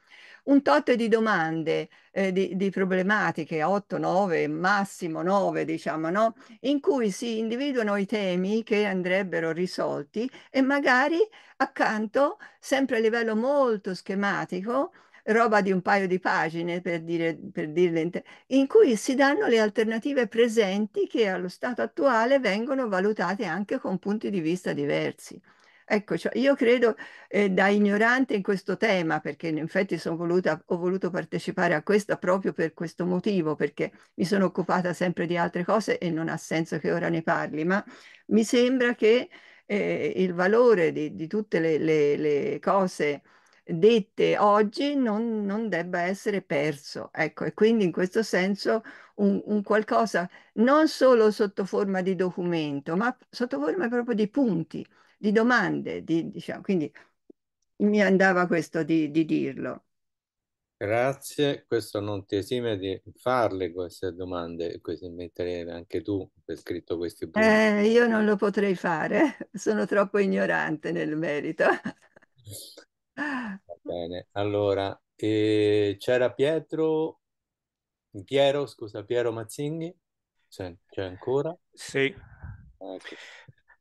un tot di domande, eh, di, di, problematiche, 8, 9, massimo 9, diciamo, no? in cui si individuano i temi che andrebbero risolti e magari accanto, sempre a livello molto schematico, roba di un paio di pagine, per, dire, per dirle, in, cui si danno le alternative presenti che allo stato attuale vengono valutate anche con punti di vista diversi. Ecco, cioè io credo eh, da ignorante in questo tema, perché in effetti voluta, ho voluto partecipare a questa proprio per questo motivo, perché mi sono occupata sempre di altre cose e non ha senso che ora ne parli, ma mi sembra che eh, il valore di, di tutte le, le, le cose dette oggi non, non, debba essere perso. Ecco, e quindi in questo senso un, un, qualcosa non solo sotto forma di documento, ma sotto forma proprio di punti, di domande, di, diciamo, quindi mi andava questo di, di dirlo. Grazie, questo non ti esime di farle queste domande, queste mettere anche tu per scritto questi punti. Eh, io non lo potrei fare, [LAUGHS] sono troppo ignorante nel merito. [LAUGHS] [LAUGHS] Bene, allora, eh, c'era Pietro, Piero, scusa, Piero Mazzinghi? C'è, c'è ancora? Sì. Ah, ecco.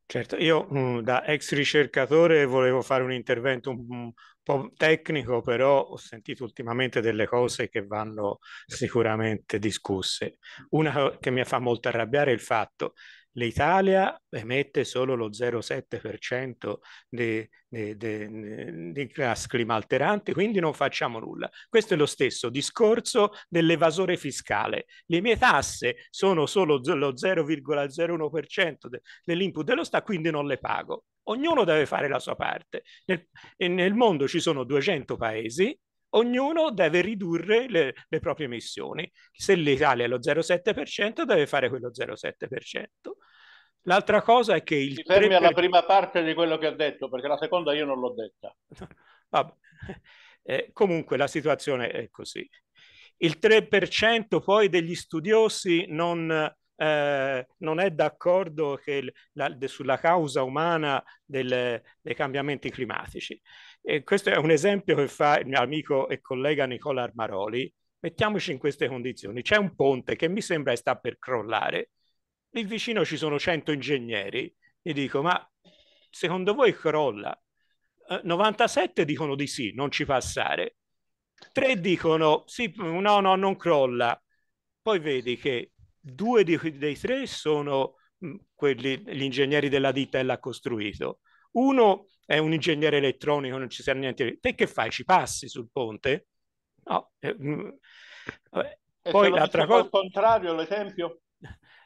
Certo, io mm, da ex ricercatore volevo fare un intervento un po' tecnico, però ho sentito ultimamente delle cose che vanno sicuramente discusse. Una che mi fa molto arrabbiare è il fatto L'Italia emette solo lo 0,7% di, di, di, di gas climalteranti, quindi non facciamo nulla. Questo è lo stesso discorso dell'evasore fiscale. Le mie tasse sono solo lo 0,01% dell'input dello Stato, quindi non le pago. Ognuno deve fare la sua parte. Nel, nel mondo ci sono 200 paesi, ognuno deve ridurre le, le proprie emissioni. Se l'Italia è lo 0,7% deve fare quello 0,7%. L'altra cosa è che il... Ti fermi 3%... alla prima parte di quello che ha detto, perché la seconda io non l'ho detta. [LAUGHS] eh, comunque la situazione è così. Il 3% poi degli studiosi non eh, non è d'accordo che, la, de, sulla causa umana del, dei cambiamenti climatici. E questo è un esempio che fa il mio amico e collega Nicola Armaroli. Mettiamoci in queste condizioni. C'è un ponte che mi sembra sta per crollare. Lì vicino ci sono 100 ingegneri. Gli dico, ma secondo voi crolla? 97 eh, dicono di sì, non ci passare. Tre dicono sì, no, no, non crolla. Poi vedi che due di, dei tre sono quelli, gli ingegneri della ditta e l'ha costruito. Uno è un ingegnere elettronico, non ci serve niente. Te che fai? Ci passi sul ponte? No. Eh, eh poi l'altra cosa... Al contrario, l'esempio?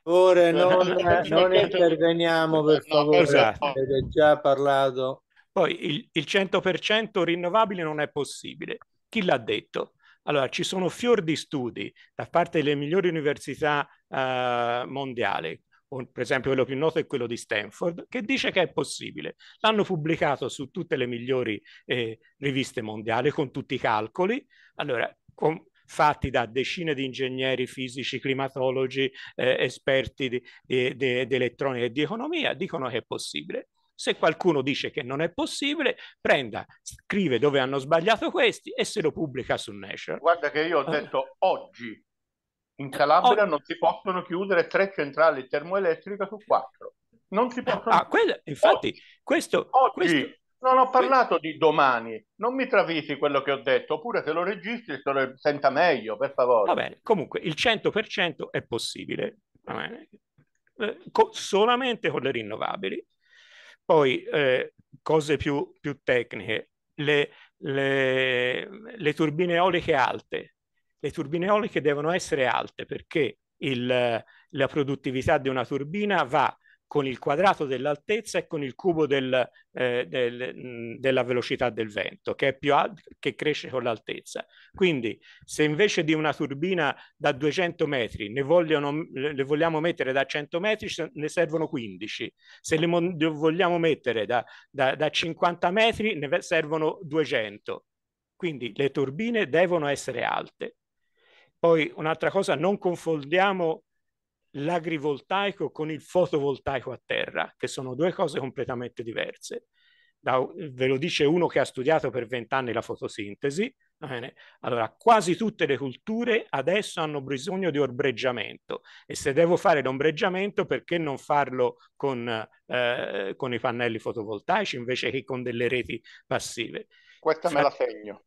Ora [LAUGHS] non, non interveniamo per favore, esatto. avete già parlato. Poi il, il 100% rinnovabile non è possibile. Chi l'ha detto? Allora, ci sono fior di studi da parte delle migliori università eh, mondiale, per esempio quello più noto è quello di Stanford, che dice che è possibile. L'hanno pubblicato su tutte le migliori eh, riviste mondiali con tutti i calcoli, allora, con, fatti da decine di ingegneri fisici, climatologi, eh, esperti di, di, di, di elettronica e di economia, dicono che è possibile. Se qualcuno dice che non è possibile, prenda, scrive dove hanno sbagliato questi e se lo pubblica su Nature. Guarda che io ho detto oggi in Calabria oh. non si possono chiudere tre centrali termoelettriche su quattro. Non si possono. Ah, quella, infatti, oggi, questo, oggi questo... non ho parlato di domani. Non mi travisi quello che ho detto, oppure se lo registri se lo senta meglio, per favore. Va bene, comunque il 100% è possibile. Eh, solamente con le rinnovabili. Poi eh, cose più, più tecniche, le, le, le turbine eoliche alte, le turbine eoliche devono essere alte perché il, la produttività di una turbina va con il quadrato dell'altezza e con il cubo del, eh, del, della velocità del vento, che, alto, che cresce con l'altezza. Quindi se invece di una turbina da 200 metri ne, vogliono, le vogliamo mettere da 100 metri, ne servono 15. Se le vogliamo mettere da, da, da 50 metri, ne servono 200. Quindi le turbine devono essere alte. Poi un'altra cosa, non confondiamo l'agrivoltaico con il fotovoltaico a terra, che sono due cose completamente diverse. Da, ve lo dice uno che ha studiato per vent'anni la fotosintesi. Allora, quasi tutte le culture adesso hanno bisogno di ombreggiamento e se devo fare l'ombreggiamento, perché non farlo con, eh, con i pannelli fotovoltaici invece che con delle reti passive? Questa me cioè la segno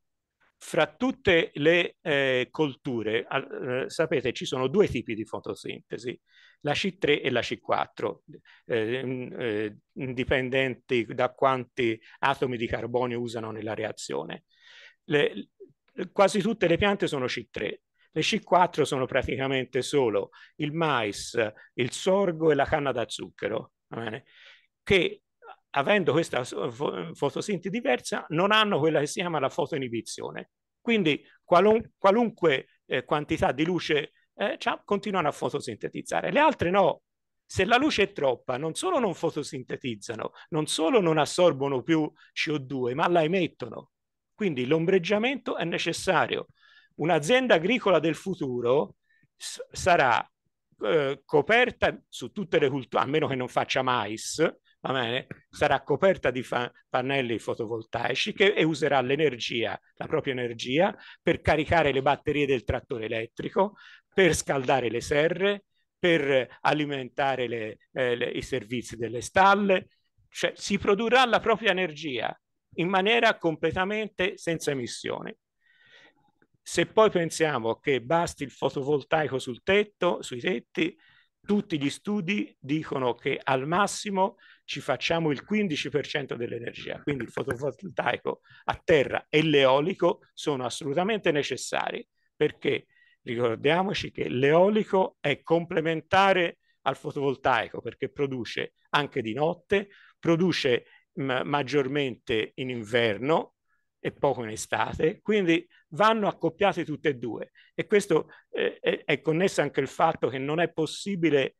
fra tutte le eh, colture, eh, sapete, ci sono due tipi di fotosintesi, la C3 e la C4, eh, mm, eh dipendenti da quanti atomi di carbonio usano nella reazione. Le, quasi tutte le piante sono C3, le C4 sono praticamente solo il mais, il sorgo e la canna da zucchero, che avendo questa fotosinti diversa, non hanno quella che si chiama la fotoinibizione. Quindi qualun, qualunque eh, quantità di luce eh, continuano a fotosintetizzare. Le altre no. Se la luce è troppa, non solo non fotosintetizzano, non solo non assorbono più CO2, ma la emettono. Quindi l'ombreggiamento è necessario. Un'azienda agricola del futuro sarà eh, coperta su tutte le culture, a meno che non faccia mais, va bene, sarà coperta di fa- pannelli fotovoltaici che, e userà l'energia, la propria energia, per caricare le batterie del trattore elettrico, per scaldare le serre, per alimentare le, eh, le, i servizi delle stalle, cioè si produrrà la propria energia in maniera completamente senza emissioni. Se poi pensiamo che basti il fotovoltaico sul tetto, sui tetti, tutti gli studi dicono che al massimo ci facciamo il 15% dell'energia, quindi il fotovoltaico a terra e l'eolico sono assolutamente necessari perché ricordiamoci che l'eolico è complementare al fotovoltaico perché produce anche di notte, produce mm, maggiormente in inverno e poco in estate, quindi vanno accoppiate tutte e due e questo eh, è, è connesso anche al fatto che non è possibile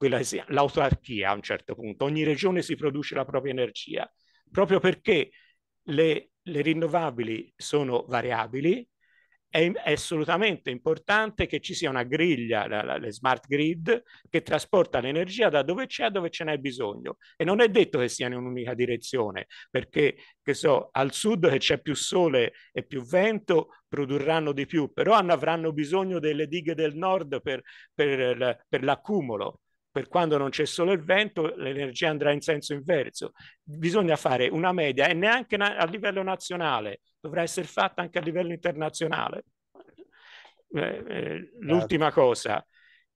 quella che sia l'autarchia a un certo punto, ogni regione si produce la propria energia, proprio perché le, le rinnovabili sono variabili, è, è, assolutamente importante che ci sia una griglia, la, la, le smart grid, che trasporta l'energia da dove c'è a dove ce n'è bisogno. E non è detto che sia in un'unica direzione, perché che so, al sud che c'è più sole e più vento produrranno di più, però hanno, avranno bisogno delle dighe del nord per, per, per l'accumulo per quando non c'è solo il vento, l'energia andrà in senso inverso. Bisogna fare una media e neanche a livello nazionale, dovrà essere fatta anche a livello internazionale. Eh, eh, l'ultima certo. cosa,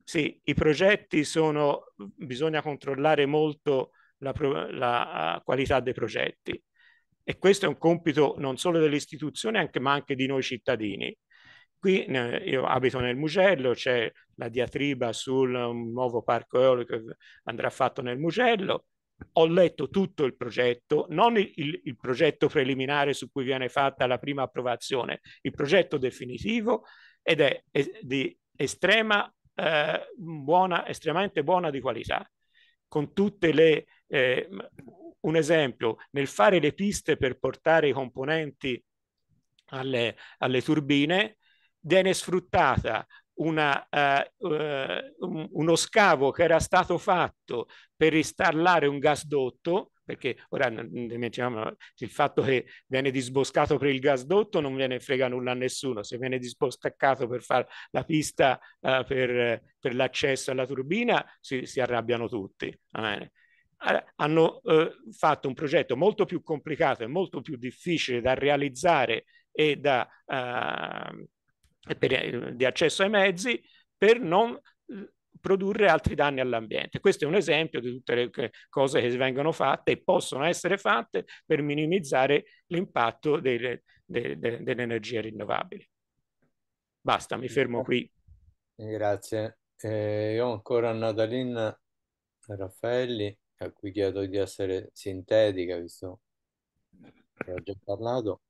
sì, i progetti sono, bisogna controllare molto la, la eh, qualità dei progetti e questo è un compito non solo delle istituzioni anche, ma anche di noi cittadini. Qui io abito nel Mugello, c'è la diatriba sul nuovo parco eolico che andrà fatto nel Mugello. Ho letto tutto il progetto, non il, il progetto preliminare su cui viene fatta la prima approvazione, il progetto definitivo ed è di estrema eh, buona, estremamente buona di qualità, con tutte le... Eh, un esempio, nel fare le piste per portare i componenti alle, alle turbine, viene sfruttata una, uh, uh, uno scavo che era stato fatto per installare un gasdotto, perché ora diciamo, il fatto che viene disboscato per il gasdotto non viene frega nulla a nessuno, se viene disboscato per fare la pista uh, per, per l'accesso alla turbina si, si arrabbiano tutti. Allora, hanno fatto un progetto molto più complicato e molto più difficile da realizzare e da, uh, per, eh, di accesso ai mezzi per non eh, produrre altri danni all'ambiente. Questo è un esempio di tutte le cose che vengono fatte e possono essere fatte per minimizzare l'impatto delle, delle, delle energie rinnovabili. Basta, mi fermo qui. Grazie. Eh, io ancora a Natalina Raffaelli, a cui chiedo di essere sintetica, visto che ho già parlato.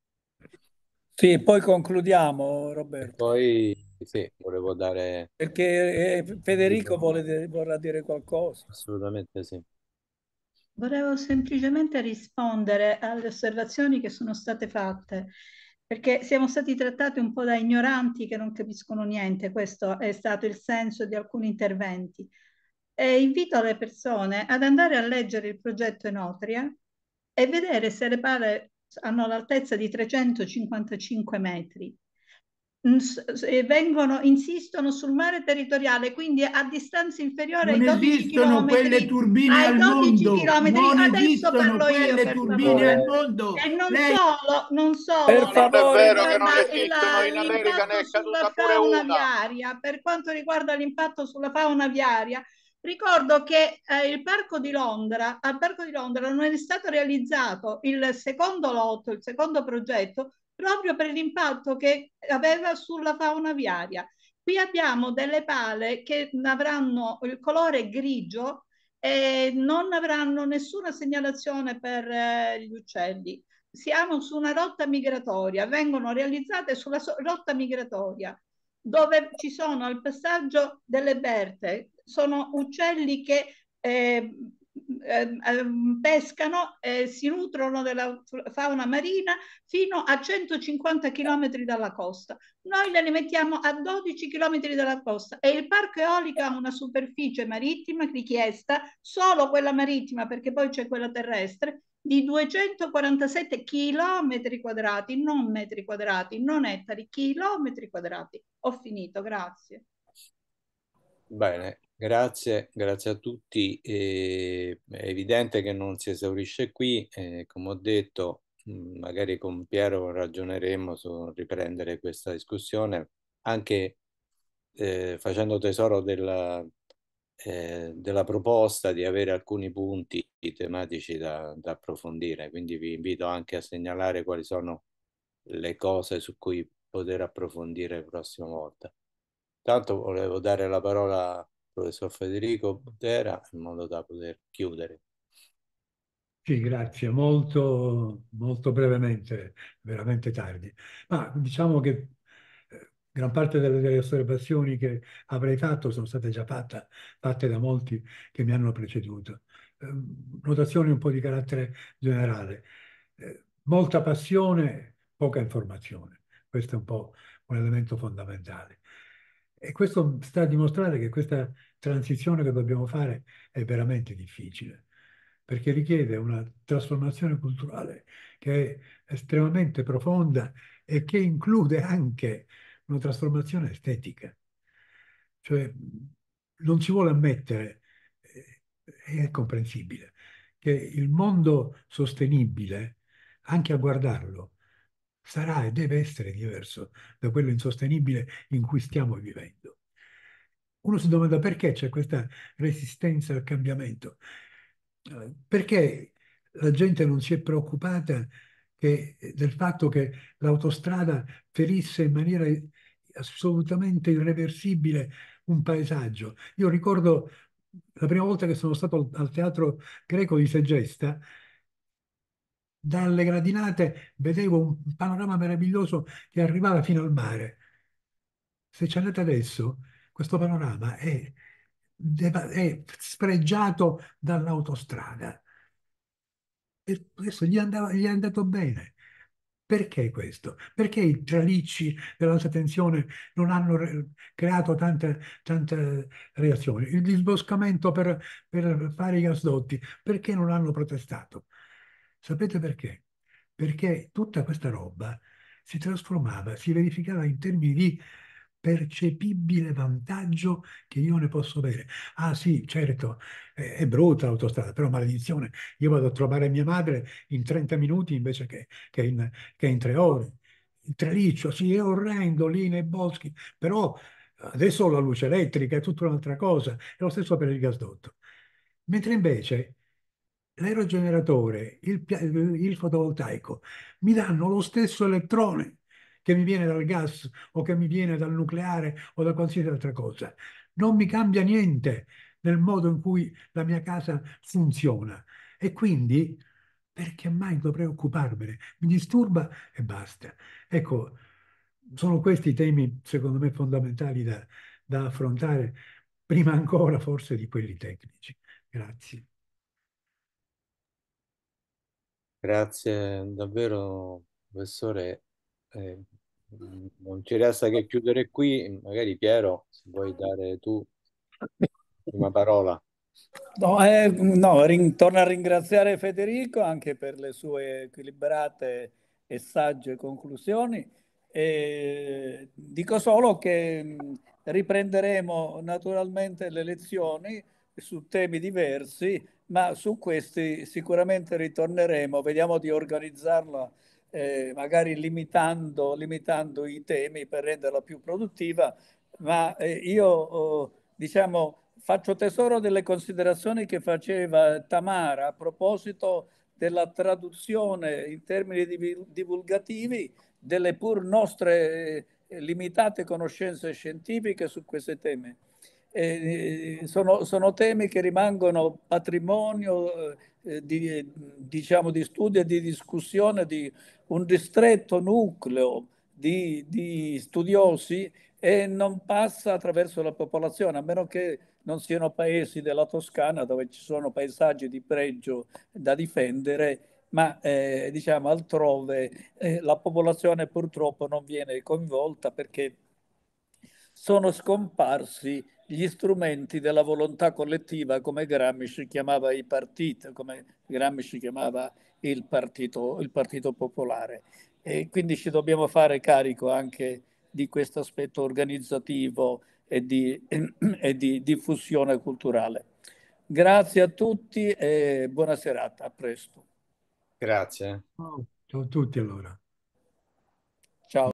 Sì, poi concludiamo, Roberto. Poi sì, volevo dare... Perché eh, Federico vuole, vorrà dire qualcosa. Assolutamente sì. Volevo semplicemente rispondere alle osservazioni che sono state fatte, perché siamo stati trattati un po' da ignoranti che non capiscono niente, questo è stato il senso di alcuni interventi. E invito le persone ad andare a leggere il progetto Enotria e vedere se le pare hanno l'altezza di 355 metri E vengono, insistono sul mare territoriale, quindi a distanza inferiore non ai 12 esistono quelle turbine al mondo, km. non adesso parlo io, per turbine al mondo. E non Lei... solo, non solo, per favore, è vero che non esistono, in America ne è caduta pure una. per quanto riguarda l'impatto sulla fauna viaria, Ricordo che eh, il Parco di Londra, al Parco di Londra non è stato realizzato il secondo lotto, il secondo progetto, proprio per l'impatto che aveva sulla fauna viaria. Qui abbiamo delle pale che avranno il colore grigio e non avranno nessuna segnalazione per eh, gli uccelli. Siamo su una rotta migratoria, vengono realizzate sulla so rotta migratoria dove ci sono al passaggio delle berte, sono uccelli che eh, eh, eh pescano, eh, si nutrono della fauna marina fino a 150 km dalla costa. Noi le mettiamo a 12 km dalla costa e il parco eolico ha una superficie marittima richiesta, solo quella marittima perché poi c'è quella terrestre, di 247 chilometri quadrati, non metri quadrati, non ettari, chilometri quadrati. Ho finito, grazie. Bene, grazie, grazie a tutti. Eh, è evidente che non si esaurisce qui, eh, come ho detto, magari con Piero ragioneremo su riprendere questa discussione, anche eh, facendo tesoro della eh, della proposta di avere alcuni punti tematici da, da, approfondire, quindi vi invito anche a segnalare quali sono le cose su cui poter approfondire la prossima volta. Intanto volevo dare la parola al professor Federico Butera in modo da poter chiudere. Sì, grazie, molto, molto brevemente, veramente tardi. Ma diciamo che gran parte delle, osservazioni che avrei fatto sono state già fatta, fatte da molti che mi hanno preceduto. Ehm, notazioni un po' di carattere generale. Eh, molta passione, poca informazione. Questo è un po' un elemento fondamentale. E questo sta a dimostrare che questa transizione che dobbiamo fare è veramente difficile, perché richiede una trasformazione culturale che è estremamente profonda e che include anche una trasformazione estetica. Cioè, non si vuole ammettere, eh, è comprensibile, che il mondo sostenibile, anche a guardarlo, sarà e deve essere diverso da quello insostenibile in cui stiamo vivendo. Uno si domanda perché c'è questa resistenza al cambiamento, eh, perché la gente non si è preoccupata che, del fatto che l'autostrada ferisse in maniera assolutamente irreversibile un paesaggio. Io ricordo la prima volta che sono stato al, teatro greco di Segesta, dalle gradinate vedevo un panorama meraviglioso che arrivava fino al mare. Se ci andate adesso, questo panorama è, è sfregiato dall'autostrada per questo gli, andava, gli è andato bene. Perché questo? Perché i tralicci dell'alta tensione non hanno creato tante, tante reazioni? Il disboscamento per, per fare i gasdotti, perché non hanno protestato? Sapete perché? Perché tutta questa roba si trasformava, si verificava in termini di percepibile vantaggio che io ne posso avere. Ah sì, certo, è, è brutta l'autostrada, però maledizione, io vado a trovare mia madre in 30 minuti invece che, che, in, che in, tre ore. Il traliccio, sì, è orrendo lì nei boschi, però adesso ho la luce elettrica, è tutta un'altra cosa, è lo stesso per il gasdotto. Mentre invece l'aerogeneratore, il, il fotovoltaico, mi danno lo stesso elettrone che mi viene dal gas o che mi viene dal nucleare o da qualsiasi altra cosa. Non mi cambia niente nel modo in cui la mia casa funziona. E quindi perché mai dovrei occuparmene? Mi disturba e basta. Ecco, sono questi i temi, secondo me, fondamentali da, da affrontare, prima ancora forse di quelli tecnici. Grazie. Grazie davvero, professore. Eh, mm, non ci resta che chiudere qui, magari Piero, se vuoi dare tu una parola. No, eh, no rin- torno a ringraziare Federico anche per le sue equilibrate e sagge conclusioni. E dico solo che mm, riprenderemo naturalmente le lezioni su temi diversi, ma su questi sicuramente ritorneremo, vediamo di organizzarla eh, magari limitando, limitando, i temi per renderla più produttiva, ma eh, io oh, diciamo, faccio tesoro delle considerazioni che faceva Tamara a proposito della traduzione in termini divulgativi delle pur nostre eh, limitate conoscenze scientifiche su questi temi. Eh, sono, sono, temi che rimangono patrimonio eh, di, diciamo, di studio e di discussione di, un ristretto nucleo di, di studiosi e non passa attraverso la popolazione, a meno che non siano paesi della Toscana dove ci sono paesaggi di pregio da difendere ma eh, diciamo altrove eh, la popolazione purtroppo non viene coinvolta perché sono scomparsi gli strumenti della volontà collettiva come Gramsci chiamava i partiti, come Gramsci chiamava il Partito, il partito Popolare. E quindi ci dobbiamo fare carico anche di questo aspetto organizzativo e di, [CLEARS THROAT] e di diffusione culturale. Grazie a tutti e buona serata, a presto. Grazie. Ciao a tutti allora. Ciao.